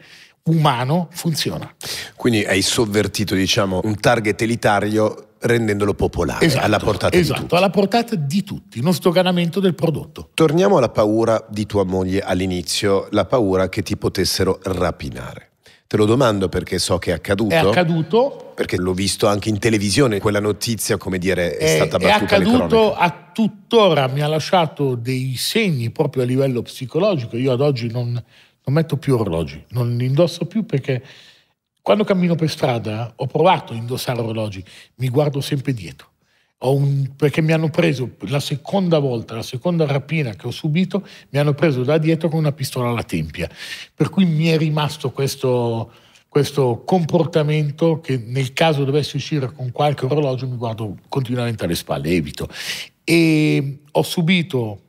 [SPEAKER 2] umano funziona.
[SPEAKER 1] Quindi hai sovvertito diciamo, un target
[SPEAKER 2] elitario rendendolo popolare, esatto, alla portata esatto, di tutti. alla portata di tutti, uno stoganamento del prodotto.
[SPEAKER 1] Torniamo alla paura di tua moglie all'inizio, la paura che ti potessero rapinare. Te lo domando perché so che è accaduto. È accaduto. Perché l'ho visto anche in televisione, quella notizia, come dire, è, è stata battuta È accaduto
[SPEAKER 2] a tuttora, mi ha lasciato dei segni proprio a livello psicologico. Io ad oggi non, non metto più orologi, non li indosso più perché quando cammino per strada ho provato a indossare orologi, mi guardo sempre dietro un, perché mi hanno preso la seconda volta, la seconda rapina che ho subito, mi hanno preso da dietro con una pistola alla tempia. Per cui mi è rimasto questo, questo comportamento che nel caso dovessi uscire con qualche orologio mi guardo continuamente alle spalle, evito. E ho subito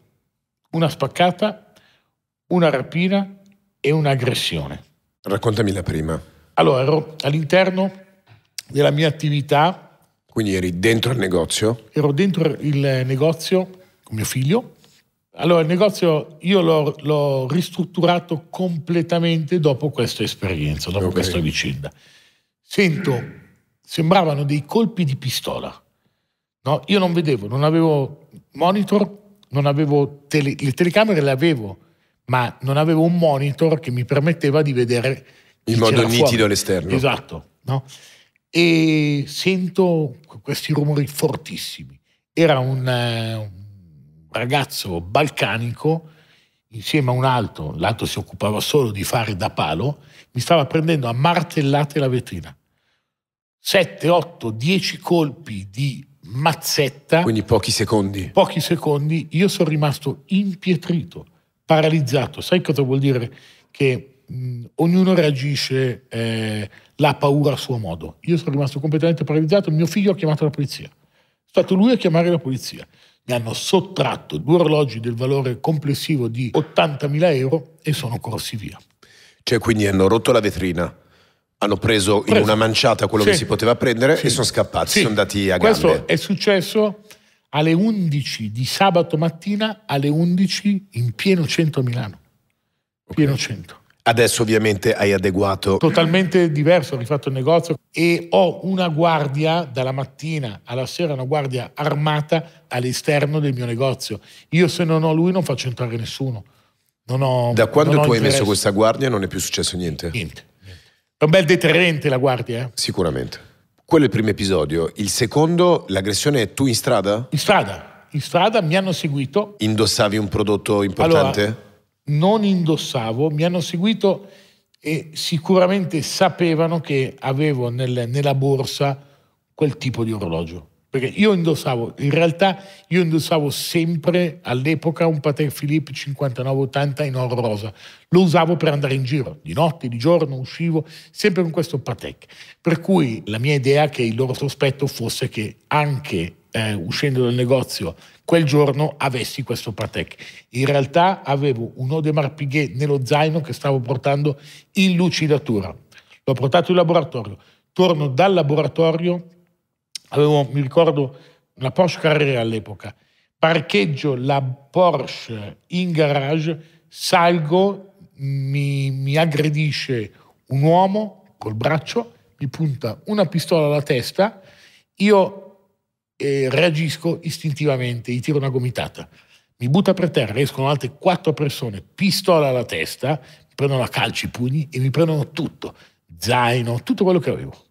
[SPEAKER 2] una spaccata, una rapina e un'aggressione. Raccontami la prima. Allora, ero all'interno della mia attività
[SPEAKER 1] quindi eri dentro il negozio?
[SPEAKER 2] Ero dentro il negozio con mio figlio. Allora, il negozio io l'ho, l'ho ristrutturato completamente dopo questa esperienza, dopo okay. questa vicenda. Sento, sembravano dei colpi di pistola. No? Io non vedevo, non avevo monitor, non avevo tele, le telecamere le avevo, ma non avevo un monitor che mi permetteva di vedere in modo nitido fuori. all'esterno. Esatto. No? e sento questi rumori fortissimi. Era un, eh, un ragazzo balcanico insieme a un altro, l'altro si occupava solo di fare da palo, mi stava prendendo a martellate la vetrina. Sette, otto, dieci colpi di mazzetta. Quindi pochi secondi. Pochi secondi, io sono rimasto impietrito, paralizzato. Sai cosa vuol dire? Che mh, mm, ognuno reagisce eh, la paura a suo modo. Io sono rimasto completamente paralizzato, mio figlio ha chiamato la polizia. È stato lui a chiamare la polizia. Mi hanno sottratto due orologi del valore complessivo di 80.000 euro e sono corsi via. Cioè, quindi
[SPEAKER 1] hanno rotto la vetrina, hanno preso, preso. in una manciata quello sì. che si poteva prendere sì. e sono scappati, sì. sono andati a Questo gambe. Questo
[SPEAKER 2] è successo alle 11 di sabato mattina, alle 11 in pieno centro a Milano. Okay. Pieno centro.
[SPEAKER 1] Adesso ovviamente hai adeguato. Totalmente
[SPEAKER 2] diverso, ho rifatto il negozio e ho una guardia dalla mattina alla sera, una guardia armata all'esterno del mio negozio. Io se non ho lui non faccio entrare nessuno. Ho, da quando tu hai messo questa
[SPEAKER 1] guardia non è più successo niente? Niente. niente.
[SPEAKER 2] È un bel deterrente la guardia. Eh?
[SPEAKER 1] Sicuramente. Quello è il primo episodio. Il secondo, l'aggressione è tu in strada?
[SPEAKER 2] In strada. In strada mi hanno seguito.
[SPEAKER 1] Indossavi un prodotto importante? Allora,
[SPEAKER 2] non indossavo, mi hanno seguito e sicuramente sapevano che avevo nel, nella borsa quel tipo di orologio. Perché io indossavo, in realtà io indossavo sempre all'epoca un Patek Philippe 59-80 in oro rosa. Lo usavo per andare in giro, di notte, di giorno, uscivo, sempre con questo Patek. Per cui la mia idea che il loro sospetto fosse che anche eh, uscendo dal negozio quel giorno avessi questo Patek. In realtà avevo un Audemars Piguet nello zaino che stavo portando in lucidatura. L'ho portato in laboratorio. Torno dal laboratorio avevo, mi ricordo, una Porsche Carrera all'epoca, parcheggio la Porsche in garage, salgo, mi, mi aggredisce un uomo col braccio, mi punta una pistola alla testa, io eh, reagisco istintivamente, gli tiro una gomitata. Mi butta per terra, escono altre quattro persone, pistola alla testa, mi prendono a calci i pugni e mi prendono tutto, zaino, tutto quello che avevo.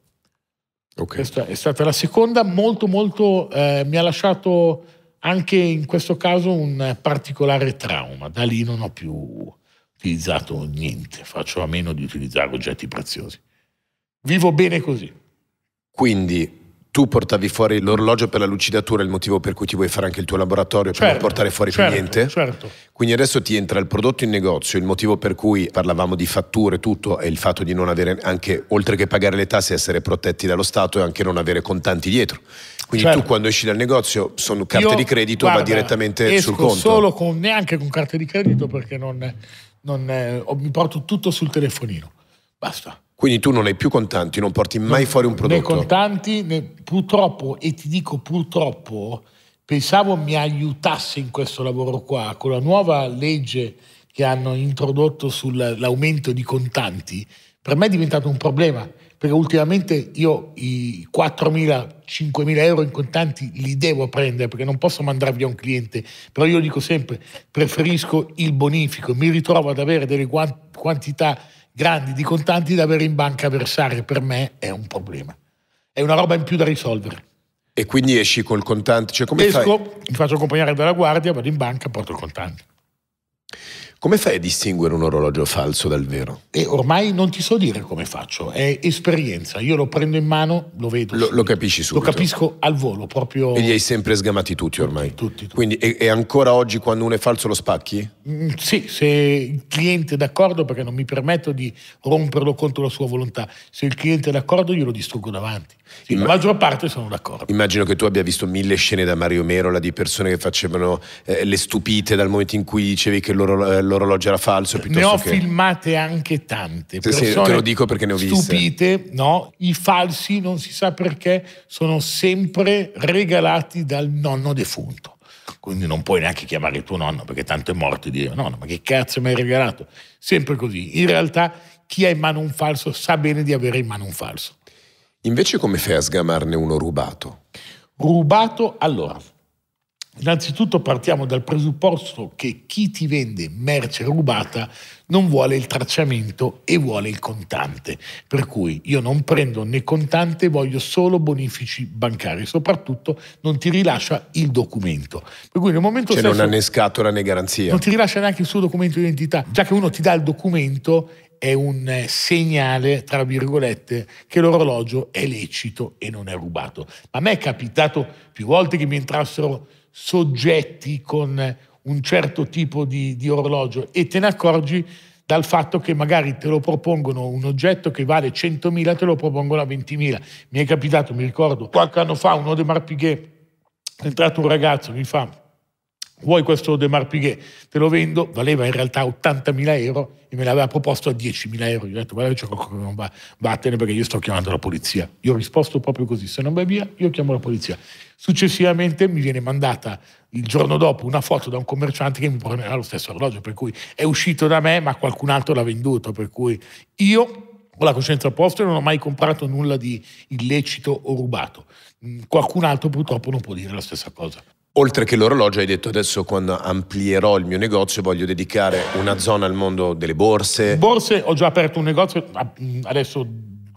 [SPEAKER 2] Okay. Questa è stata la seconda, molto molto eh, mi ha lasciato anche in questo caso un particolare trauma, da lì non ho più utilizzato niente, faccio a meno di utilizzare oggetti preziosi. Vivo bene così. Quindi tu
[SPEAKER 1] portavi fuori l'orologio per la lucidatura, il motivo per cui ti vuoi fare anche il tuo laboratorio certo, per non certo, portare fuori certo, più niente. Certo. Quindi adesso ti entra il prodotto in negozio, il motivo per cui parlavamo di fatture, tutto, è il fatto di non avere anche, oltre che pagare le tasse, essere protetti dallo Stato e anche non avere contanti dietro. Quindi certo. tu quando esci dal negozio sono carte Io, di credito, guarda, va direttamente sul conto. Solo
[SPEAKER 2] con, neanche con carte di credito perché non, non, eh, mi porto tutto sul telefonino. Basta.
[SPEAKER 1] Quindi tu non hai più contanti, non porti mai fuori un prodotto. Né
[SPEAKER 2] contanti, né, purtroppo, e ti dico purtroppo, pensavo mi aiutasse in questo lavoro qua, con la nuova legge che hanno introdotto sull'aumento di contanti, per me è diventato un problema, perché ultimamente io i 4.000, 5.000 euro in contanti li devo prendere, perché non posso mandar via un cliente, però io dico sempre, preferisco il bonifico, mi ritrovo ad avere delle quantità grandi di contanti da avere in banca versare per me è un problema. È una roba in più da risolvere.
[SPEAKER 1] E quindi esci col contante? Cioè Esco, fai?
[SPEAKER 2] mi faccio accompagnare dalla guardia, vado in banca e porto il contante.
[SPEAKER 1] Come fai a distinguere un orologio falso dal
[SPEAKER 2] vero? E ormai non ti so dire come faccio, è esperienza. Io lo prendo in mano, lo vedo. Lo, lo capisci subito. Lo capisco al volo, proprio. E li
[SPEAKER 1] hai sempre sgamati tutti ormai. Tutti, tutti. tutti. Quindi, e, e, ancora oggi quando uno è falso lo spacchi?
[SPEAKER 2] Mm, sì, se il cliente è d'accordo, perché non mi permetto di romperlo contro la sua volontà. Se il cliente è d'accordo, io lo distruggo davanti. Sì, Imm- la maggior parte sono d'accordo.
[SPEAKER 1] Immagino che tu abbia visto mille scene da Mario Merola di persone che facevano eh, le stupite dal momento in cui dicevi che l'orologio. Eh, l'orologio era falso. Ne ho che...
[SPEAKER 2] filmate anche tante. Sì, sì, te lo dico perché ne ho viste. Stupite, no? I falsi, non si sa perché, sono sempre regalati dal nonno defunto. Quindi non puoi neanche chiamare tuo nonno perché tanto è morto e dire nonno, ma che cazzo mi hai regalato? Sempre così. In realtà chi ha in mano un falso sa bene di avere in mano un falso.
[SPEAKER 1] Invece come fai a sgamarne uno rubato?
[SPEAKER 2] Rubato, allora, Innanzitutto partiamo dal presupposto che chi ti vende merce rubata non vuole il tracciamento e vuole il contante, per cui io non prendo né contante, voglio solo bonifici bancari, soprattutto non ti rilascia il documento. Per cui nel momento cioè stesso, non ha né
[SPEAKER 1] scatola né garanzia. Non ti
[SPEAKER 2] rilascia neanche il suo documento di identità, già che uno ti dà il documento è un eh, segnale, tra virgolette, che l'orologio è lecito e non è rubato. A me è capitato più volte che mi entrassero soggetti con un certo tipo di, di orologio e te ne accorgi dal fatto che magari te lo propongono un oggetto che vale 100.000, te lo propongono a 20.000. Mi è capitato, mi ricordo, qualche anno fa un Odemar Piguet, è entrato un ragazzo, mi fa, vuoi questo Odemar Piguet? Te lo vendo, valeva in realtà 80.000 euro e me l'aveva proposto a 10.000 euro. Gli ho detto, guarda c'è qualcosa che non va, vattene perché io sto chiamando la polizia. Io ho risposto proprio così, se non vai via io chiamo la polizia. Successivamente mi viene mandata il giorno dopo una foto da un commerciante che mi prometterà lo stesso orologio, per cui è uscito da me ma qualcun altro l'ha venduto, per cui io ho la coscienza a posto e non ho mai comprato nulla di illecito o rubato. Mm, qualcun altro purtroppo non può dire la stessa cosa.
[SPEAKER 1] Oltre che l'orologio, hai detto adesso quando amplierò il mio negozio voglio dedicare una zona al mondo delle borse.
[SPEAKER 2] Borse, ho già aperto un negozio, mm, adesso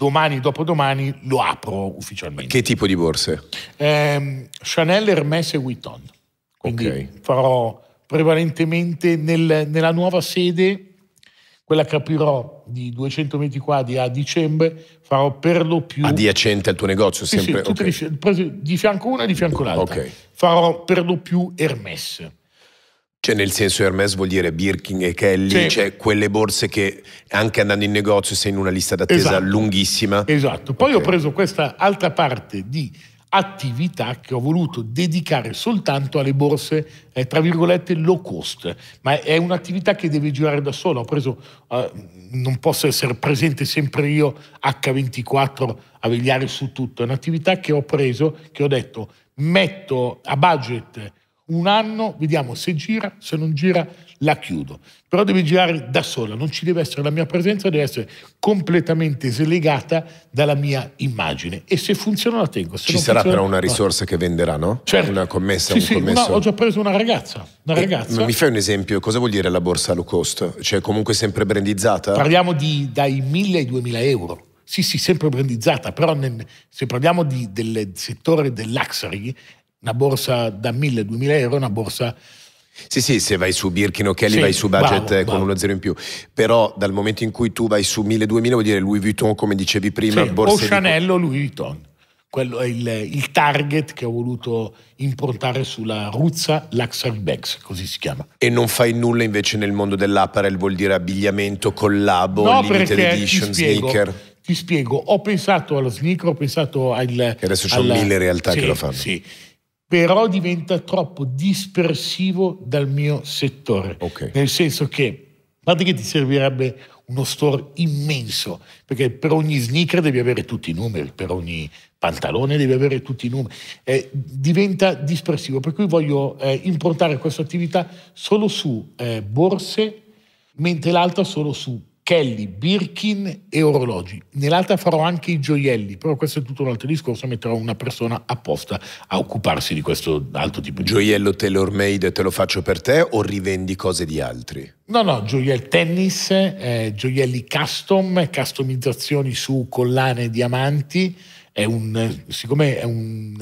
[SPEAKER 2] domani, dopodomani lo apro ufficialmente.
[SPEAKER 1] Che tipo di borse?
[SPEAKER 2] Eh, Chanel, Hermès e Witton. Quindi okay. farò prevalentemente nel, nella nuova sede, quella che aprirò di 200 metri quadri a dicembre, farò per lo più... Adiacente
[SPEAKER 1] al tuo negozio? Sì, sempre?
[SPEAKER 2] Sì, okay. le, di fianco una e di fianco l'altra. Okay. Farò per lo più Hermès
[SPEAKER 1] cioè, nel senso Hermes vuol dire Birkin e Kelly, sì. cioè quelle borse che anche andando in negozio sei in una lista d'attesa esatto. lunghissima. Esatto.
[SPEAKER 2] Poi okay. ho preso questa altra parte di attività che ho voluto dedicare soltanto alle borse, eh, tra virgolette, low cost, ma è un'attività che deve girare da sola. Ho preso, eh, non posso essere presente sempre io H24 a vegliare su tutto, è un'attività che ho preso, che ho detto, metto a budget un anno, vediamo se gira, se non gira, la chiudo. Però deve girare da sola, non ci deve essere la mia presenza, deve essere completamente slegata dalla mia immagine. E se funziona la tengo. ci sarà funziona, però una
[SPEAKER 1] risorsa no. che venderà, no? Certo. Una commessa, sì, un sì, commesso. No, ho già
[SPEAKER 2] preso una ragazza. Una eh, ragazza. Ma mi
[SPEAKER 1] fai un esempio, cosa vuol dire la borsa low cost? Cioè comunque sempre brandizzata? Parliamo
[SPEAKER 2] di dai 1000 ai 2000 euro sì, sì, sempre brandizzata, però nel, se parliamo di, del settore del luxury, una borsa da 1000-2000 euro, una borsa... Sì, sì,
[SPEAKER 1] se vai su Birkin o Kelly sì, vai su budget bravo, eh, con bravo. uno zero in più, però dal momento in cui tu vai su 1000-2000 vuol dire Louis Vuitton, come dicevi prima, sì, borsa o
[SPEAKER 2] Chanel o Louis Vuitton. Quello è il, il target che ho voluto improntare sulla Ruzza Luxury Bags, così si chiama.
[SPEAKER 1] E non fai nulla invece nel mondo dell'apparel, vuol dire abbigliamento, collabo, no, limited edition, ti spiego, sneaker?
[SPEAKER 2] Ti spiego, ho pensato allo sneaker, ho pensato al... E adesso ci sono mille realtà sì, che lo fanno. Sì, però diventa troppo dispersivo dal mio settore. Okay. Nel senso che, a parte che ti servirebbe uno store immenso, perché per ogni sneaker devi avere tutti i numeri, per ogni pantalone devi avere tutti i numeri, eh, diventa dispersivo. Per cui voglio eh, improntare questa attività solo su eh, borse, mentre l'altra solo su Kelly, Birkin e orologi. Nell'altra farò anche i gioielli, però questo è tutto un altro discorso, metterò una persona
[SPEAKER 1] apposta a occuparsi di questo altro tipo di... Gioiello tailor made te lo faccio per te o rivendi cose di altri?
[SPEAKER 2] No, no, gioielli tennis, eh, gioielli custom, customizzazioni su collane e diamanti, è un, eh, siccome è un,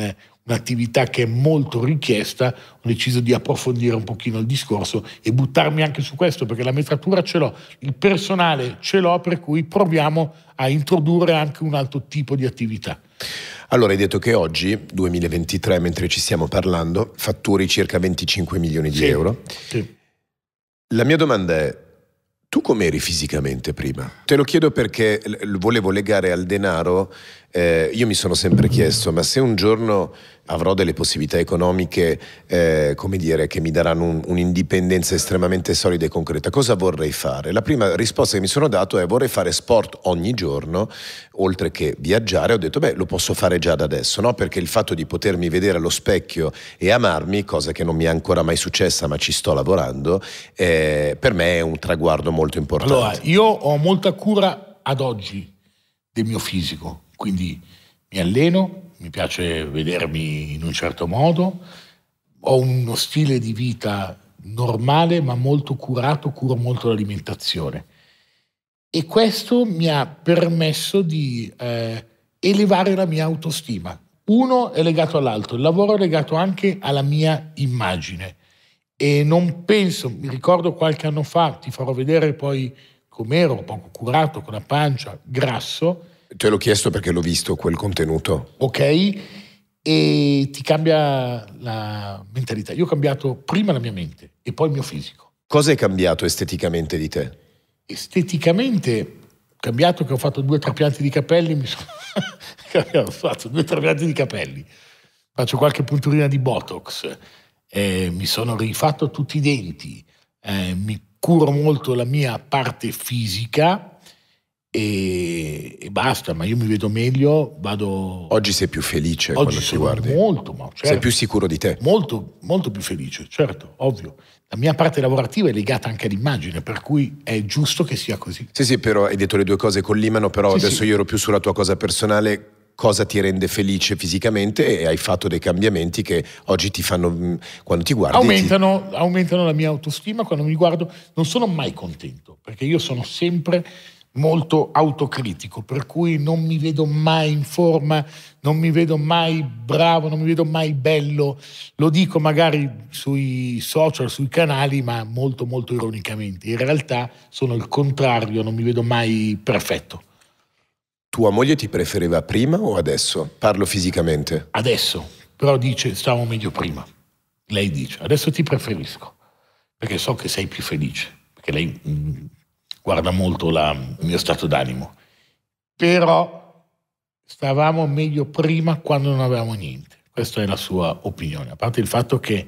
[SPEAKER 2] un'attività che è molto richiesta, ho deciso di approfondire un pochino il discorso e buttarmi anche su questo, perché la metratura ce l'ho, il personale ce l'ho, per cui proviamo a introdurre anche un altro tipo di attività.
[SPEAKER 1] Allora, hai detto che oggi, 2023, mentre ci stiamo parlando, fatturi circa 25 milioni di sì, euro. Sì. La mia domanda è, tu com'eri fisicamente prima? Te lo chiedo perché volevo legare al denaro eh, io mi sono sempre chiesto, ma se un giorno avrò delle possibilità economiche, eh, come dire, che mi daranno un, un'indipendenza estremamente solida e concreta, cosa vorrei fare? La prima risposta che mi sono dato è vorrei fare sport ogni giorno, oltre che viaggiare, ho detto beh lo posso fare già da adesso, no? perché il fatto di potermi vedere allo specchio e amarmi, cosa che non mi è ancora mai successa ma ci sto lavorando, eh, per me è un traguardo molto importante. Allora,
[SPEAKER 2] io ho molta cura ad oggi del mio fisico quindi mi alleno, mi piace vedermi in un certo modo, ho uno stile di vita normale ma molto curato, curo molto l'alimentazione. E questo mi ha permesso di eh, elevare la mia autostima. Uno è legato all'altro, il lavoro è legato anche alla mia immagine. E non penso, mi ricordo qualche anno fa, ti farò vedere poi com'ero, poco curato, con la pancia, grasso,
[SPEAKER 1] Te l'ho chiesto perché l'ho visto quel contenuto.
[SPEAKER 2] Ok, e ti cambia la mentalità. Io ho cambiato prima la mia mente e poi il mio fisico.
[SPEAKER 1] Cosa è cambiato esteticamente di te?
[SPEAKER 2] Esteticamente, cambiato che ho fatto due trapianti di capelli, mi sono... ho fatto due trapianti di capelli, faccio qualche punturina di Botox, eh, mi sono rifatto tutti i denti, eh, mi curo molto la mia parte fisica, e, e, basta, ma io mi vedo meglio, vado... Oggi sei più felice Oggi quando ti guardi? Molto, ma certo, Sei più sicuro di te? Molto, molto più felice, certo, ovvio. La mia parte lavorativa è legata anche all'immagine, per cui è giusto che sia così.
[SPEAKER 1] Sì, sì, però hai detto le due cose collimano, però sì, adesso sì. io ero più sulla tua cosa personale cosa ti rende felice fisicamente e hai fatto dei cambiamenti che oggi ti fanno, mm, quando ti guardi... Aumentano,
[SPEAKER 2] ti... aumentano la mia autostima, quando mi guardo non sono mai contento, perché io sono sempre molto autocritico, per cui non mi vedo mai in forma, non mi vedo mai bravo, non mi vedo mai bello. Lo dico magari sui social, sui canali, ma molto molto ironicamente. In realtà sono il contrario, non mi vedo mai perfetto.
[SPEAKER 1] Tua moglie ti preferiva prima o adesso? Parlo fisicamente. Adesso,
[SPEAKER 2] però dice stavo meglio prima. Lei dice adesso ti preferisco perché so che sei più felice, perché lei mm, guarda molto la, il mio stato d'animo. Però stavamo meglio prima quando non avevamo niente. Questa è la sua opinione. A parte il fatto che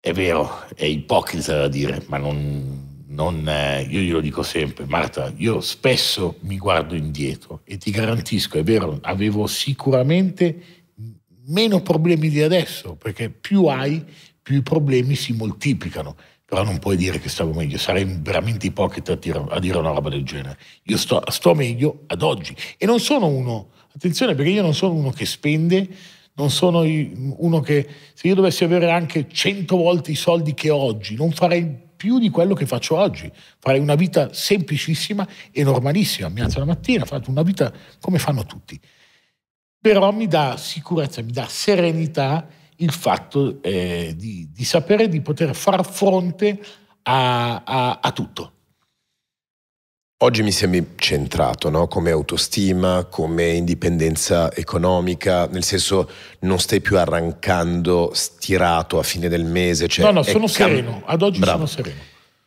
[SPEAKER 2] è vero, è ipocrita da dire, ma non, non, eh, io glielo dico sempre, Marta, io spesso mi guardo indietro e ti garantisco, è vero, avevo sicuramente meno problemi di adesso, perché più hai, più i problemi si moltiplicano però non puoi dire che stavo meglio, sarei veramente ipocrita a, dire una roba del genere. Io sto, sto meglio ad oggi e non sono uno, attenzione perché io non sono uno che spende, non sono uno che se io dovessi avere anche 100 volte i soldi che ho oggi, non farei più di quello che faccio oggi, farei una vita semplicissima e normalissima, mi alzo la mattina, faccio una vita come fanno tutti, però mi dà sicurezza, mi dà serenità il fatto eh, di, di, sapere di poter far fronte a, a, a tutto.
[SPEAKER 1] Oggi mi sembri centrato, no? come autostima, come indipendenza economica, nel senso non stai più arrancando stirato a fine del mese. Cioè no, no, sono sereno, ad oggi Bravo. sono sereno.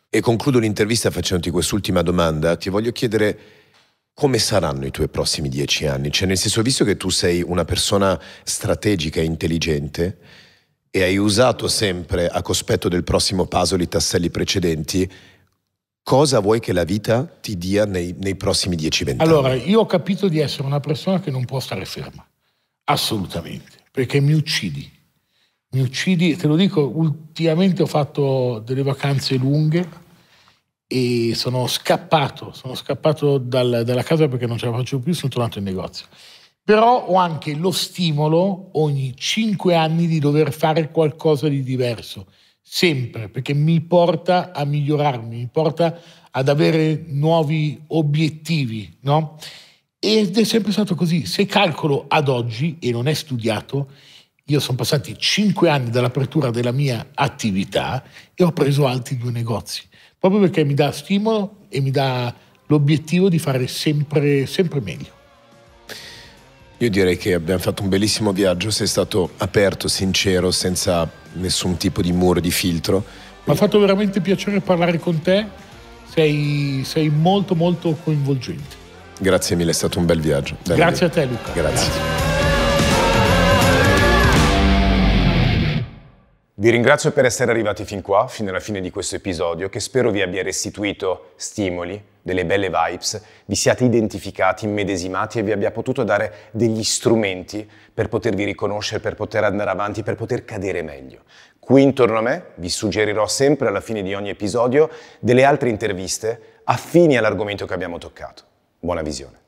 [SPEAKER 1] E concludo l'intervista facendoti quest'ultima domanda. Ti voglio chiedere come saranno i tuoi prossimi dieci anni? Cioè, nel senso, visto che tu sei una persona strategica e intelligente e hai usato sempre a cospetto del prossimo puzzle i tasselli precedenti, cosa vuoi che la vita ti dia nei, nei prossimi dieci, 20 Allora,
[SPEAKER 2] io ho capito di essere una persona che non può stare ferma, assolutamente, perché mi uccidi. Mi uccidi, te lo dico, ultimamente ho fatto delle vacanze lunghe, e sono scappato, sono scappato dal, dalla casa perché non ce la facevo più, sono tornato in negozio. Però ho anche lo stimolo ogni cinque anni di dover fare qualcosa di diverso, sempre, perché mi porta a migliorarmi, mi porta ad avere nuovi obiettivi, no? Ed è sempre stato così. Se calcolo ad oggi, e non è studiato, io sono passati cinque anni dall'apertura della mia attività e ho preso altri due negozi proprio perché mi dà stimolo e mi dà l'obiettivo di fare sempre, sempre meglio.
[SPEAKER 1] Io direi che abbiamo fatto un bellissimo viaggio, sei stato aperto, sincero, senza nessun tipo di muro, di filtro.
[SPEAKER 2] Mi ha fatto veramente piacere parlare con te, sei, sei, molto molto coinvolgente.
[SPEAKER 1] Grazie mille, è stato un bel viaggio. Dai Grazie
[SPEAKER 2] a te Luca. Grazie. Grazie.
[SPEAKER 1] Vi ringrazio per essere arrivati fin qua, fino alla fine di questo episodio, che spero vi abbia restituito stimoli, delle belle vibes, vi siate identificati, immedesimati e vi abbia potuto dare degli strumenti per potervi riconoscere, per poter andare avanti, per poter cadere meglio. Qui intorno a me vi suggerirò sempre alla fine di ogni episodio delle altre interviste affini all'argomento che abbiamo toccato. Buona visione.